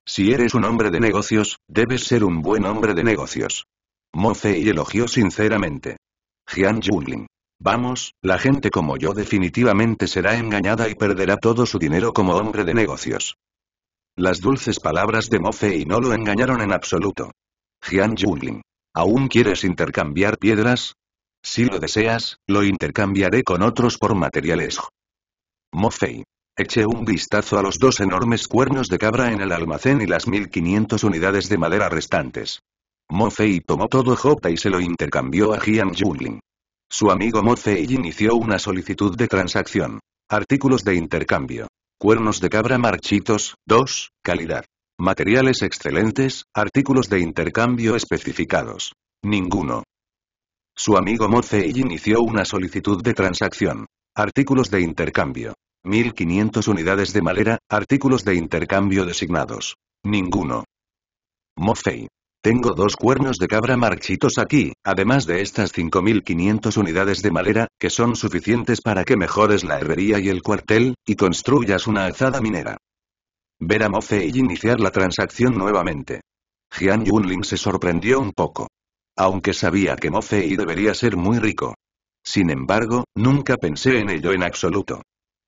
Si eres un hombre de negocios, debes ser un buen hombre de negocios. Mofei elogió sinceramente. Jian Jungling. Vamos, la gente como yo definitivamente será engañada y perderá todo su dinero como hombre de negocios. Las dulces palabras de Mofei no lo engañaron en absoluto. Jian Jungling. ¿Aún quieres intercambiar piedras? Si lo deseas, lo intercambiaré con otros por materiales. Mofei. Eché un vistazo a los dos enormes cuernos de cabra en el almacén y las 1500 unidades de madera restantes. Mofei tomó todo J y se lo intercambió a Jian Yulin. Su amigo Mofei inició una solicitud de transacción. Artículos de intercambio. Cuernos de cabra marchitos, 2, calidad. Materiales excelentes, artículos de intercambio especificados. Ninguno. Su amigo Mofei inició una solicitud de transacción. Artículos de intercambio. 1500 unidades de madera, artículos de intercambio designados. Ninguno. Mofei. Tengo dos cuernos de cabra marchitos aquí, además de estas 5500 unidades de madera, que son suficientes para que mejores la herrería y el cuartel, y construyas una azada minera. Ver a Mofei iniciar la transacción nuevamente. Jian Yunling se sorprendió un poco. Aunque sabía que Mofei debería ser muy rico. Sin embargo, nunca pensé en ello en absoluto.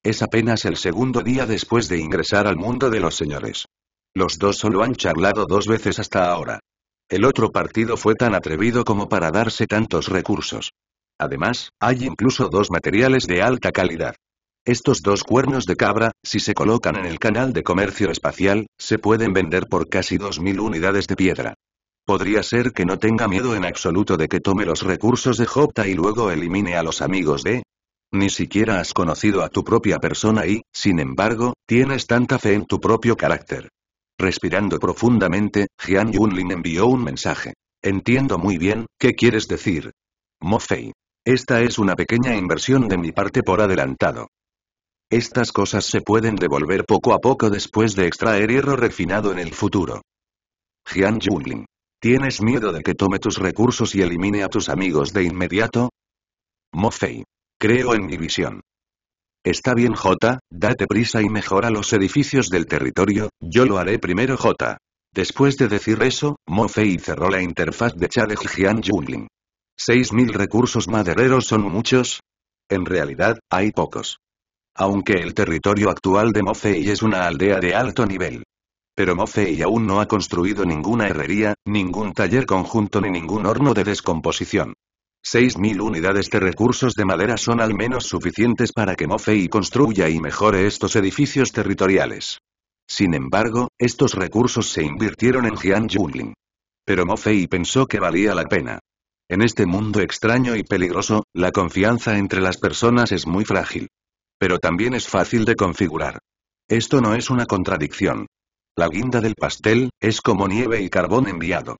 Es apenas el segundo día después de ingresar al mundo de los señores. Los dos solo han charlado dos veces hasta ahora. El otro partido fue tan atrevido como para darse tantos recursos. Además, hay incluso dos materiales de alta calidad. Estos dos cuernos de cabra, si se colocan en el canal de comercio espacial, se pueden vender por casi 2.000 unidades de piedra. Podría ser que no tenga miedo en absoluto de que tome los recursos de Jopta y luego elimine a los amigos de... Ni siquiera has conocido a tu propia persona y, sin embargo, tienes tanta fe en tu propio carácter. Respirando profundamente, Jian Yunlin envió un mensaje. Entiendo muy bien, ¿qué quieres decir? Mofei. Esta es una pequeña inversión de mi parte por adelantado. Estas cosas se pueden devolver poco a poco después de extraer hierro refinado en el futuro. Jian Junlin. ¿Tienes miedo de que tome tus recursos y elimine a tus amigos de inmediato? Mofei. Creo en mi visión. Está bien J, date prisa y mejora los edificios del territorio, yo lo haré primero J. Después de decir eso, Mofei cerró la interfaz de Chalejian Jungling. 6.000 recursos madereros son muchos. En realidad, hay pocos. Aunque el territorio actual de Mofei es una aldea de alto nivel, pero Mofei aún no ha construido ninguna herrería, ningún taller conjunto ni ningún horno de descomposición. 6.000 unidades de recursos de madera son al menos suficientes para que Mofei construya y mejore estos edificios territoriales. Sin embargo, estos recursos se invirtieron en Jian Yunling. Pero Mofei pensó que valía la pena. En este mundo extraño y peligroso, la confianza entre las personas es muy frágil. Pero también es fácil de configurar. Esto no es una contradicción. La guinda del pastel, es como nieve y carbón enviado.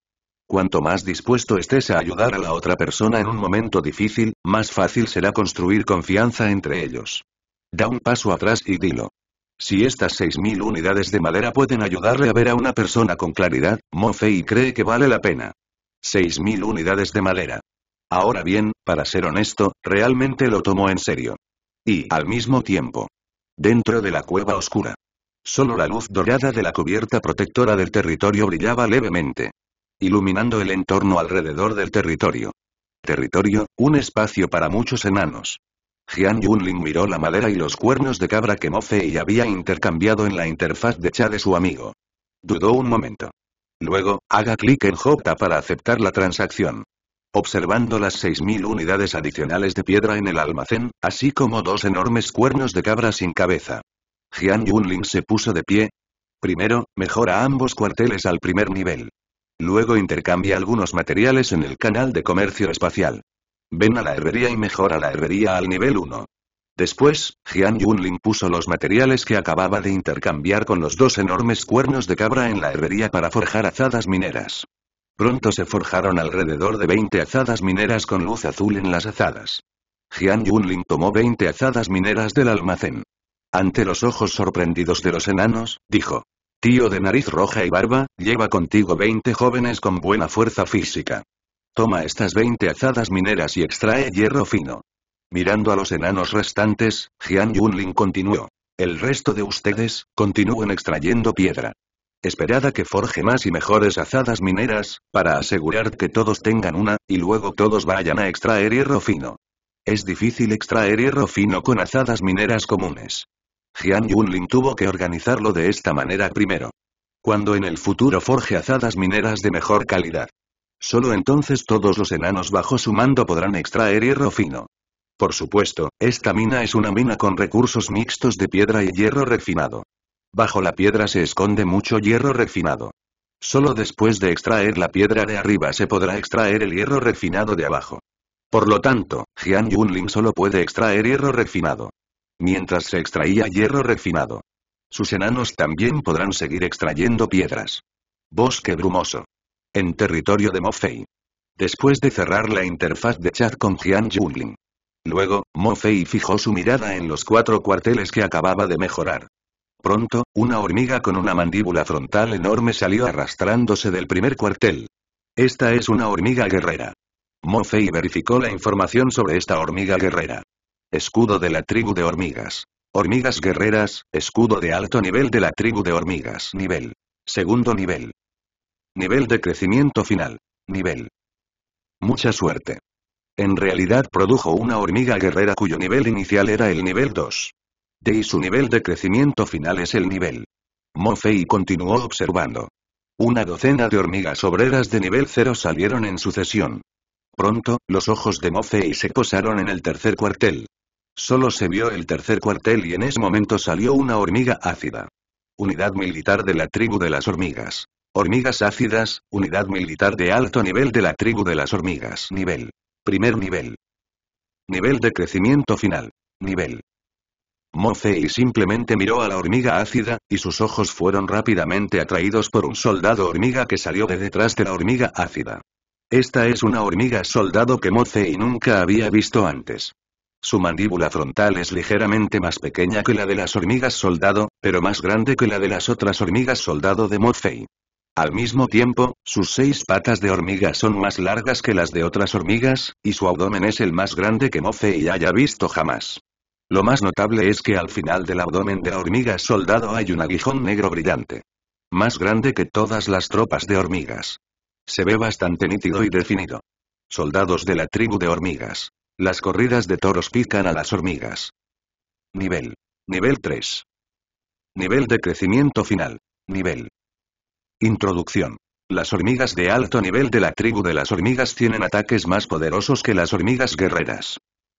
Cuanto más dispuesto estés a ayudar a la otra persona en un momento difícil, más fácil será construir confianza entre ellos. Da un paso atrás y dilo. Si estas 6.000 unidades de madera pueden ayudarle a ver a una persona con claridad, y cree que vale la pena. 6.000 unidades de madera. Ahora bien, para ser honesto, realmente lo tomo en serio. Y, al mismo tiempo, dentro de la cueva oscura, Solo la luz dorada de la cubierta protectora del territorio brillaba levemente. Iluminando el entorno alrededor del territorio. Territorio, un espacio para muchos enanos. Jian Yunlin miró la madera y los cuernos de cabra que Mofei había intercambiado en la interfaz de chat de su amigo. Dudó un momento. Luego, haga clic en Jota para aceptar la transacción. Observando las 6.000 unidades adicionales de piedra en el almacén, así como dos enormes cuernos de cabra sin cabeza. Jian Yunling se puso de pie. Primero, mejora ambos cuarteles al primer nivel. Luego intercambia algunos materiales en el canal de comercio espacial. Ven a la herrería y mejora la herrería al nivel 1. Después, Jian Yunling puso los materiales que acababa de intercambiar con los dos enormes cuernos de cabra en la herrería para forjar azadas mineras. Pronto se forjaron alrededor de 20 azadas mineras con luz azul en las azadas. Jian Yunling tomó 20 azadas mineras del almacén. Ante los ojos sorprendidos de los enanos, dijo. Tío de nariz roja y barba, lleva contigo 20 jóvenes con buena fuerza física. Toma estas 20 azadas mineras y extrae hierro fino. Mirando a los enanos restantes, Jian Yunlin continuó. El resto de ustedes, continúen extrayendo piedra. Esperada que forje más y mejores azadas mineras, para asegurar que todos tengan una, y luego todos vayan a extraer hierro fino. Es difícil extraer hierro fino con azadas mineras comunes. Jian Yunlin tuvo que organizarlo de esta manera primero. Cuando en el futuro forje azadas mineras de mejor calidad. Solo entonces todos los enanos bajo su mando podrán extraer hierro fino. Por supuesto, esta mina es una mina con recursos mixtos de piedra y hierro refinado. Bajo la piedra se esconde mucho hierro refinado. Solo después de extraer la piedra de arriba se podrá extraer el hierro refinado de abajo. Por lo tanto, Jian Yunlin solo puede extraer hierro refinado. Mientras se extraía hierro refinado. Sus enanos también podrán seguir extrayendo piedras. Bosque brumoso. En territorio de Mofei. Después de cerrar la interfaz de chat con Jian Yunlin. Luego, Mofei fijó su mirada en los cuatro cuarteles que acababa de mejorar. Pronto, una hormiga con una mandíbula frontal enorme salió arrastrándose del primer cuartel. Esta es una hormiga guerrera. Mofei verificó la información sobre esta hormiga guerrera. Escudo de la tribu de hormigas. Hormigas guerreras, escudo de alto nivel de la tribu de hormigas. Nivel. Segundo nivel. Nivel de crecimiento final. Nivel. Mucha suerte. En realidad produjo una hormiga guerrera cuyo nivel inicial era el nivel 2. De y su nivel de crecimiento final es el nivel. Mofei continuó observando. Una docena de hormigas obreras de nivel 0 salieron en sucesión. Pronto, los ojos de Mofei se posaron en el tercer cuartel. Solo se vio el tercer cuartel y en ese momento salió una hormiga ácida. Unidad militar de la tribu de las hormigas. Hormigas ácidas, unidad militar de alto nivel de la tribu de las hormigas. Nivel. Primer nivel. Nivel de crecimiento final. Nivel. Mofei simplemente miró a la hormiga ácida, y sus ojos fueron rápidamente atraídos por un soldado hormiga que salió de detrás de la hormiga ácida. Esta es una hormiga soldado que y nunca había visto antes. Su mandíbula frontal es ligeramente más pequeña que la de las hormigas soldado, pero más grande que la de las otras hormigas soldado de Mofei. Al mismo tiempo, sus seis patas de hormiga son más largas que las de otras hormigas, y su abdomen es el más grande que Mofei haya visto jamás. Lo más notable es que al final del abdomen de la hormiga soldado hay un aguijón negro brillante. Más grande que todas las tropas de hormigas. Se ve bastante nítido y definido. Soldados de la tribu de hormigas. Las corridas de toros pican a las hormigas. Nivel. Nivel 3. Nivel de crecimiento final. Nivel. Introducción. Las hormigas de alto nivel de la tribu de las hormigas tienen ataques más poderosos que las hormigas guerreras.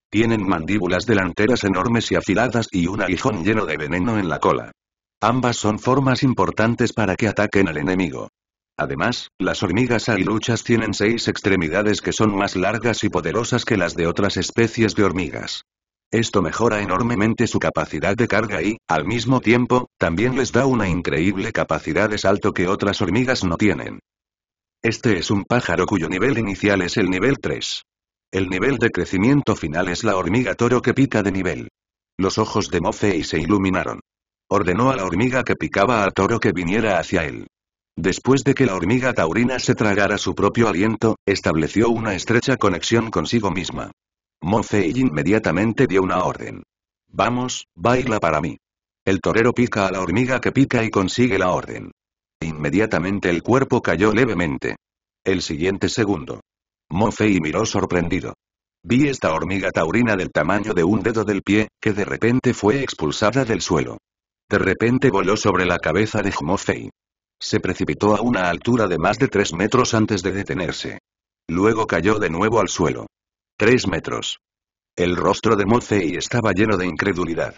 Tienen mandíbulas delanteras enormes y afiladas y un aguijón lleno de veneno en la cola. Ambas son formas importantes para que ataquen al enemigo. Además, las hormigas aguiluchas tienen seis extremidades que son más largas y poderosas que las de otras especies de hormigas. Esto mejora enormemente su capacidad de carga y, al mismo tiempo, también les da una increíble capacidad de salto que otras hormigas no tienen. Este es un pájaro cuyo nivel inicial es el nivel 3. El nivel de crecimiento final es la hormiga toro que pica de nivel. Los ojos de Mofei se iluminaron. Ordenó a la hormiga que picaba a toro que viniera hacia él. Después de que la hormiga taurina se tragara su propio aliento, estableció una estrecha conexión consigo misma. Mofei inmediatamente dio una orden. Vamos, baila para mí. El torero pica a la hormiga que pica y consigue la orden. Inmediatamente el cuerpo cayó levemente. El siguiente segundo. Mofei miró sorprendido. Vi esta hormiga taurina del tamaño de un dedo del pie, que de repente fue expulsada del suelo. De repente voló sobre la cabeza de Mofei. Se precipitó a una altura de más de tres metros antes de detenerse. Luego cayó de nuevo al suelo. Tres metros. El rostro de Mozei estaba lleno de incredulidad.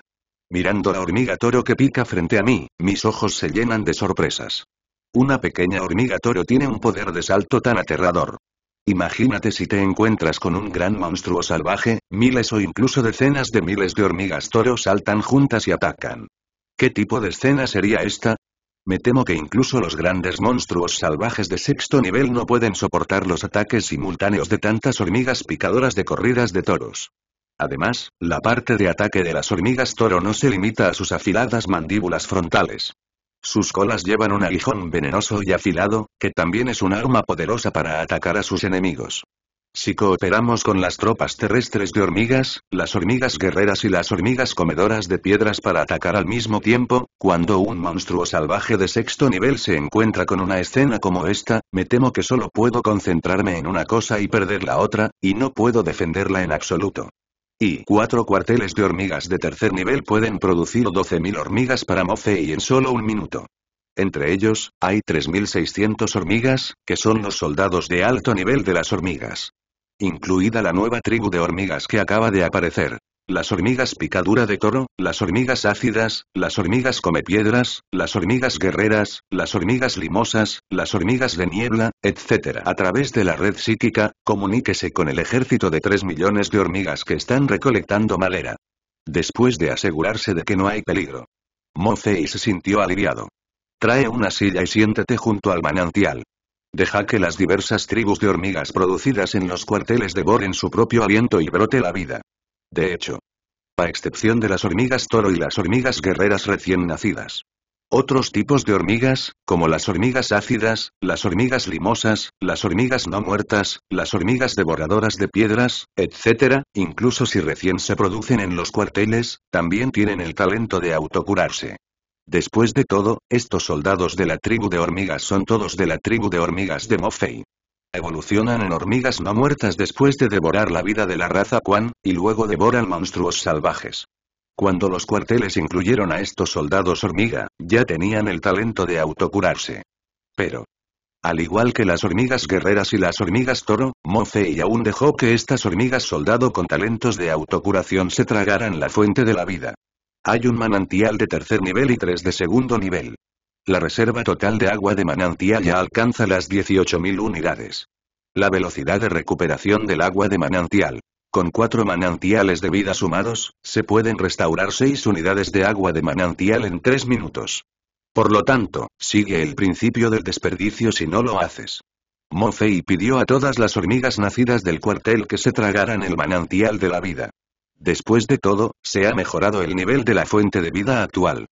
Mirando la hormiga toro que pica frente a mí, mis ojos se llenan de sorpresas. Una pequeña hormiga toro tiene un poder de salto tan aterrador. Imagínate si te encuentras con un gran monstruo salvaje, miles o incluso decenas de miles de hormigas toro saltan juntas y atacan. ¿Qué tipo de escena sería esta? Me temo que incluso los grandes monstruos salvajes de sexto nivel no pueden soportar los ataques simultáneos de tantas hormigas picadoras de corridas de toros. Además, la parte de ataque de las hormigas toro no se limita a sus afiladas mandíbulas frontales. Sus colas llevan un aguijón venenoso y afilado, que también es un arma poderosa para atacar a sus enemigos. Si cooperamos con las tropas terrestres de hormigas, las hormigas guerreras y las hormigas comedoras de piedras para atacar al mismo tiempo, cuando un monstruo salvaje de sexto nivel se encuentra con una escena como esta, me temo que solo puedo concentrarme en una cosa y perder la otra, y no puedo defenderla en absoluto. Y cuatro cuarteles de hormigas de tercer nivel pueden producir 12.000 hormigas para Mofe en solo un minuto. Entre ellos, hay 3.600 hormigas, que son los soldados de alto nivel de las hormigas incluida la nueva tribu de hormigas que acaba de aparecer. Las hormigas picadura de toro, las hormigas ácidas, las hormigas come piedras, las hormigas guerreras, las hormigas limosas, las hormigas de niebla, etc. A través de la red psíquica, comuníquese con el ejército de 3 millones de hormigas que están recolectando madera. Después de asegurarse de que no hay peligro. Mofei se sintió aliviado. Trae una silla y siéntete junto al manantial. Deja que las diversas tribus de hormigas producidas en los cuarteles devoren su propio aliento y brote la vida. De hecho, a excepción de las hormigas toro y las hormigas guerreras recién nacidas. Otros tipos de hormigas, como las hormigas ácidas, las hormigas limosas, las hormigas no muertas, las hormigas devoradoras de piedras, etc., incluso si recién se producen en los cuarteles, también tienen el talento de autocurarse. Después de todo, estos soldados de la tribu de hormigas son todos de la tribu de hormigas de Mofei. Evolucionan en hormigas no muertas después de devorar la vida de la raza Quan, y luego devoran monstruos salvajes. Cuando los cuarteles incluyeron a estos soldados hormiga, ya tenían el talento de autocurarse. Pero, al igual que las hormigas guerreras y las hormigas toro, Mofei aún dejó que estas hormigas soldado con talentos de autocuración se tragaran la fuente de la vida. Hay un manantial de tercer nivel y tres de segundo nivel. La reserva total de agua de manantial ya alcanza las 18.000 unidades. La velocidad de recuperación del agua de manantial. Con cuatro manantiales de vida sumados, se pueden restaurar seis unidades de agua de manantial en tres minutos. Por lo tanto, sigue el principio del desperdicio si no lo haces. Mofei pidió a todas las hormigas nacidas del cuartel que se tragaran el manantial de la vida. Después de todo, se ha mejorado el nivel de la fuente de vida actual.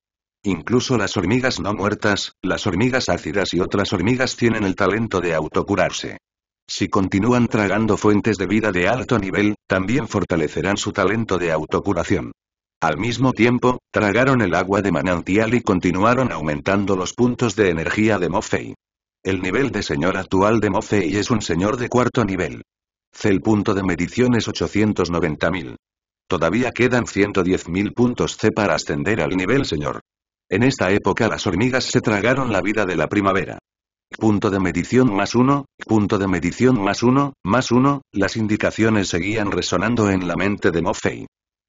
Incluso las hormigas no muertas, las hormigas ácidas y otras hormigas tienen el talento de autocurarse. Si continúan tragando fuentes de vida de alto nivel, también fortalecerán su talento de autocuración. Al mismo tiempo, tragaron el agua de manantial y continuaron aumentando los puntos de energía de Mofei. El nivel de señor actual de Mofei es un señor de cuarto nivel. El punto de medición es 890.000. Todavía quedan 110.000 puntos C para ascender al nivel señor. En esta época las hormigas se tragaron la vida de la primavera. Punto de medición más uno, punto de medición más uno, más uno, las indicaciones seguían resonando en la mente de Mofei.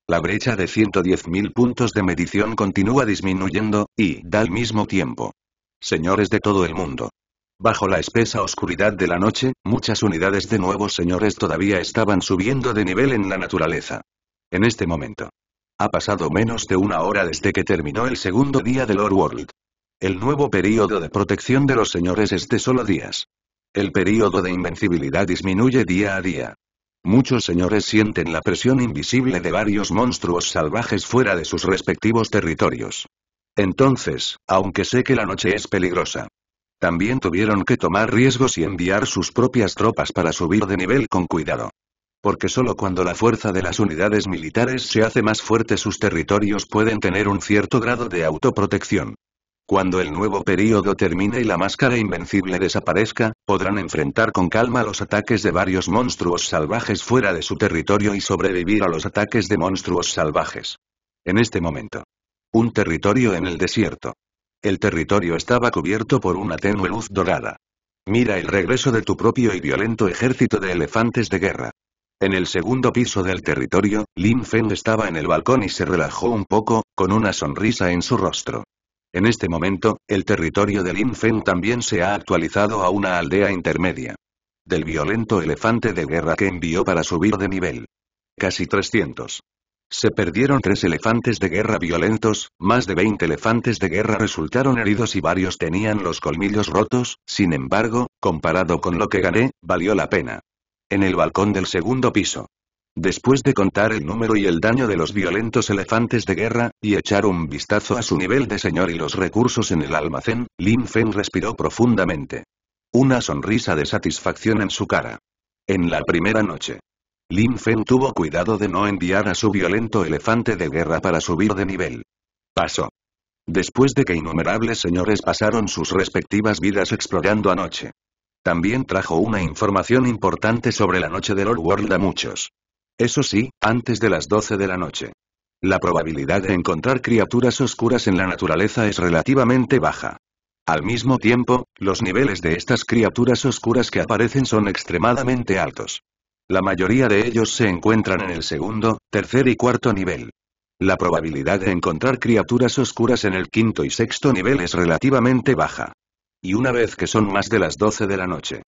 La brecha de 110.000 puntos de medición continúa disminuyendo, y da al mismo tiempo. Señores de todo el mundo. Bajo la espesa oscuridad de la noche, muchas unidades de nuevos señores todavía estaban subiendo de nivel en la naturaleza. En este momento. Ha pasado menos de una hora desde que terminó el segundo día de Lord World. El nuevo período de protección de los señores es de solo días. El período de invencibilidad disminuye día a día. Muchos señores sienten la presión invisible de varios monstruos salvajes fuera de sus respectivos territorios. Entonces, aunque sé que la noche es peligrosa, también tuvieron que tomar riesgos y enviar sus propias tropas para subir de nivel con cuidado. Porque solo cuando la fuerza de las unidades militares se hace más fuerte sus territorios pueden tener un cierto grado de autoprotección. Cuando el nuevo período termine y la máscara invencible desaparezca, podrán enfrentar con calma los ataques de varios monstruos salvajes fuera de su territorio y sobrevivir a los ataques de monstruos salvajes. En este momento. Un territorio en el desierto. El territorio estaba cubierto por una tenue luz dorada. Mira el regreso de tu propio y violento ejército de elefantes de guerra. En el segundo piso del territorio, Lin Feng estaba en el balcón y se relajó un poco, con una sonrisa en su rostro. En este momento, el territorio de Lin Feng también se ha actualizado a una aldea intermedia. Del violento elefante de guerra que envió para subir de nivel. Casi 300. Se perdieron tres elefantes de guerra violentos, más de 20 elefantes de guerra resultaron heridos y varios tenían los colmillos rotos, sin embargo, comparado con lo que gané, valió la pena. En el balcón del segundo piso. Después de contar el número y el daño de los violentos elefantes de guerra, y echar un vistazo a su nivel de señor y los recursos en el almacén, Lin Fen respiró profundamente. Una sonrisa de satisfacción en su cara. En la primera noche. Lin Fen tuvo cuidado de no enviar a su violento elefante de guerra para subir de nivel. Pasó. Después de que innumerables señores pasaron sus respectivas vidas explorando anoche. También trajo una información importante sobre la noche del World a muchos. Eso sí, antes de las 12 de la noche. La probabilidad de encontrar criaturas oscuras en la naturaleza es relativamente baja. Al mismo tiempo, los niveles de estas criaturas oscuras que aparecen son extremadamente altos. La mayoría de ellos se encuentran en el segundo, tercer y cuarto nivel. La probabilidad de encontrar criaturas oscuras en el quinto y sexto nivel es relativamente baja. Y una vez que son más de las 12 de la noche.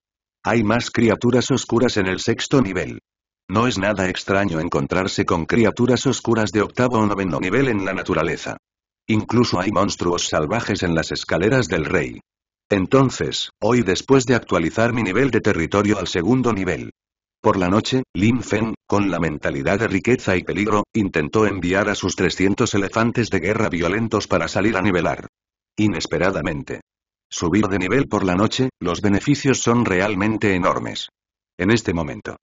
Hay más criaturas oscuras en el sexto nivel. No es nada extraño encontrarse con criaturas oscuras de octavo o noveno nivel en la naturaleza. Incluso hay monstruos salvajes en las escaleras del rey. Entonces, hoy después de actualizar mi nivel de territorio al segundo nivel. Por la noche, Lin Feng, con la mentalidad de riqueza y peligro, intentó enviar a sus 300 elefantes de guerra violentos para salir a nivelar. Inesperadamente. Subir de nivel por la noche, los beneficios son realmente enormes. En este momento.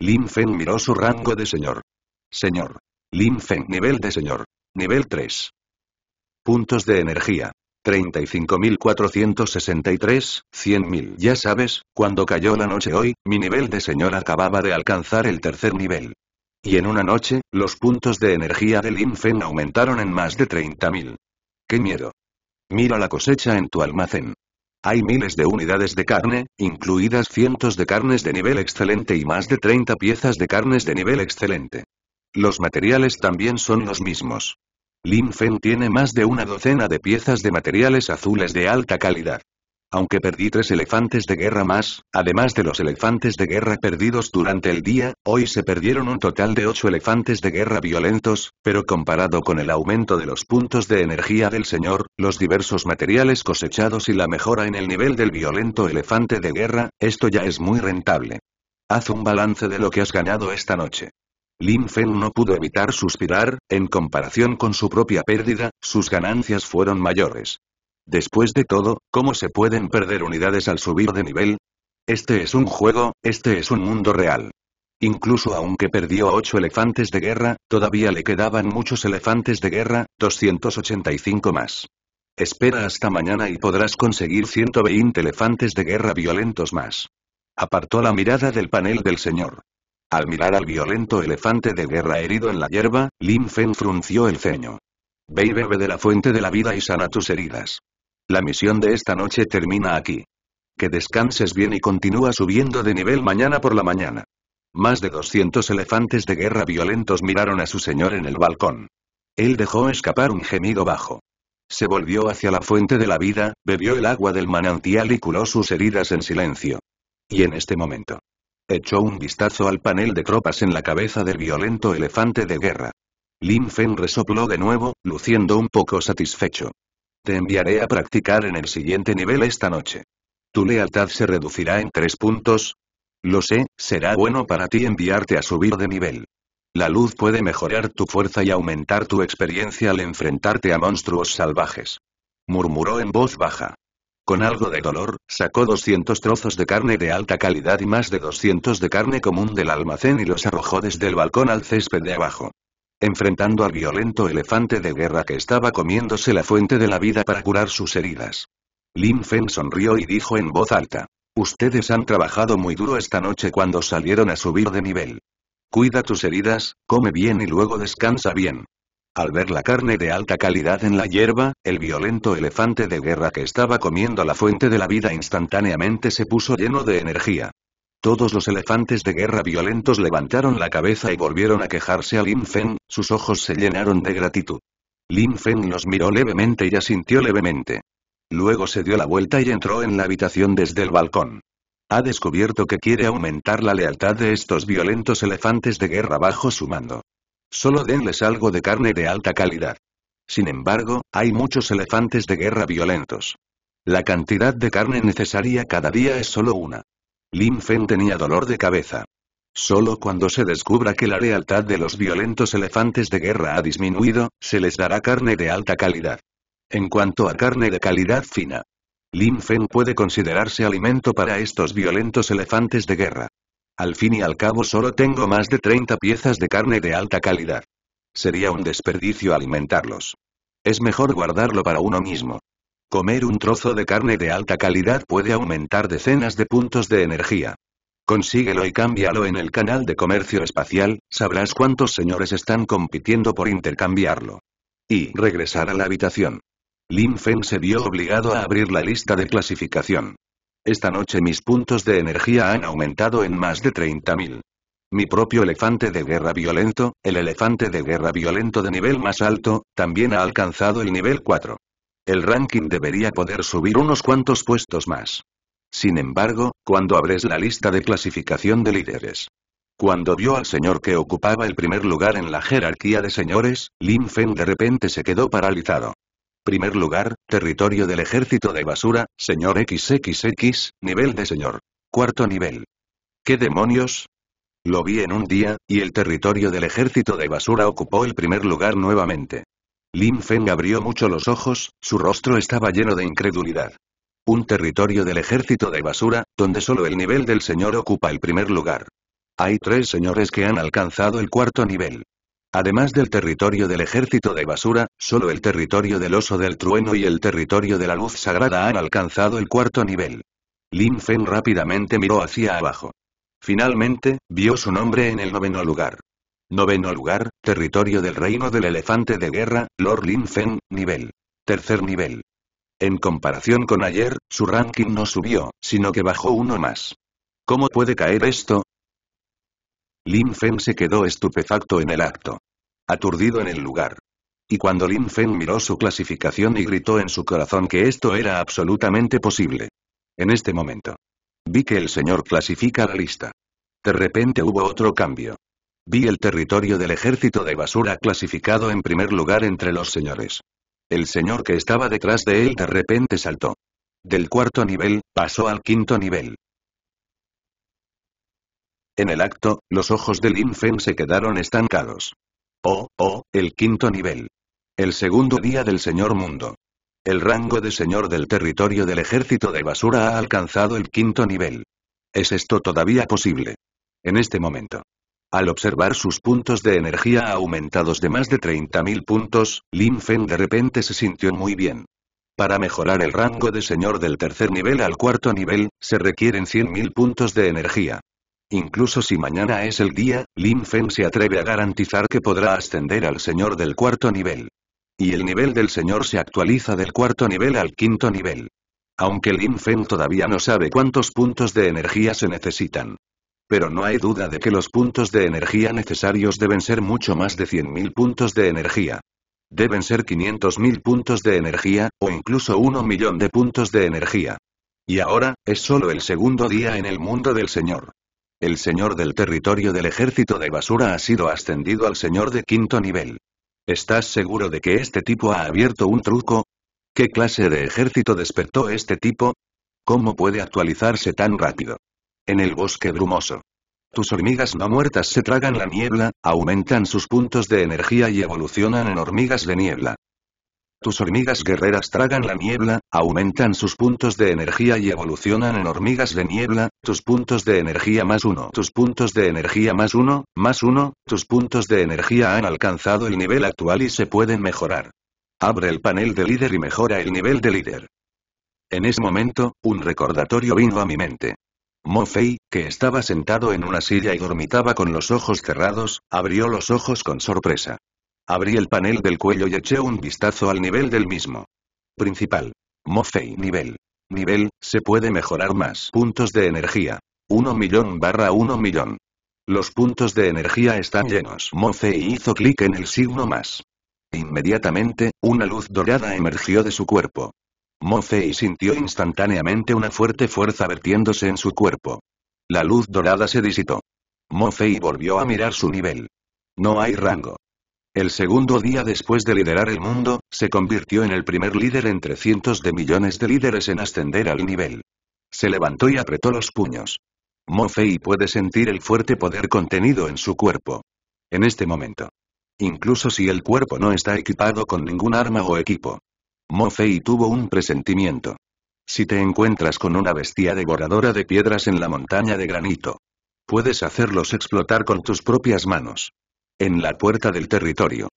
Lin Feng miró su rango de señor. Señor. Lin Feng. nivel de señor. Nivel 3. Puntos de energía. 35.463, 100.000. Ya sabes, cuando cayó la noche hoy, mi nivel de señor acababa de alcanzar el tercer nivel. Y en una noche, los puntos de energía de Lin Feng aumentaron en más de 30.000. ¡Qué miedo! Mira la cosecha en tu almacén. Hay miles de unidades de carne, incluidas cientos de carnes de nivel excelente y más de 30 piezas de carnes de nivel excelente. Los materiales también son los mismos. Linfen tiene más de una docena de piezas de materiales azules de alta calidad aunque perdí tres elefantes de guerra más, además de los elefantes de guerra perdidos durante el día, hoy se perdieron un total de ocho elefantes de guerra violentos, pero comparado con el aumento de los puntos de energía del señor, los diversos materiales cosechados y la mejora en el nivel del violento elefante de guerra, esto ya es muy rentable. Haz un balance de lo que has ganado esta noche. Lin Feng no pudo evitar suspirar, en comparación con su propia pérdida, sus ganancias fueron mayores. Después de todo, ¿cómo se pueden perder unidades al subir de nivel? Este es un juego, este es un mundo real. Incluso aunque perdió 8 elefantes de guerra, todavía le quedaban muchos elefantes de guerra, 285 más. Espera hasta mañana y podrás conseguir 120 elefantes de guerra violentos más. Apartó la mirada del panel del señor. Al mirar al violento elefante de guerra herido en la hierba, Lin Fen frunció el ceño. Ve y bebe de la fuente de la vida y sana tus heridas. La misión de esta noche termina aquí. Que descanses bien y continúa subiendo de nivel mañana por la mañana. Más de 200 elefantes de guerra violentos miraron a su señor en el balcón. Él dejó escapar un gemido bajo. Se volvió hacia la fuente de la vida, bebió el agua del manantial y curó sus heridas en silencio. Y en este momento. Echó un vistazo al panel de tropas en la cabeza del violento elefante de guerra. Lin Fen resopló de nuevo, luciendo un poco satisfecho. Te enviaré a practicar en el siguiente nivel esta noche. Tu lealtad se reducirá en tres puntos. Lo sé, será bueno para ti enviarte a subir de nivel. La luz puede mejorar tu fuerza y aumentar tu experiencia al enfrentarte a monstruos salvajes. Murmuró en voz baja. Con algo de dolor, sacó 200 trozos de carne de alta calidad y más de 200 de carne común del almacén y los arrojó desde el balcón al césped de abajo enfrentando al violento elefante de guerra que estaba comiéndose la fuente de la vida para curar sus heridas. Lin Fen sonrió y dijo en voz alta. Ustedes han trabajado muy duro esta noche cuando salieron a subir de nivel. Cuida tus heridas, come bien y luego descansa bien. Al ver la carne de alta calidad en la hierba, el violento elefante de guerra que estaba comiendo la fuente de la vida instantáneamente se puso lleno de energía. Todos los elefantes de guerra violentos levantaron la cabeza y volvieron a quejarse a Lin Fen, sus ojos se llenaron de gratitud. Lin Fen los miró levemente y asintió levemente. Luego se dio la vuelta y entró en la habitación desde el balcón. Ha descubierto que quiere aumentar la lealtad de estos violentos elefantes de guerra bajo su mando. Solo denles algo de carne de alta calidad. Sin embargo, hay muchos elefantes de guerra violentos. La cantidad de carne necesaria cada día es solo una. Lin Fen tenía dolor de cabeza. Solo cuando se descubra que la lealtad de los violentos elefantes de guerra ha disminuido, se les dará carne de alta calidad. En cuanto a carne de calidad fina, Lin Fen puede considerarse alimento para estos violentos elefantes de guerra. Al fin y al cabo solo tengo más de 30 piezas de carne de alta calidad. Sería un desperdicio alimentarlos. Es mejor guardarlo para uno mismo. Comer un trozo de carne de alta calidad puede aumentar decenas de puntos de energía. Consíguelo y cámbialo en el canal de comercio espacial, sabrás cuántos señores están compitiendo por intercambiarlo. Y regresar a la habitación. Lin Feng se vio obligado a abrir la lista de clasificación. Esta noche mis puntos de energía han aumentado en más de 30.000. Mi propio elefante de guerra violento, el elefante de guerra violento de nivel más alto, también ha alcanzado el nivel 4. El ranking debería poder subir unos cuantos puestos más. Sin embargo, cuando abres la lista de clasificación de líderes. Cuando vio al señor que ocupaba el primer lugar en la jerarquía de señores, Lin Fen de repente se quedó paralizado. Primer lugar, territorio del ejército de basura, señor XXX, nivel de señor. Cuarto nivel. ¿Qué demonios? Lo vi en un día, y el territorio del ejército de basura ocupó el primer lugar nuevamente. Lin Feng abrió mucho los ojos, su rostro estaba lleno de incredulidad. Un territorio del ejército de basura, donde solo el nivel del señor ocupa el primer lugar. Hay tres señores que han alcanzado el cuarto nivel. Además del territorio del ejército de basura, solo el territorio del oso del trueno y el territorio de la luz sagrada han alcanzado el cuarto nivel. Lin Feng rápidamente miró hacia abajo. Finalmente, vio su nombre en el noveno lugar. Noveno lugar, territorio del reino del elefante de guerra, Lord Feng, nivel. Tercer nivel. En comparación con ayer, su ranking no subió, sino que bajó uno más. ¿Cómo puede caer esto? Lin Feng se quedó estupefacto en el acto. Aturdido en el lugar. Y cuando Lin Feng miró su clasificación y gritó en su corazón que esto era absolutamente posible. En este momento. Vi que el señor clasifica la lista. De repente hubo otro cambio. Vi el territorio del ejército de basura clasificado en primer lugar entre los señores. El señor que estaba detrás de él de repente saltó. Del cuarto nivel, pasó al quinto nivel. En el acto, los ojos del infen se quedaron estancados. Oh, oh, el quinto nivel. El segundo día del Señor Mundo. El rango de Señor del territorio del ejército de basura ha alcanzado el quinto nivel. ¿Es esto todavía posible? En este momento. Al observar sus puntos de energía aumentados de más de 30.000 puntos, Lin Fen de repente se sintió muy bien. Para mejorar el rango de señor del tercer nivel al cuarto nivel, se requieren 100.000 puntos de energía. Incluso si mañana es el día, Lin Fen se atreve a garantizar que podrá ascender al señor del cuarto nivel. Y el nivel del señor se actualiza del cuarto nivel al quinto nivel. Aunque Lin Fen todavía no sabe cuántos puntos de energía se necesitan. Pero no hay duda de que los puntos de energía necesarios deben ser mucho más de 100.000 puntos de energía. Deben ser 500.000 puntos de energía, o incluso 1 millón de puntos de energía. Y ahora, es solo el segundo día en el mundo del Señor. El Señor del territorio del ejército de basura ha sido ascendido al Señor de quinto nivel. ¿Estás seguro de que este tipo ha abierto un truco? ¿Qué clase de ejército despertó este tipo? ¿Cómo puede actualizarse tan rápido? En el bosque brumoso. Tus hormigas no muertas se tragan la niebla, aumentan sus puntos de energía y evolucionan en hormigas de niebla. Tus hormigas guerreras tragan la niebla, aumentan sus puntos de energía y evolucionan en hormigas de niebla, tus puntos de energía más uno. Tus puntos de energía más uno, más uno, tus puntos de energía han alcanzado el nivel actual y se pueden mejorar. Abre el panel de líder y mejora el nivel de líder. En ese momento, un recordatorio vino a mi mente. Mofei, que estaba sentado en una silla y dormitaba con los ojos cerrados, abrió los ojos con sorpresa. Abrí el panel del cuello y eché un vistazo al nivel del mismo. Principal. Mofei. nivel. Nivel, se puede mejorar más. Puntos de energía. 1 millón barra 1 millón. Los puntos de energía están llenos. Mofei hizo clic en el signo más. Inmediatamente, una luz dorada emergió de su cuerpo. Fei sintió instantáneamente una fuerte fuerza vertiéndose en su cuerpo. La luz dorada se disipó. Fei volvió a mirar su nivel. No hay rango. El segundo día después de liderar el mundo, se convirtió en el primer líder entre cientos de millones de líderes en ascender al nivel. Se levantó y apretó los puños. Mofei puede sentir el fuerte poder contenido en su cuerpo. En este momento. Incluso si el cuerpo no está equipado con ningún arma o equipo. Mofei tuvo un presentimiento. Si te encuentras con una bestia devoradora de piedras en la montaña de granito. Puedes hacerlos explotar con tus propias manos. En la puerta del territorio.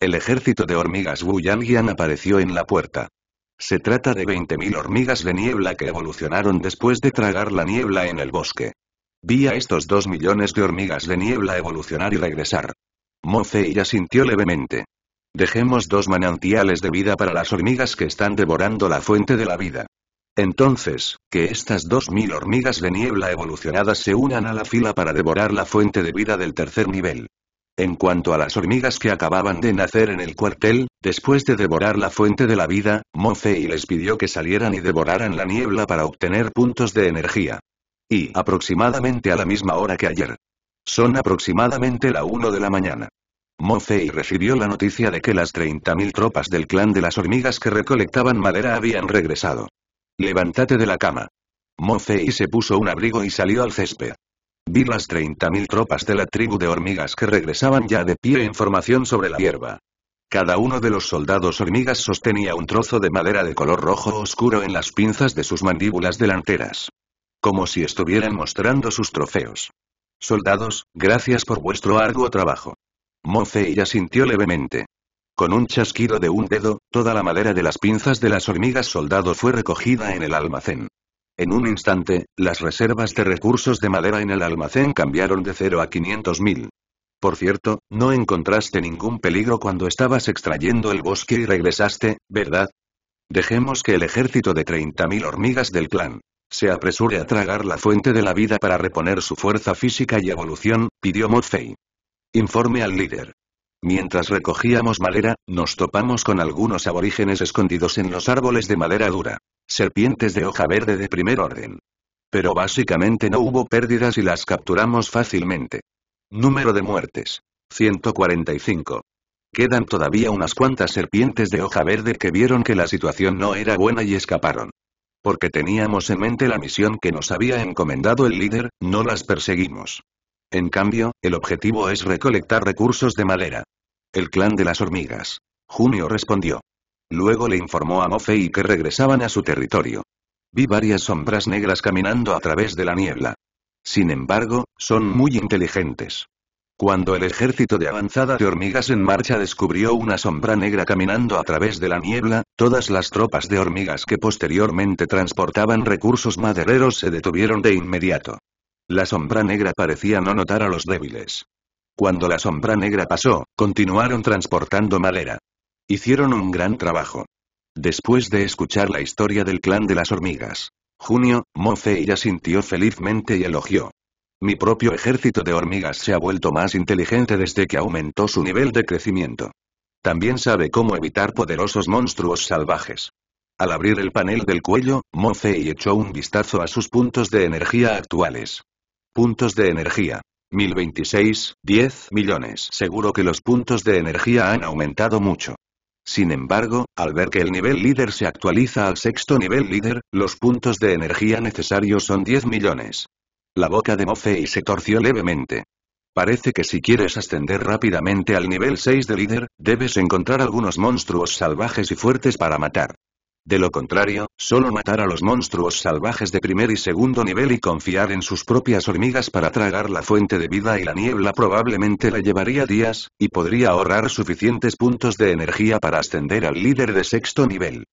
El ejército de hormigas Yangian apareció en la puerta. Se trata de 20.000 hormigas de niebla que evolucionaron después de tragar la niebla en el bosque. Vi a estos dos millones de hormigas de niebla evolucionar y regresar. ya sintió levemente. Dejemos dos manantiales de vida para las hormigas que están devorando la fuente de la vida. Entonces, que estas dos mil hormigas de niebla evolucionadas se unan a la fila para devorar la fuente de vida del tercer nivel. En cuanto a las hormigas que acababan de nacer en el cuartel, después de devorar la fuente de la vida, Mofei les pidió que salieran y devoraran la niebla para obtener puntos de energía. Y aproximadamente a la misma hora que ayer. Son aproximadamente la 1 de la mañana y recibió la noticia de que las 30.000 tropas del clan de las hormigas que recolectaban madera habían regresado. Levántate de la cama. Mofei se puso un abrigo y salió al césped. Vi las 30.000 tropas de la tribu de hormigas que regresaban ya de pie en formación sobre la hierba. Cada uno de los soldados hormigas sostenía un trozo de madera de color rojo oscuro en las pinzas de sus mandíbulas delanteras. Como si estuvieran mostrando sus trofeos. Soldados, gracias por vuestro arduo trabajo ya sintió levemente. Con un chasquido de un dedo, toda la madera de las pinzas de las hormigas soldado fue recogida en el almacén. En un instante, las reservas de recursos de madera en el almacén cambiaron de 0 a 500.000. mil. Por cierto, no encontraste ningún peligro cuando estabas extrayendo el bosque y regresaste, ¿verdad? Dejemos que el ejército de 30.000 hormigas del clan se apresure a tragar la fuente de la vida para reponer su fuerza física y evolución, pidió Mofei. Informe al líder. Mientras recogíamos madera, nos topamos con algunos aborígenes escondidos en los árboles de madera dura. Serpientes de hoja verde de primer orden. Pero básicamente no hubo pérdidas y las capturamos fácilmente. Número de muertes. 145. Quedan todavía unas cuantas serpientes de hoja verde que vieron que la situación no era buena y escaparon. Porque teníamos en mente la misión que nos había encomendado el líder, no las perseguimos. En cambio, el objetivo es recolectar recursos de madera. El clan de las hormigas. Junio respondió. Luego le informó a Mofei que regresaban a su territorio. Vi varias sombras negras caminando a través de la niebla. Sin embargo, son muy inteligentes. Cuando el ejército de avanzada de hormigas en marcha descubrió una sombra negra caminando a través de la niebla, todas las tropas de hormigas que posteriormente transportaban recursos madereros se detuvieron de inmediato. La sombra negra parecía no notar a los débiles. Cuando la sombra negra pasó, continuaron transportando madera. Hicieron un gran trabajo. Después de escuchar la historia del clan de las hormigas, Junio, Mofei ya sintió felizmente y elogió. Mi propio ejército de hormigas se ha vuelto más inteligente desde que aumentó su nivel de crecimiento. También sabe cómo evitar poderosos monstruos salvajes. Al abrir el panel del cuello, Mofei echó un vistazo a sus puntos de energía actuales. Puntos de energía. 1026, 10 millones. Seguro que los puntos de energía han aumentado mucho. Sin embargo, al ver que el nivel líder se actualiza al sexto nivel líder, los puntos de energía necesarios son 10 millones. La boca de Mofei se torció levemente. Parece que si quieres ascender rápidamente al nivel 6 de líder, debes encontrar algunos monstruos salvajes y fuertes para matar. De lo contrario, solo matar a los monstruos salvajes de primer y segundo nivel y confiar en sus propias hormigas para tragar la fuente de vida y la niebla probablemente la llevaría días, y podría ahorrar suficientes puntos de energía para ascender al líder de sexto nivel.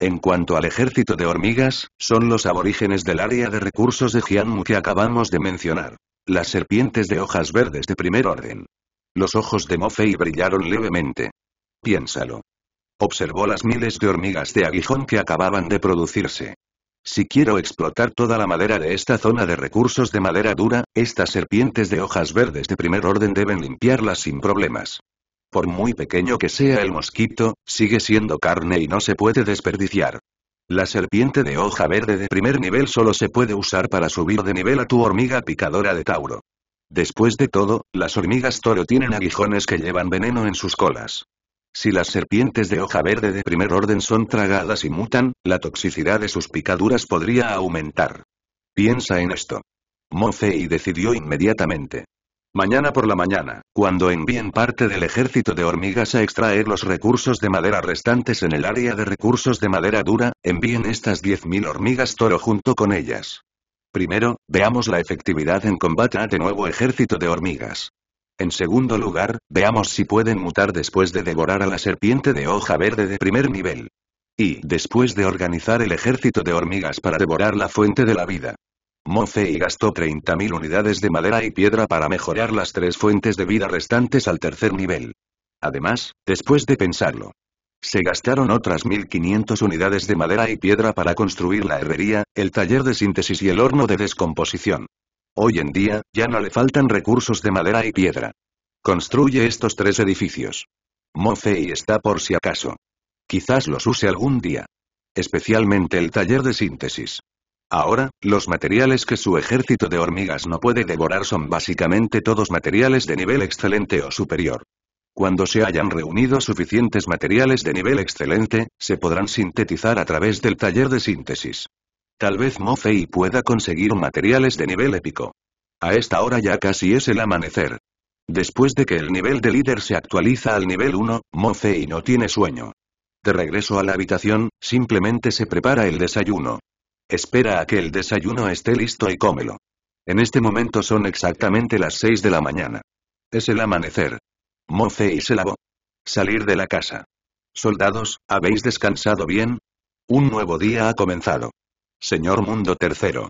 En cuanto al ejército de hormigas, son los aborígenes del área de recursos de Jianmu que acabamos de mencionar. Las serpientes de hojas verdes de primer orden. Los ojos de Mofei brillaron levemente. Piénsalo. Observó las miles de hormigas de aguijón que acababan de producirse. Si quiero explotar toda la madera de esta zona de recursos de madera dura, estas serpientes de hojas verdes de primer orden deben limpiarlas sin problemas. Por muy pequeño que sea el mosquito, sigue siendo carne y no se puede desperdiciar. La serpiente de hoja verde de primer nivel solo se puede usar para subir de nivel a tu hormiga picadora de Tauro. Después de todo, las hormigas toro tienen aguijones que llevan veneno en sus colas. Si las serpientes de hoja verde de primer orden son tragadas y mutan, la toxicidad de sus picaduras podría aumentar. Piensa en esto. Mofei decidió inmediatamente. Mañana por la mañana, cuando envíen parte del ejército de hormigas a extraer los recursos de madera restantes en el área de recursos de madera dura, envíen estas 10.000 hormigas toro junto con ellas. Primero, veamos la efectividad en combate a de nuevo ejército de hormigas. En segundo lugar, veamos si pueden mutar después de devorar a la serpiente de hoja verde de primer nivel. Y, después de organizar el ejército de hormigas para devorar la fuente de la vida. Mofei gastó 30.000 unidades de madera y piedra para mejorar las tres fuentes de vida restantes al tercer nivel. Además, después de pensarlo, se gastaron otras 1.500 unidades de madera y piedra para construir la herrería, el taller de síntesis y el horno de descomposición. Hoy en día, ya no le faltan recursos de madera y piedra. Construye estos tres edificios. y está por si acaso. Quizás los use algún día. Especialmente el taller de síntesis. Ahora, los materiales que su ejército de hormigas no puede devorar son básicamente todos materiales de nivel excelente o superior. Cuando se hayan reunido suficientes materiales de nivel excelente, se podrán sintetizar a través del taller de síntesis. Tal vez Mofei pueda conseguir materiales de nivel épico. A esta hora ya casi es el amanecer. Después de que el nivel de líder se actualiza al nivel 1, Mofei no tiene sueño. De regreso a la habitación, simplemente se prepara el desayuno. Espera a que el desayuno esté listo y cómelo. En este momento son exactamente las 6 de la mañana. Es el amanecer. Mofei se lavó. Salir de la casa. Soldados, ¿habéis descansado bien? Un nuevo día ha comenzado. Señor Mundo Tercero.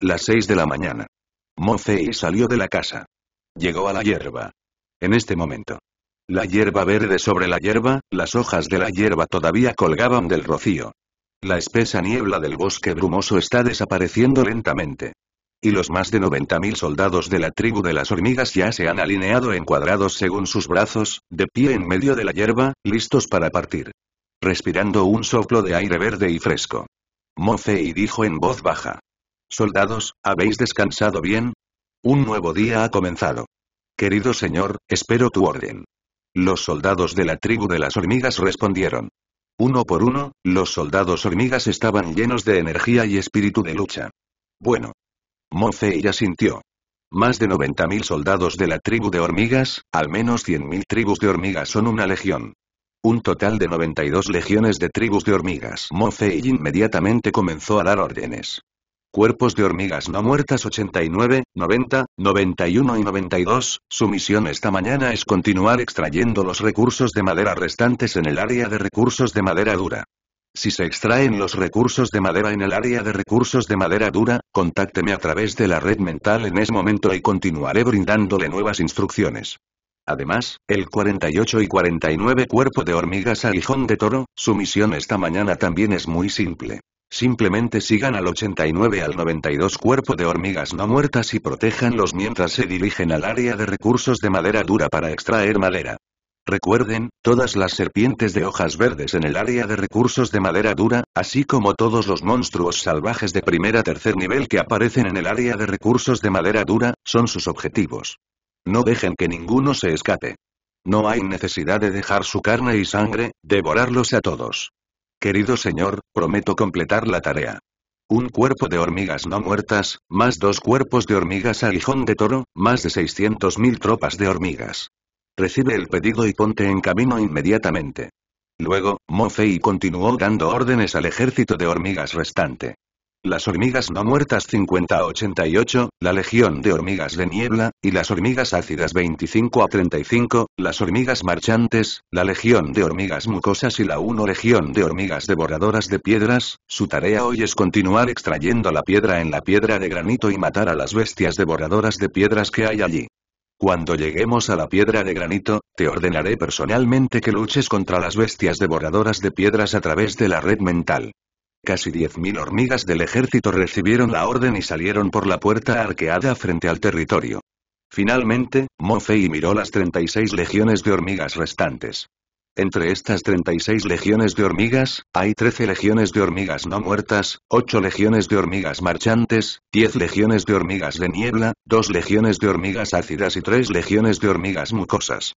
Las seis de la mañana. Mofei salió de la casa. Llegó a la hierba. En este momento. La hierba verde sobre la hierba, las hojas de la hierba todavía colgaban del rocío. La espesa niebla del bosque brumoso está desapareciendo lentamente. Y los más de 90.000 soldados de la tribu de las hormigas ya se han alineado en cuadrados según sus brazos, de pie en medio de la hierba, listos para partir. Respirando un soplo de aire verde y fresco y dijo en voz baja. Soldados, ¿habéis descansado bien? Un nuevo día ha comenzado. Querido señor, espero tu orden. Los soldados de la tribu de las hormigas respondieron. Uno por uno, los soldados hormigas estaban llenos de energía y espíritu de lucha. Bueno. Mofei ya sintió. Más de 90.000 soldados de la tribu de hormigas, al menos 100.000 tribus de hormigas son una legión. Un total de 92 legiones de tribus de hormigas. Mofei inmediatamente comenzó a dar órdenes. Cuerpos de hormigas no muertas 89, 90, 91 y 92, su misión esta mañana es continuar extrayendo los recursos de madera restantes en el área de recursos de madera dura. Si se extraen los recursos de madera en el área de recursos de madera dura, contácteme a través de la red mental en ese momento y continuaré brindándole nuevas instrucciones. Además, el 48 y 49 cuerpo de hormigas aguijón de toro, su misión esta mañana también es muy simple. Simplemente sigan al 89 al 92 cuerpo de hormigas no muertas y protejanlos mientras se dirigen al área de recursos de madera dura para extraer madera. Recuerden, todas las serpientes de hojas verdes en el área de recursos de madera dura, así como todos los monstruos salvajes de primer a tercer nivel que aparecen en el área de recursos de madera dura, son sus objetivos. No dejen que ninguno se escape. No hay necesidad de dejar su carne y sangre, devorarlos a todos. Querido señor, prometo completar la tarea. Un cuerpo de hormigas no muertas, más dos cuerpos de hormigas aguijón de toro, más de 600.000 tropas de hormigas. Recibe el pedido y ponte en camino inmediatamente. Luego, Mofei continuó dando órdenes al ejército de hormigas restante las hormigas no muertas 50-88, la legión de hormigas de niebla, y las hormigas ácidas 25 a 35, las hormigas marchantes, la legión de hormigas mucosas y la 1 legión de hormigas devoradoras de piedras, su tarea hoy es continuar extrayendo la piedra en la piedra de granito y matar a las bestias devoradoras de piedras que hay allí. Cuando lleguemos a la piedra de granito, te ordenaré personalmente que luches contra las bestias devoradoras de piedras a través de la red mental. Casi 10.000 hormigas del ejército recibieron la orden y salieron por la puerta arqueada frente al territorio. Finalmente, Mofei miró las 36 legiones de hormigas restantes. Entre estas 36 legiones de hormigas, hay 13 legiones de hormigas no muertas, 8 legiones de hormigas marchantes, 10 legiones de hormigas de niebla, 2 legiones de hormigas ácidas y 3 legiones de hormigas mucosas.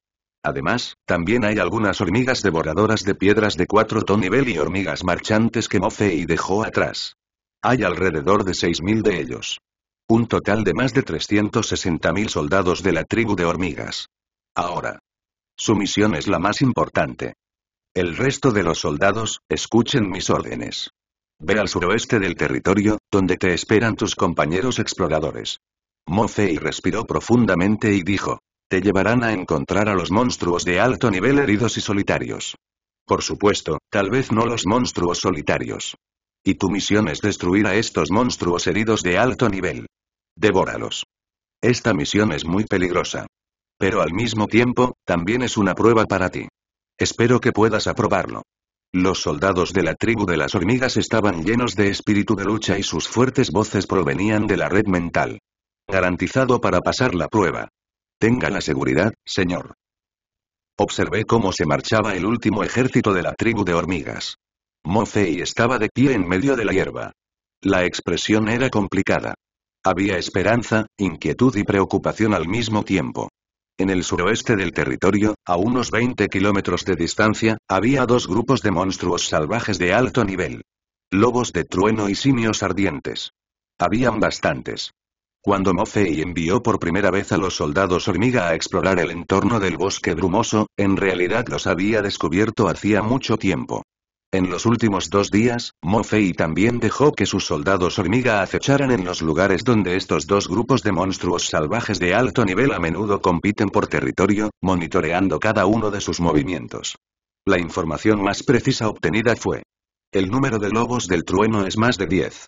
Además, también hay algunas hormigas devoradoras de piedras de cuatro ton nivel y hormigas marchantes que Mofei dejó atrás. Hay alrededor de 6.000 de ellos. Un total de más de 360.000 soldados de la tribu de hormigas. Ahora. Su misión es la más importante. El resto de los soldados, escuchen mis órdenes. Ve al suroeste del territorio, donde te esperan tus compañeros exploradores. Mofei respiró profundamente y dijo, te llevarán a encontrar a los monstruos de alto nivel heridos y solitarios. Por supuesto, tal vez no los monstruos solitarios. Y tu misión es destruir a estos monstruos heridos de alto nivel. Devóralos. Esta misión es muy peligrosa. Pero al mismo tiempo, también es una prueba para ti. Espero que puedas aprobarlo. Los soldados de la tribu de las hormigas estaban llenos de espíritu de lucha y sus fuertes voces provenían de la red mental. Garantizado para pasar la prueba. Tenga la seguridad, señor. Observé cómo se marchaba el último ejército de la tribu de hormigas. Mofei estaba de pie en medio de la hierba. La expresión era complicada. Había esperanza, inquietud y preocupación al mismo tiempo. En el suroeste del territorio, a unos 20 kilómetros de distancia, había dos grupos de monstruos salvajes de alto nivel. Lobos de trueno y simios ardientes. Habían bastantes. Cuando Mofei envió por primera vez a los soldados hormiga a explorar el entorno del bosque brumoso, en realidad los había descubierto hacía mucho tiempo. En los últimos dos días, Mofei también dejó que sus soldados hormiga acecharan en los lugares donde estos dos grupos de monstruos salvajes de alto nivel a menudo compiten por territorio, monitoreando cada uno de sus movimientos. La información más precisa obtenida fue. El número de lobos del trueno es más de 10.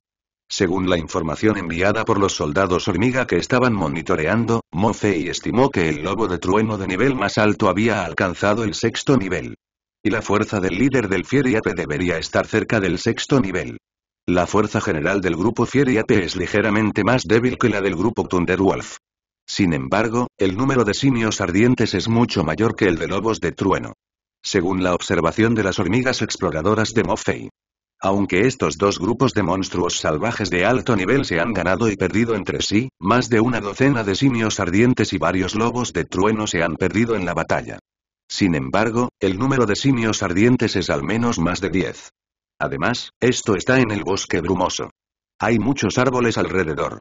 Según la información enviada por los soldados hormiga que estaban monitoreando, Mofei estimó que el lobo de trueno de nivel más alto había alcanzado el sexto nivel. Y la fuerza del líder del Fieriape debería estar cerca del sexto nivel. La fuerza general del grupo Fieriape es ligeramente más débil que la del grupo Thunderwolf. Sin embargo, el número de simios ardientes es mucho mayor que el de lobos de trueno. Según la observación de las hormigas exploradoras de Mofei. Aunque estos dos grupos de monstruos salvajes de alto nivel se han ganado y perdido entre sí, más de una docena de simios ardientes y varios lobos de trueno se han perdido en la batalla. Sin embargo, el número de simios ardientes es al menos más de 10. Además, esto está en el bosque brumoso. Hay muchos árboles alrededor.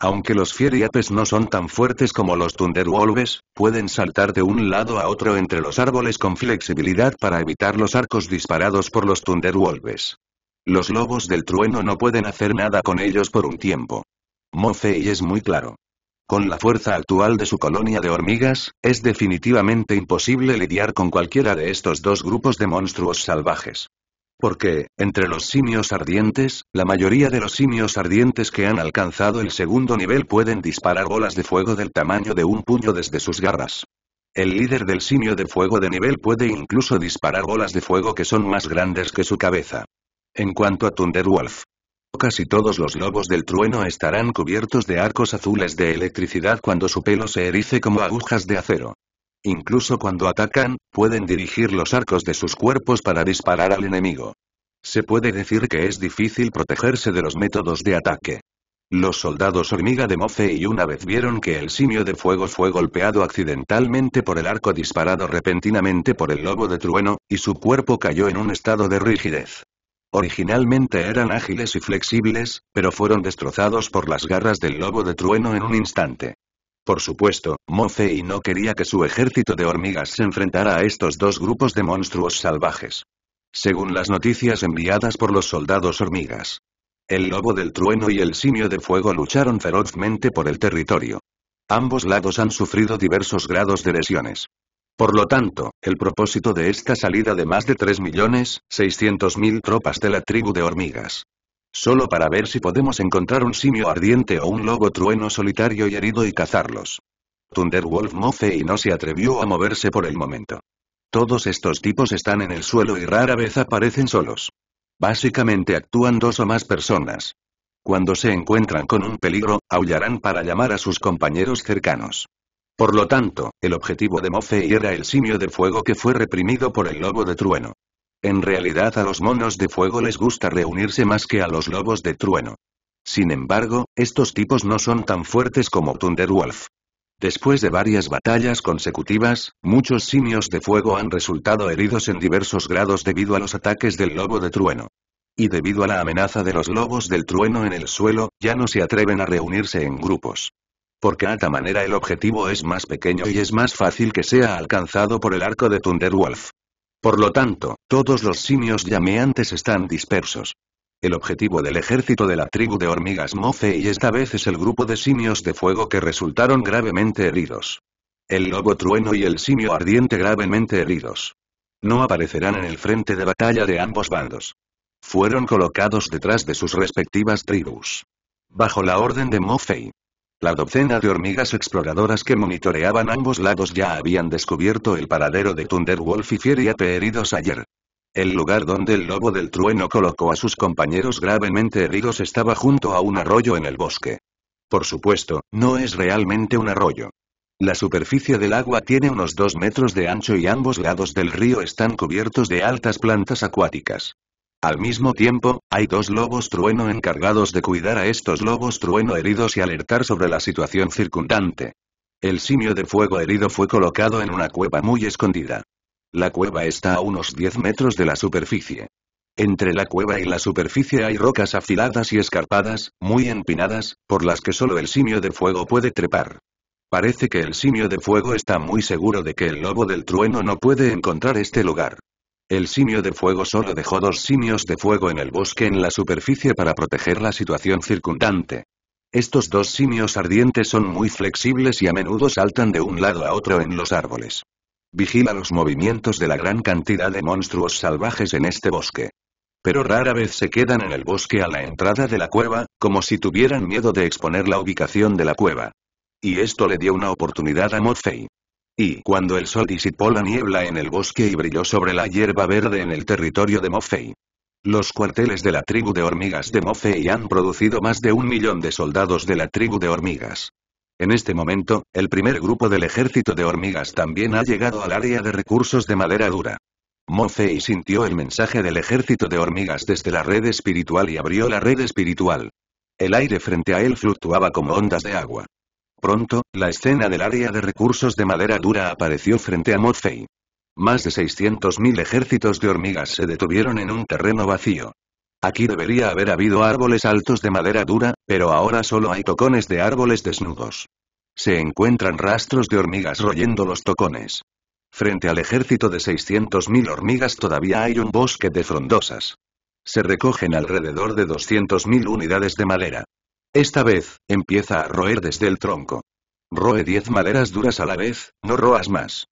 Aunque los fieriapes no son tan fuertes como los thunderwolves, pueden saltar de un lado a otro entre los árboles con flexibilidad para evitar los arcos disparados por los thunderwolves. Los lobos del trueno no pueden hacer nada con ellos por un tiempo. Mofei es muy claro. Con la fuerza actual de su colonia de hormigas, es definitivamente imposible lidiar con cualquiera de estos dos grupos de monstruos salvajes. Porque, entre los simios ardientes, la mayoría de los simios ardientes que han alcanzado el segundo nivel pueden disparar bolas de fuego del tamaño de un puño desde sus garras. El líder del simio de fuego de nivel puede incluso disparar bolas de fuego que son más grandes que su cabeza. En cuanto a Thunderwolf. Casi todos los lobos del trueno estarán cubiertos de arcos azules de electricidad cuando su pelo se erice como agujas de acero. Incluso cuando atacan, pueden dirigir los arcos de sus cuerpos para disparar al enemigo. Se puede decir que es difícil protegerse de los métodos de ataque. Los soldados hormiga de y una vez vieron que el simio de fuego fue golpeado accidentalmente por el arco disparado repentinamente por el lobo de trueno, y su cuerpo cayó en un estado de rigidez. Originalmente eran ágiles y flexibles, pero fueron destrozados por las garras del lobo de trueno en un instante. Por supuesto, Mofei no quería que su ejército de hormigas se enfrentara a estos dos grupos de monstruos salvajes. Según las noticias enviadas por los soldados hormigas, el lobo del trueno y el simio de fuego lucharon ferozmente por el territorio. Ambos lados han sufrido diversos grados de lesiones. Por lo tanto, el propósito de esta salida de más de 3 millones, tropas de la tribu de hormigas. Solo para ver si podemos encontrar un simio ardiente o un lobo trueno solitario y herido y cazarlos. Thunderwolf y no se atrevió a moverse por el momento. Todos estos tipos están en el suelo y rara vez aparecen solos. Básicamente actúan dos o más personas. Cuando se encuentran con un peligro, aullarán para llamar a sus compañeros cercanos. Por lo tanto, el objetivo de Mofei era el simio de fuego que fue reprimido por el lobo de trueno. En realidad a los monos de fuego les gusta reunirse más que a los lobos de trueno. Sin embargo, estos tipos no son tan fuertes como Thunderwolf. Después de varias batallas consecutivas, muchos simios de fuego han resultado heridos en diversos grados debido a los ataques del lobo de trueno. Y debido a la amenaza de los lobos del trueno en el suelo, ya no se atreven a reunirse en grupos. Porque a esta manera el objetivo es más pequeño y es más fácil que sea alcanzado por el arco de Thunderwolf. Por lo tanto, todos los simios llameantes están dispersos. El objetivo del ejército de la tribu de hormigas Mofei y esta vez es el grupo de simios de fuego que resultaron gravemente heridos. El lobo trueno y el simio ardiente gravemente heridos. No aparecerán en el frente de batalla de ambos bandos. Fueron colocados detrás de sus respectivas tribus. Bajo la orden de Mofei, la docena de hormigas exploradoras que monitoreaban ambos lados ya habían descubierto el paradero de Thunderwolf y Fieriate heridos ayer. El lugar donde el lobo del trueno colocó a sus compañeros gravemente heridos estaba junto a un arroyo en el bosque. Por supuesto, no es realmente un arroyo. La superficie del agua tiene unos dos metros de ancho y ambos lados del río están cubiertos de altas plantas acuáticas. Al mismo tiempo, hay dos lobos trueno encargados de cuidar a estos lobos trueno heridos y alertar sobre la situación circundante. El simio de fuego herido fue colocado en una cueva muy escondida. La cueva está a unos 10 metros de la superficie. Entre la cueva y la superficie hay rocas afiladas y escarpadas, muy empinadas, por las que solo el simio de fuego puede trepar. Parece que el simio de fuego está muy seguro de que el lobo del trueno no puede encontrar este lugar. El simio de fuego solo dejó dos simios de fuego en el bosque en la superficie para proteger la situación circundante. Estos dos simios ardientes son muy flexibles y a menudo saltan de un lado a otro en los árboles. Vigila los movimientos de la gran cantidad de monstruos salvajes en este bosque. Pero rara vez se quedan en el bosque a la entrada de la cueva, como si tuvieran miedo de exponer la ubicación de la cueva. Y esto le dio una oportunidad a Morfei. Y cuando el sol disipó la niebla en el bosque y brilló sobre la hierba verde en el territorio de Mofei. Los cuarteles de la tribu de hormigas de Mofei han producido más de un millón de soldados de la tribu de hormigas. En este momento, el primer grupo del ejército de hormigas también ha llegado al área de recursos de madera dura. Mofei sintió el mensaje del ejército de hormigas desde la red espiritual y abrió la red espiritual. El aire frente a él fluctuaba como ondas de agua. Pronto, la escena del área de recursos de madera dura apareció frente a Morfei. Más de 600.000 ejércitos de hormigas se detuvieron en un terreno vacío. Aquí debería haber habido árboles altos de madera dura, pero ahora solo hay tocones de árboles desnudos. Se encuentran rastros de hormigas royendo los tocones. Frente al ejército de 600.000 hormigas todavía hay un bosque de frondosas. Se recogen alrededor de 200.000 unidades de madera. Esta vez, empieza a roer desde el tronco. Roe diez maderas duras a la vez, no roas más.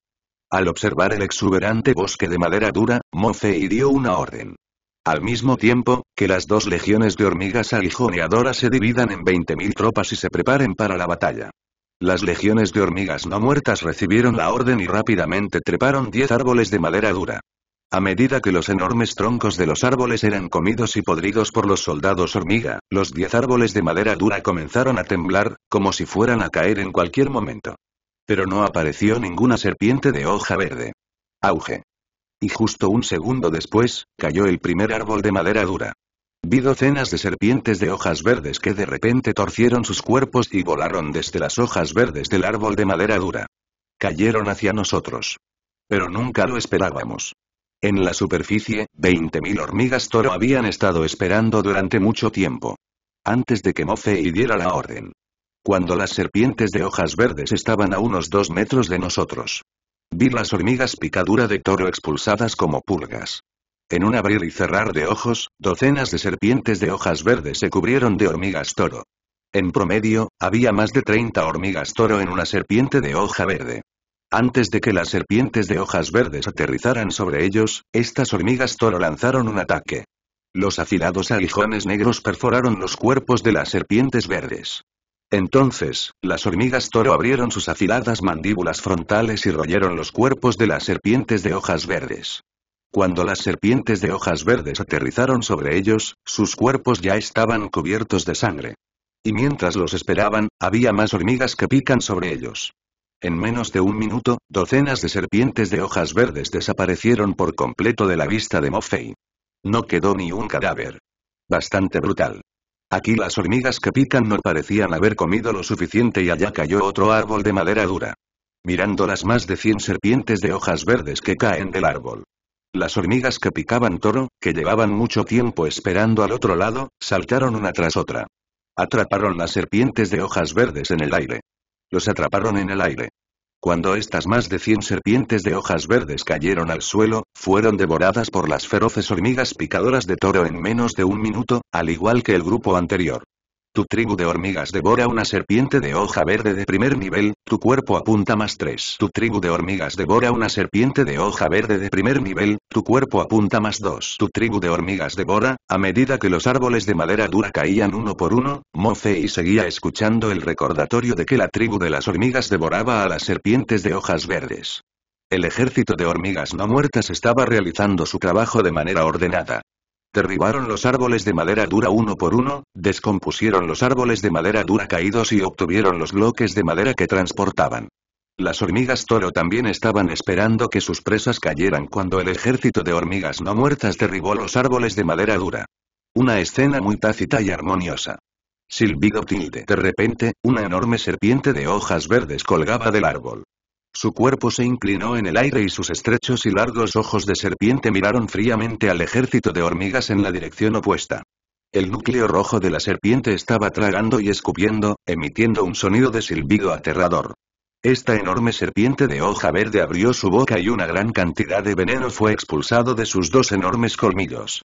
Al observar el exuberante bosque de madera dura, Mofei dio una orden. Al mismo tiempo, que las dos legiones de hormigas aguijoneadoras se dividan en 20.000 tropas y se preparen para la batalla. Las legiones de hormigas no muertas recibieron la orden y rápidamente treparon 10 árboles de madera dura. A medida que los enormes troncos de los árboles eran comidos y podridos por los soldados hormiga, los diez árboles de madera dura comenzaron a temblar, como si fueran a caer en cualquier momento. Pero no apareció ninguna serpiente de hoja verde. Auge. Y justo un segundo después, cayó el primer árbol de madera dura. Vi docenas de serpientes de hojas verdes que de repente torcieron sus cuerpos y volaron desde las hojas verdes del árbol de madera dura. Cayeron hacia nosotros. Pero nunca lo esperábamos. En la superficie, 20.000 hormigas toro habían estado esperando durante mucho tiempo. Antes de que Mofe diera la orden. Cuando las serpientes de hojas verdes estaban a unos dos metros de nosotros. Vi las hormigas picadura de toro expulsadas como pulgas. En un abrir y cerrar de ojos, docenas de serpientes de hojas verdes se cubrieron de hormigas toro. En promedio, había más de 30 hormigas toro en una serpiente de hoja verde. Antes de que las serpientes de hojas verdes aterrizaran sobre ellos, estas hormigas toro lanzaron un ataque. Los afilados aguijones negros perforaron los cuerpos de las serpientes verdes. Entonces, las hormigas toro abrieron sus afiladas mandíbulas frontales y royeron los cuerpos de las serpientes de hojas verdes. Cuando las serpientes de hojas verdes aterrizaron sobre ellos, sus cuerpos ya estaban cubiertos de sangre. Y mientras los esperaban, había más hormigas que pican sobre ellos. En menos de un minuto, docenas de serpientes de hojas verdes desaparecieron por completo de la vista de Mofei. No quedó ni un cadáver. Bastante brutal. Aquí las hormigas que pican no parecían haber comido lo suficiente y allá cayó otro árbol de madera dura. Mirando las más de 100 serpientes de hojas verdes que caen del árbol. Las hormigas que picaban toro, que llevaban mucho tiempo esperando al otro lado, saltaron una tras otra. Atraparon las serpientes de hojas verdes en el aire. Los atraparon en el aire. Cuando estas más de 100 serpientes de hojas verdes cayeron al suelo, fueron devoradas por las feroces hormigas picadoras de toro en menos de un minuto, al igual que el grupo anterior. Tu tribu de hormigas devora una serpiente de hoja verde de primer nivel, tu cuerpo apunta más 3. Tu tribu de hormigas devora una serpiente de hoja verde de primer nivel, tu cuerpo apunta más 2. Tu tribu de hormigas devora, a medida que los árboles de madera dura caían uno por uno, y seguía escuchando el recordatorio de que la tribu de las hormigas devoraba a las serpientes de hojas verdes. El ejército de hormigas no muertas estaba realizando su trabajo de manera ordenada derribaron los árboles de madera dura uno por uno, descompusieron los árboles de madera dura caídos y obtuvieron los bloques de madera que transportaban. Las hormigas toro también estaban esperando que sus presas cayeran cuando el ejército de hormigas no muertas derribó los árboles de madera dura. Una escena muy tácita y armoniosa. Silbido tilde. De repente, una enorme serpiente de hojas verdes colgaba del árbol. Su cuerpo se inclinó en el aire y sus estrechos y largos ojos de serpiente miraron fríamente al ejército de hormigas en la dirección opuesta. El núcleo rojo de la serpiente estaba tragando y escupiendo, emitiendo un sonido de silbido aterrador. Esta enorme serpiente de hoja verde abrió su boca y una gran cantidad de veneno fue expulsado de sus dos enormes colmillos.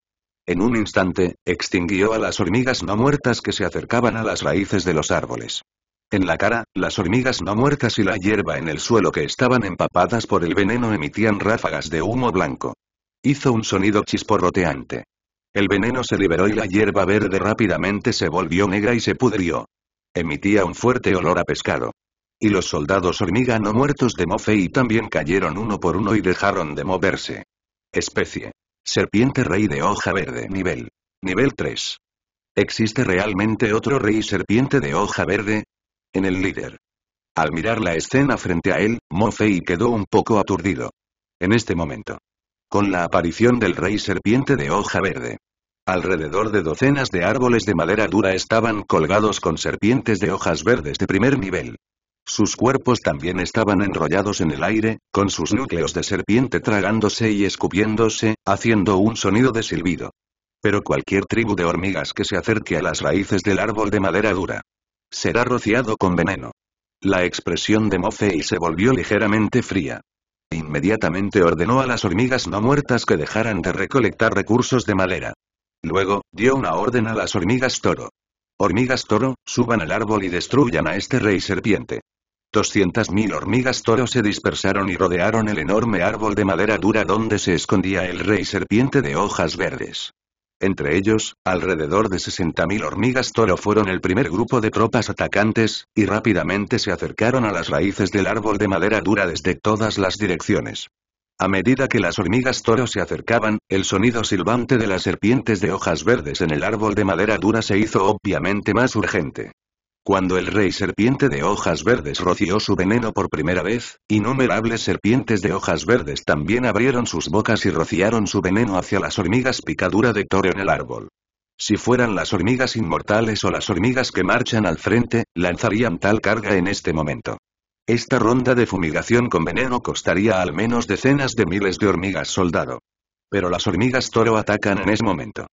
En un instante, extinguió a las hormigas no muertas que se acercaban a las raíces de los árboles. En la cara, las hormigas no muertas y la hierba en el suelo que estaban empapadas por el veneno emitían ráfagas de humo blanco. Hizo un sonido chisporroteante. El veneno se liberó y la hierba verde rápidamente se volvió negra y se pudrió. Emitía un fuerte olor a pescado. Y los soldados hormiga no muertos de Mofei también cayeron uno por uno y dejaron de moverse. Especie. Serpiente rey de hoja verde. Nivel. Nivel 3. ¿Existe realmente otro rey serpiente de hoja verde? en el líder. Al mirar la escena frente a él, Mofei quedó un poco aturdido. En este momento. Con la aparición del rey serpiente de hoja verde. Alrededor de docenas de árboles de madera dura estaban colgados con serpientes de hojas verdes de primer nivel. Sus cuerpos también estaban enrollados en el aire, con sus núcleos de serpiente tragándose y escupiéndose, haciendo un sonido de silbido. Pero cualquier tribu de hormigas que se acerque a las raíces del árbol de madera dura Será rociado con veneno. La expresión de Mofei se volvió ligeramente fría. Inmediatamente ordenó a las hormigas no muertas que dejaran de recolectar recursos de madera. Luego, dio una orden a las hormigas toro. Hormigas toro, suban al árbol y destruyan a este rey serpiente. 200.000 hormigas toro se dispersaron y rodearon el enorme árbol de madera dura donde se escondía el rey serpiente de hojas verdes. Entre ellos, alrededor de 60.000 hormigas toro fueron el primer grupo de tropas atacantes, y rápidamente se acercaron a las raíces del árbol de madera dura desde todas las direcciones. A medida que las hormigas toro se acercaban, el sonido silbante de las serpientes de hojas verdes en el árbol de madera dura se hizo obviamente más urgente. Cuando el rey serpiente de hojas verdes roció su veneno por primera vez, innumerables serpientes de hojas verdes también abrieron sus bocas y rociaron su veneno hacia las hormigas picadura de toro en el árbol. Si fueran las hormigas inmortales o las hormigas que marchan al frente, lanzarían tal carga en este momento. Esta ronda de fumigación con veneno costaría al menos decenas de miles de hormigas soldado. Pero las hormigas toro atacan en ese momento.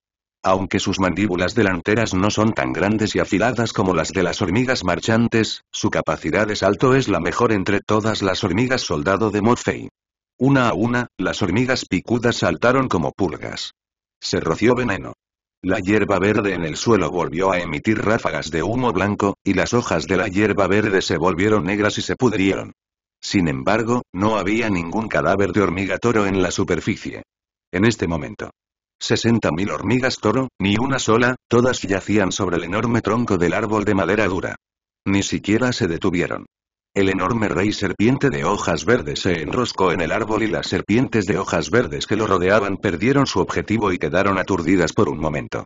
Aunque sus mandíbulas delanteras no son tan grandes y afiladas como las de las hormigas marchantes, su capacidad de salto es la mejor entre todas las hormigas soldado de Morfei. Una a una, las hormigas picudas saltaron como pulgas. Se roció veneno. La hierba verde en el suelo volvió a emitir ráfagas de humo blanco, y las hojas de la hierba verde se volvieron negras y se pudrieron. Sin embargo, no había ningún cadáver de hormiga toro en la superficie. En este momento. 60.000 hormigas toro, ni una sola, todas yacían sobre el enorme tronco del árbol de madera dura. Ni siquiera se detuvieron. El enorme rey serpiente de hojas verdes se enroscó en el árbol y las serpientes de hojas verdes que lo rodeaban perdieron su objetivo y quedaron aturdidas por un momento.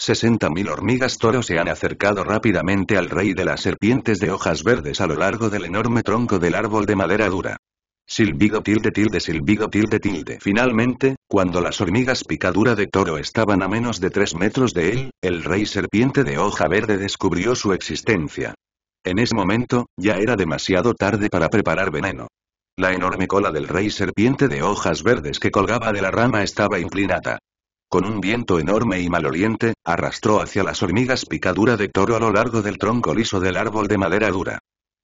60.000 hormigas toro se han acercado rápidamente al rey de las serpientes de hojas verdes a lo largo del enorme tronco del árbol de madera dura. Silbido tilde tilde silbido tilde tilde. Finalmente, cuando las hormigas picadura de toro estaban a menos de tres metros de él, el rey serpiente de hoja verde descubrió su existencia. En ese momento, ya era demasiado tarde para preparar veneno. La enorme cola del rey serpiente de hojas verdes que colgaba de la rama estaba inclinada. Con un viento enorme y maloliente, arrastró hacia las hormigas picadura de toro a lo largo del tronco liso del árbol de madera dura.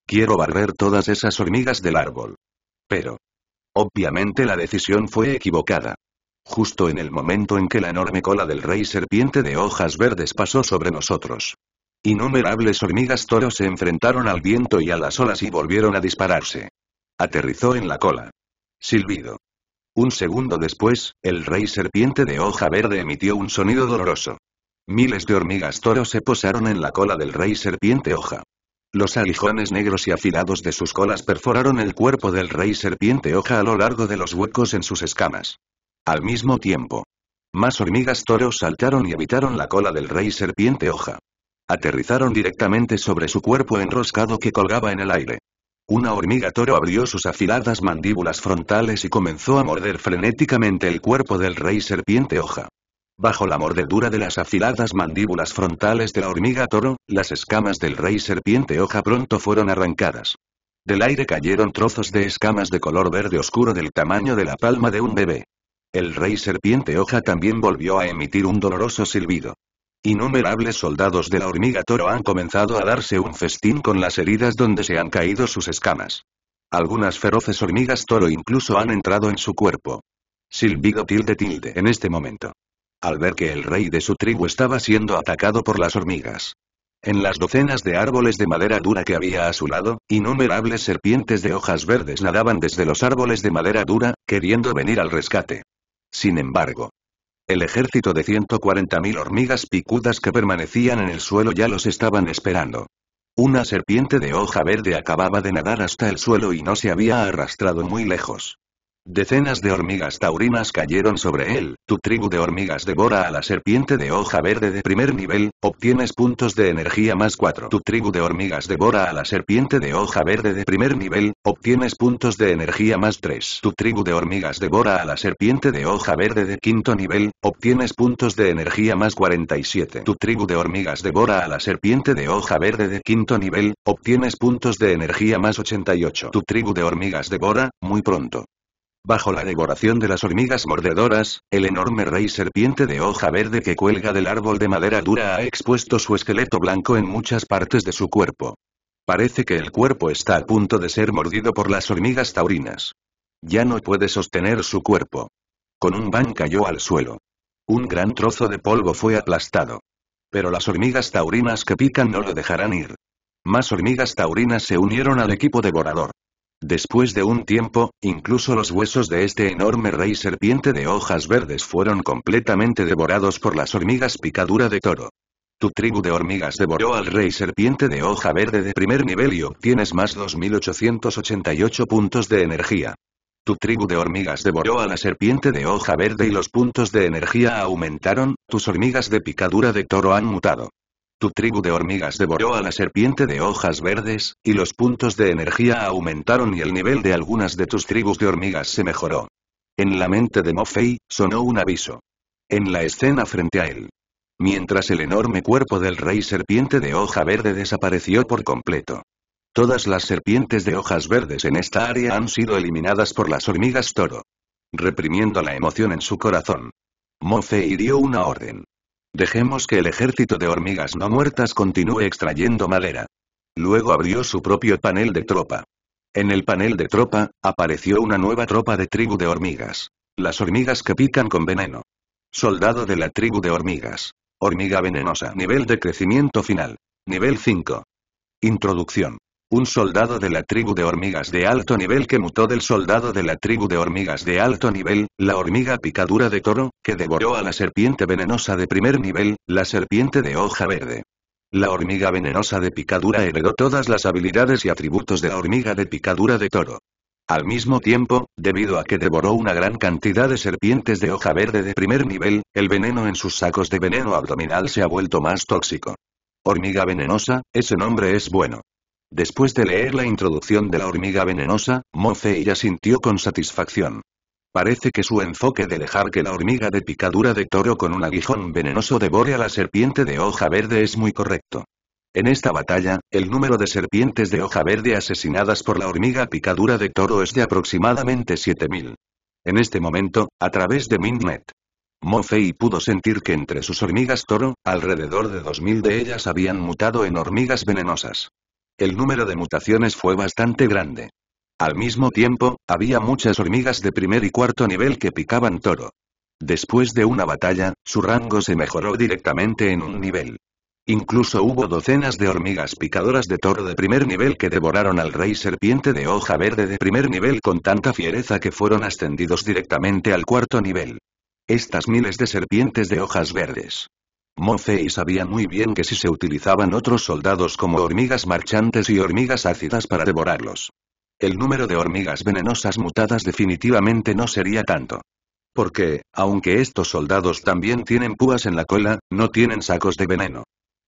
Quiero barrer todas esas hormigas del árbol. Pero. Obviamente la decisión fue equivocada. Justo en el momento en que la enorme cola del rey serpiente de hojas verdes pasó sobre nosotros. Innumerables hormigas toros se enfrentaron al viento y a las olas y volvieron a dispararse. Aterrizó en la cola. Silbido. Un segundo después, el rey serpiente de hoja verde emitió un sonido doloroso. Miles de hormigas toros se posaron en la cola del rey serpiente hoja. Los aguijones negros y afilados de sus colas perforaron el cuerpo del rey serpiente hoja a lo largo de los huecos en sus escamas. Al mismo tiempo, más hormigas toros saltaron y evitaron la cola del rey serpiente hoja. Aterrizaron directamente sobre su cuerpo enroscado que colgaba en el aire. Una hormiga toro abrió sus afiladas mandíbulas frontales y comenzó a morder frenéticamente el cuerpo del rey serpiente hoja. Bajo la mordedura de las afiladas mandíbulas frontales de la hormiga toro, las escamas del rey serpiente hoja pronto fueron arrancadas. Del aire cayeron trozos de escamas de color verde oscuro del tamaño de la palma de un bebé. El rey serpiente hoja también volvió a emitir un doloroso silbido. Innumerables soldados de la hormiga toro han comenzado a darse un festín con las heridas donde se han caído sus escamas. Algunas feroces hormigas toro incluso han entrado en su cuerpo. Silbido tilde tilde en este momento al ver que el rey de su tribu estaba siendo atacado por las hormigas. En las docenas de árboles de madera dura que había a su lado, innumerables serpientes de hojas verdes nadaban desde los árboles de madera dura, queriendo venir al rescate. Sin embargo, el ejército de 140.000 hormigas picudas que permanecían en el suelo ya los estaban esperando. Una serpiente de hoja verde acababa de nadar hasta el suelo y no se había arrastrado muy lejos. Decenas de hormigas taurinas cayeron sobre él, tu tribu de hormigas devora a la serpiente de hoja verde de primer nivel, obtienes puntos de energía más 4. Tu tribu de hormigas devora a la serpiente de hoja verde de primer nivel, obtienes puntos de energía más 3. Tu tribu de hormigas devora a la serpiente de hoja verde de quinto nivel, obtienes puntos de energía más 47. Tu tribu de hormigas devora a la serpiente de hoja verde de quinto nivel, obtienes puntos de energía más 88. Tu tribu de hormigas devora, muy pronto. Bajo la decoración de las hormigas mordedoras, el enorme rey serpiente de hoja verde que cuelga del árbol de madera dura ha expuesto su esqueleto blanco en muchas partes de su cuerpo. Parece que el cuerpo está a punto de ser mordido por las hormigas taurinas. Ya no puede sostener su cuerpo. Con un ban cayó al suelo. Un gran trozo de polvo fue aplastado. Pero las hormigas taurinas que pican no lo dejarán ir. Más hormigas taurinas se unieron al equipo devorador. Después de un tiempo, incluso los huesos de este enorme rey serpiente de hojas verdes fueron completamente devorados por las hormigas picadura de toro. Tu tribu de hormigas devoró al rey serpiente de hoja verde de primer nivel y obtienes más 2888 puntos de energía. Tu tribu de hormigas devoró a la serpiente de hoja verde y los puntos de energía aumentaron, tus hormigas de picadura de toro han mutado. Tu tribu de hormigas devoró a la serpiente de hojas verdes, y los puntos de energía aumentaron y el nivel de algunas de tus tribus de hormigas se mejoró. En la mente de Mofei, sonó un aviso. En la escena frente a él. Mientras el enorme cuerpo del rey serpiente de hoja verde desapareció por completo. Todas las serpientes de hojas verdes en esta área han sido eliminadas por las hormigas toro. Reprimiendo la emoción en su corazón. Mofei dio una orden. Dejemos que el ejército de hormigas no muertas continúe extrayendo madera. Luego abrió su propio panel de tropa. En el panel de tropa, apareció una nueva tropa de tribu de hormigas. Las hormigas que pican con veneno. Soldado de la tribu de hormigas. Hormiga venenosa. Nivel de crecimiento final. Nivel 5. Introducción. Un soldado de la tribu de hormigas de alto nivel que mutó del soldado de la tribu de hormigas de alto nivel, la hormiga picadura de toro, que devoró a la serpiente venenosa de primer nivel, la serpiente de hoja verde. La hormiga venenosa de picadura heredó todas las habilidades y atributos de la hormiga de picadura de toro. Al mismo tiempo, debido a que devoró una gran cantidad de serpientes de hoja verde de primer nivel, el veneno en sus sacos de veneno abdominal se ha vuelto más tóxico. Hormiga venenosa, ese nombre es bueno. Después de leer la introducción de la hormiga venenosa, Mofei sintió con satisfacción. Parece que su enfoque de dejar que la hormiga de picadura de toro con un aguijón venenoso devore a la serpiente de hoja verde es muy correcto. En esta batalla, el número de serpientes de hoja verde asesinadas por la hormiga picadura de toro es de aproximadamente 7000. En este momento, a través de Minnet, Mofei pudo sentir que entre sus hormigas toro, alrededor de 2000 de ellas habían mutado en hormigas venenosas. El número de mutaciones fue bastante grande. Al mismo tiempo, había muchas hormigas de primer y cuarto nivel que picaban toro. Después de una batalla, su rango se mejoró directamente en un nivel. Incluso hubo docenas de hormigas picadoras de toro de primer nivel que devoraron al rey serpiente de hoja verde de primer nivel con tanta fiereza que fueron ascendidos directamente al cuarto nivel. Estas miles de serpientes de hojas verdes y sabía muy bien que si se utilizaban otros soldados como hormigas marchantes y hormigas ácidas para devorarlos. El número de hormigas venenosas mutadas definitivamente no sería tanto. Porque, aunque estos soldados también tienen púas en la cola, no tienen sacos de veneno.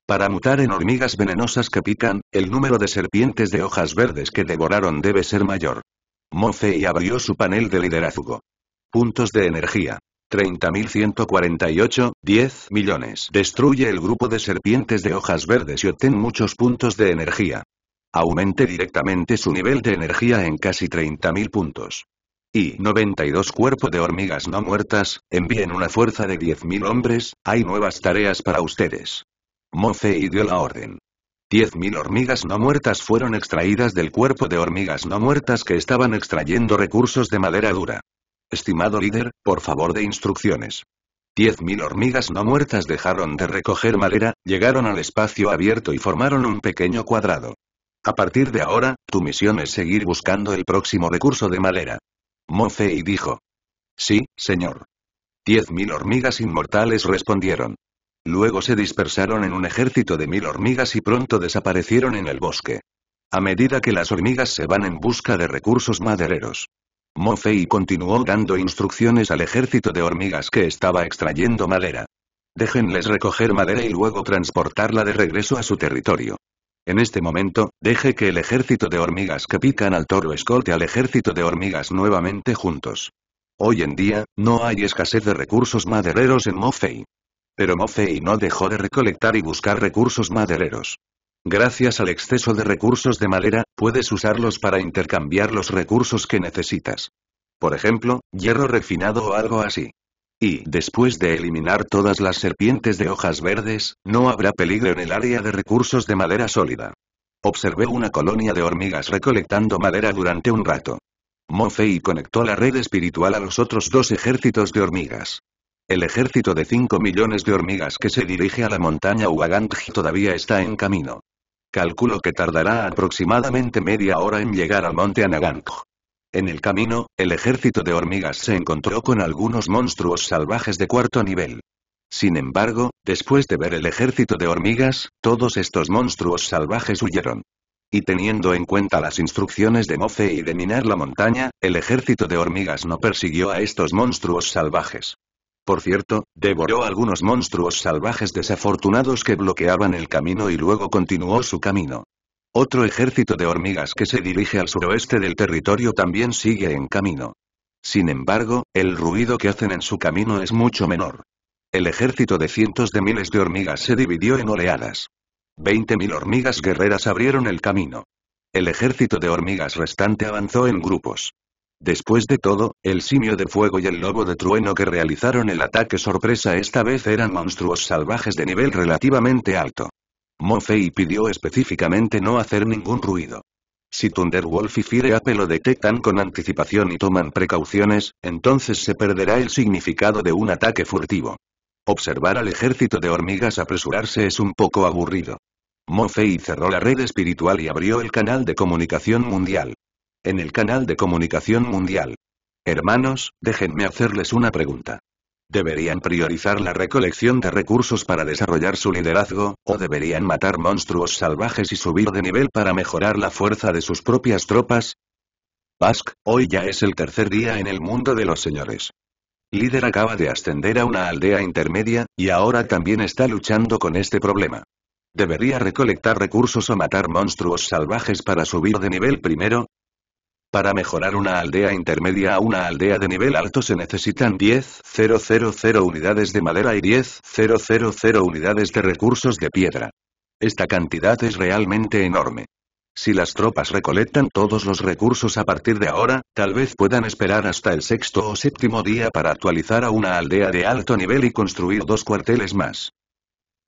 Para mutar en hormigas venenosas que pican, el número de serpientes de hojas verdes que devoraron debe ser mayor. Mofei abrió su panel de liderazgo. Puntos de energía. 30.148, 10 millones. Destruye el grupo de serpientes de hojas verdes y obtén muchos puntos de energía. Aumente directamente su nivel de energía en casi 30.000 puntos. Y 92 Cuerpo de hormigas no muertas, envíen una fuerza de 10.000 hombres, hay nuevas tareas para ustedes. y dio la orden. 10.000 hormigas no muertas fueron extraídas del cuerpo de hormigas no muertas que estaban extrayendo recursos de madera dura. Estimado líder, por favor de instrucciones. Diez mil hormigas no muertas dejaron de recoger madera, llegaron al espacio abierto y formaron un pequeño cuadrado. A partir de ahora, tu misión es seguir buscando el próximo recurso de madera. Mofei dijo. Sí, señor. Diez mil hormigas inmortales respondieron. Luego se dispersaron en un ejército de mil hormigas y pronto desaparecieron en el bosque. A medida que las hormigas se van en busca de recursos madereros, Mofei continuó dando instrucciones al ejército de hormigas que estaba extrayendo madera. Déjenles recoger madera y luego transportarla de regreso a su territorio. En este momento, deje que el ejército de hormigas que pican al toro escolte al ejército de hormigas nuevamente juntos. Hoy en día, no hay escasez de recursos madereros en Mofei. Pero Mofei no dejó de recolectar y buscar recursos madereros. Gracias al exceso de recursos de madera, puedes usarlos para intercambiar los recursos que necesitas. Por ejemplo, hierro refinado o algo así. Y, después de eliminar todas las serpientes de hojas verdes, no habrá peligro en el área de recursos de madera sólida. Observé una colonia de hormigas recolectando madera durante un rato. Mofei conectó la red espiritual a los otros dos ejércitos de hormigas. El ejército de 5 millones de hormigas que se dirige a la montaña Uagantji todavía está en camino. Calculo que tardará aproximadamente media hora en llegar al monte Anaganko. En el camino, el ejército de hormigas se encontró con algunos monstruos salvajes de cuarto nivel. Sin embargo, después de ver el ejército de hormigas, todos estos monstruos salvajes huyeron. Y teniendo en cuenta las instrucciones de Mofe y de minar la montaña, el ejército de hormigas no persiguió a estos monstruos salvajes. Por cierto, devoró algunos monstruos salvajes desafortunados que bloqueaban el camino y luego continuó su camino. Otro ejército de hormigas que se dirige al suroeste del territorio también sigue en camino. Sin embargo, el ruido que hacen en su camino es mucho menor. El ejército de cientos de miles de hormigas se dividió en oleadas. Veinte mil hormigas guerreras abrieron el camino. El ejército de hormigas restante avanzó en grupos. Después de todo, el simio de fuego y el lobo de trueno que realizaron el ataque sorpresa esta vez eran monstruos salvajes de nivel relativamente alto. Mofei pidió específicamente no hacer ningún ruido. Si Thunderwolf y Fire Apple lo detectan con anticipación y toman precauciones, entonces se perderá el significado de un ataque furtivo. Observar al ejército de hormigas apresurarse es un poco aburrido. Mofei cerró la red espiritual y abrió el canal de comunicación mundial en el canal de comunicación mundial. Hermanos, déjenme hacerles una pregunta. ¿Deberían priorizar la recolección de recursos para desarrollar su liderazgo, o deberían matar monstruos salvajes y subir de nivel para mejorar la fuerza de sus propias tropas? Basque, hoy ya es el tercer día en el mundo de los señores. Líder acaba de ascender a una aldea intermedia, y ahora también está luchando con este problema. ¿Debería recolectar recursos o matar monstruos salvajes para subir de nivel primero? Para mejorar una aldea intermedia a una aldea de nivel alto se necesitan 10.000 unidades de madera y 10.000 unidades de recursos de piedra. Esta cantidad es realmente enorme. Si las tropas recolectan todos los recursos a partir de ahora, tal vez puedan esperar hasta el sexto o séptimo día para actualizar a una aldea de alto nivel y construir dos cuarteles más.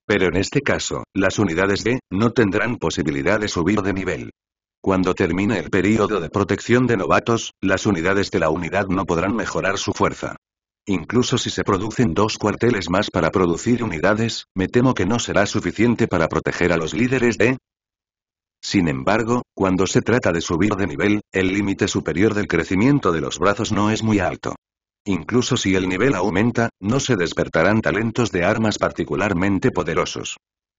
Pero en este caso, las unidades de, no tendrán posibilidad de subir de nivel. Cuando termine el período de protección de novatos, las unidades de la unidad no podrán mejorar su fuerza. Incluso si se producen dos cuarteles más para producir unidades, me temo que no será suficiente para proteger a los líderes de... Sin embargo, cuando se trata de subir de nivel, el límite superior del crecimiento de los brazos no es muy alto. Incluso si el nivel aumenta, no se despertarán talentos de armas particularmente poderosos.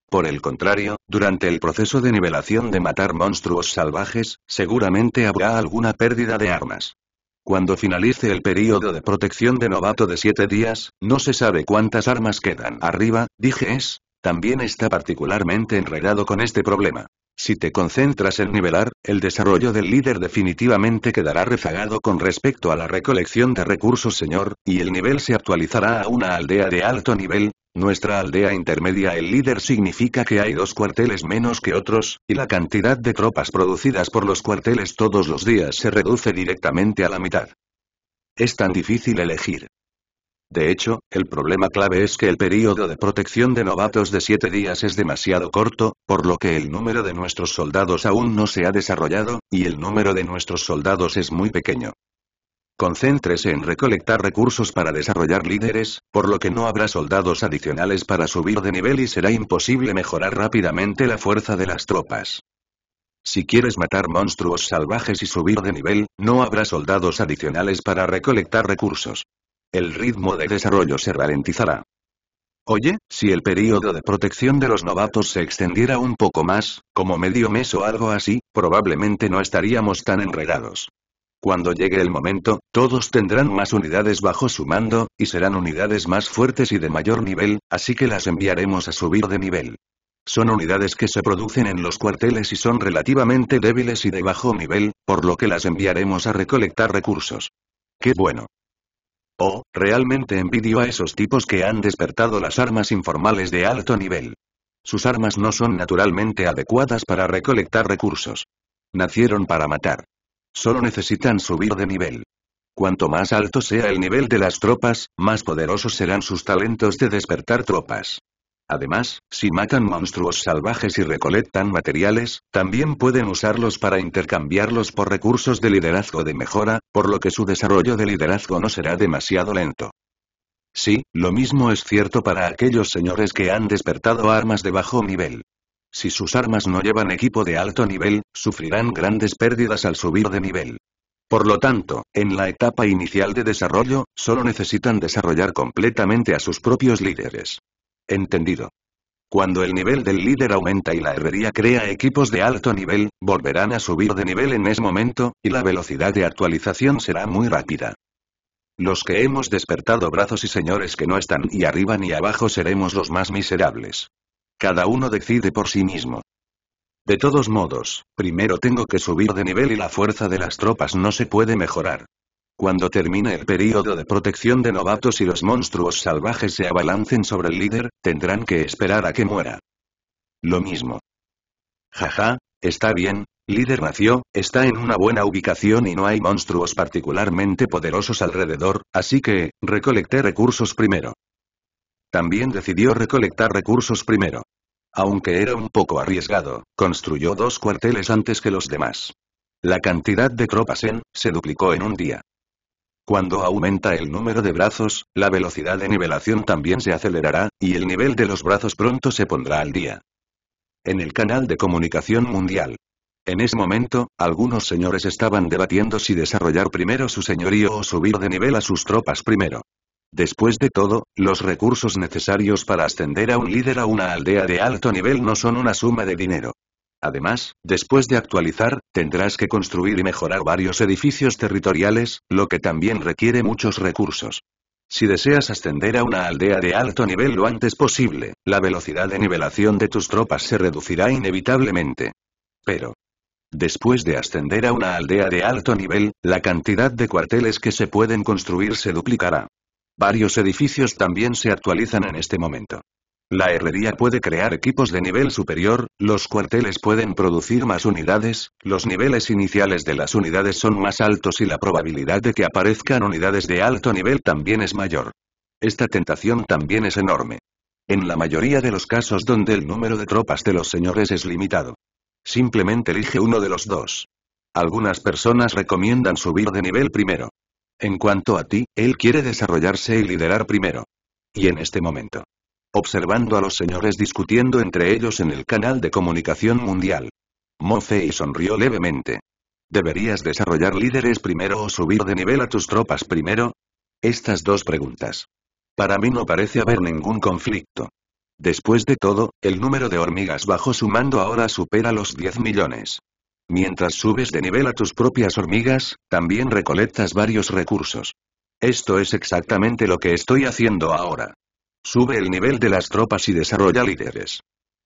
Por el contrario, durante el proceso de nivelación de matar monstruos salvajes, seguramente habrá alguna pérdida de armas. Cuando finalice el período de protección de novato de 7 días, no se sabe cuántas armas quedan arriba, dije es, también está particularmente enredado con este problema. Si te concentras en nivelar, el desarrollo del líder definitivamente quedará rezagado con respecto a la recolección de recursos señor, y el nivel se actualizará a una aldea de alto nivel, nuestra aldea intermedia el líder significa que hay dos cuarteles menos que otros, y la cantidad de tropas producidas por los cuarteles todos los días se reduce directamente a la mitad. Es tan difícil elegir. De hecho, el problema clave es que el período de protección de novatos de 7 días es demasiado corto, por lo que el número de nuestros soldados aún no se ha desarrollado, y el número de nuestros soldados es muy pequeño. Concéntrese en recolectar recursos para desarrollar líderes, por lo que no habrá soldados adicionales para subir de nivel y será imposible mejorar rápidamente la fuerza de las tropas. Si quieres matar monstruos salvajes y subir de nivel, no habrá soldados adicionales para recolectar recursos el ritmo de desarrollo se ralentizará. Oye, si el periodo de protección de los novatos se extendiera un poco más, como medio mes o algo así, probablemente no estaríamos tan enredados. Cuando llegue el momento, todos tendrán más unidades bajo su mando, y serán unidades más fuertes y de mayor nivel, así que las enviaremos a subir de nivel. Son unidades que se producen en los cuarteles y son relativamente débiles y de bajo nivel, por lo que las enviaremos a recolectar recursos. ¡Qué bueno! Oh, realmente envidio a esos tipos que han despertado las armas informales de alto nivel. Sus armas no son naturalmente adecuadas para recolectar recursos. Nacieron para matar. Solo necesitan subir de nivel. Cuanto más alto sea el nivel de las tropas, más poderosos serán sus talentos de despertar tropas. Además, si matan monstruos salvajes y recolectan materiales, también pueden usarlos para intercambiarlos por recursos de liderazgo de mejora, por lo que su desarrollo de liderazgo no será demasiado lento. Sí, lo mismo es cierto para aquellos señores que han despertado armas de bajo nivel. Si sus armas no llevan equipo de alto nivel, sufrirán grandes pérdidas al subir de nivel. Por lo tanto, en la etapa inicial de desarrollo, solo necesitan desarrollar completamente a sus propios líderes. Entendido. Cuando el nivel del líder aumenta y la herrería crea equipos de alto nivel, volverán a subir de nivel en ese momento, y la velocidad de actualización será muy rápida. Los que hemos despertado brazos y señores que no están y arriba ni abajo seremos los más miserables. Cada uno decide por sí mismo. De todos modos, primero tengo que subir de nivel y la fuerza de las tropas no se puede mejorar. Cuando termine el período de protección de novatos y los monstruos salvajes se abalancen sobre el líder, tendrán que esperar a que muera. Lo mismo. Jaja, está bien, líder nació, está en una buena ubicación y no hay monstruos particularmente poderosos alrededor, así que, recolecté recursos primero. También decidió recolectar recursos primero. Aunque era un poco arriesgado, construyó dos cuarteles antes que los demás. La cantidad de tropas en, se duplicó en un día. Cuando aumenta el número de brazos, la velocidad de nivelación también se acelerará, y el nivel de los brazos pronto se pondrá al día. En el canal de comunicación mundial. En ese momento, algunos señores estaban debatiendo si desarrollar primero su señorío o subir de nivel a sus tropas primero. Después de todo, los recursos necesarios para ascender a un líder a una aldea de alto nivel no son una suma de dinero. Además, después de actualizar, tendrás que construir y mejorar varios edificios territoriales, lo que también requiere muchos recursos. Si deseas ascender a una aldea de alto nivel lo antes posible, la velocidad de nivelación de tus tropas se reducirá inevitablemente. Pero, Después de ascender a una aldea de alto nivel, la cantidad de cuarteles que se pueden construir se duplicará. Varios edificios también se actualizan en este momento. La herrería puede crear equipos de nivel superior, los cuarteles pueden producir más unidades, los niveles iniciales de las unidades son más altos y la probabilidad de que aparezcan unidades de alto nivel también es mayor. Esta tentación también es enorme. En la mayoría de los casos donde el número de tropas de los señores es limitado. Simplemente elige uno de los dos. Algunas personas recomiendan subir de nivel primero. En cuanto a ti, él quiere desarrollarse y liderar primero. Y en este momento observando a los señores discutiendo entre ellos en el canal de comunicación mundial. Mofe sonrió levemente. ¿Deberías desarrollar líderes primero o subir de nivel a tus tropas primero? Estas dos preguntas. Para mí no parece haber ningún conflicto. Después de todo, el número de hormigas bajo su mando ahora supera los 10 millones. Mientras subes de nivel a tus propias hormigas, también recolectas varios recursos. Esto es exactamente lo que estoy haciendo ahora. Sube el nivel de las tropas y desarrolla líderes.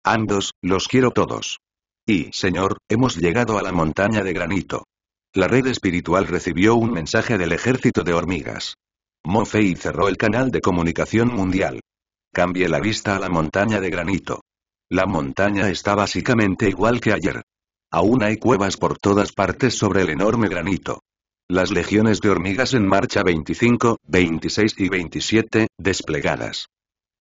Andos, los quiero todos. Y, señor, hemos llegado a la montaña de granito. La red espiritual recibió un mensaje del ejército de hormigas. Mofei cerró el canal de comunicación mundial. Cambie la vista a la montaña de granito. La montaña está básicamente igual que ayer. Aún hay cuevas por todas partes sobre el enorme granito. Las legiones de hormigas en marcha 25, 26 y 27, desplegadas.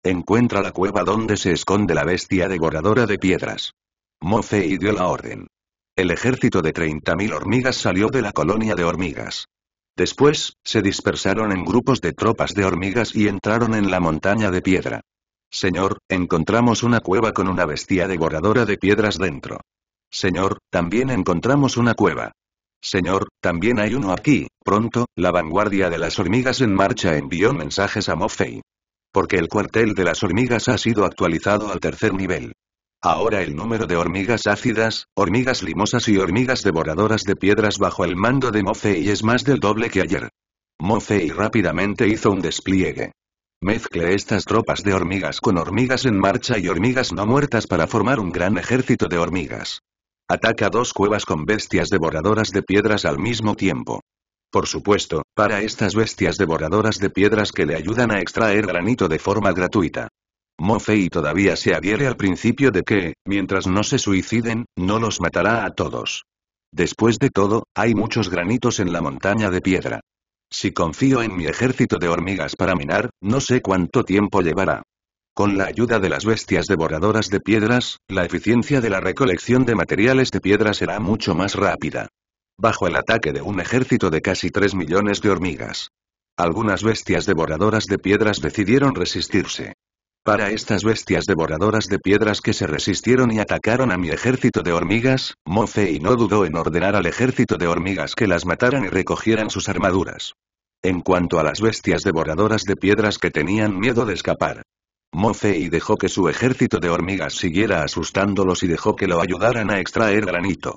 Encuentra la cueva donde se esconde la bestia devoradora de piedras. Mofei dio la orden. El ejército de 30.000 hormigas salió de la colonia de hormigas. Después, se dispersaron en grupos de tropas de hormigas y entraron en la montaña de piedra. Señor, encontramos una cueva con una bestia devoradora de piedras dentro. Señor, también encontramos una cueva. Señor, también hay uno aquí. Pronto, la vanguardia de las hormigas en marcha envió mensajes a Mofei porque el cuartel de las hormigas ha sido actualizado al tercer nivel. Ahora el número de hormigas ácidas, hormigas limosas y hormigas devoradoras de piedras bajo el mando de Mofei es más del doble que ayer. Mofei rápidamente hizo un despliegue. Mezcle estas tropas de hormigas con hormigas en marcha y hormigas no muertas para formar un gran ejército de hormigas. Ataca dos cuevas con bestias devoradoras de piedras al mismo tiempo. Por supuesto, para estas bestias devoradoras de piedras que le ayudan a extraer granito de forma gratuita. Mofei todavía se adhiere al principio de que, mientras no se suiciden, no los matará a todos. Después de todo, hay muchos granitos en la montaña de piedra. Si confío en mi ejército de hormigas para minar, no sé cuánto tiempo llevará. Con la ayuda de las bestias devoradoras de piedras, la eficiencia de la recolección de materiales de piedra será mucho más rápida bajo el ataque de un ejército de casi 3 millones de hormigas. Algunas bestias devoradoras de piedras decidieron resistirse. Para estas bestias devoradoras de piedras que se resistieron y atacaron a mi ejército de hormigas, Mofei no dudó en ordenar al ejército de hormigas que las mataran y recogieran sus armaduras. En cuanto a las bestias devoradoras de piedras que tenían miedo de escapar, Mofei dejó que su ejército de hormigas siguiera asustándolos y dejó que lo ayudaran a extraer granito.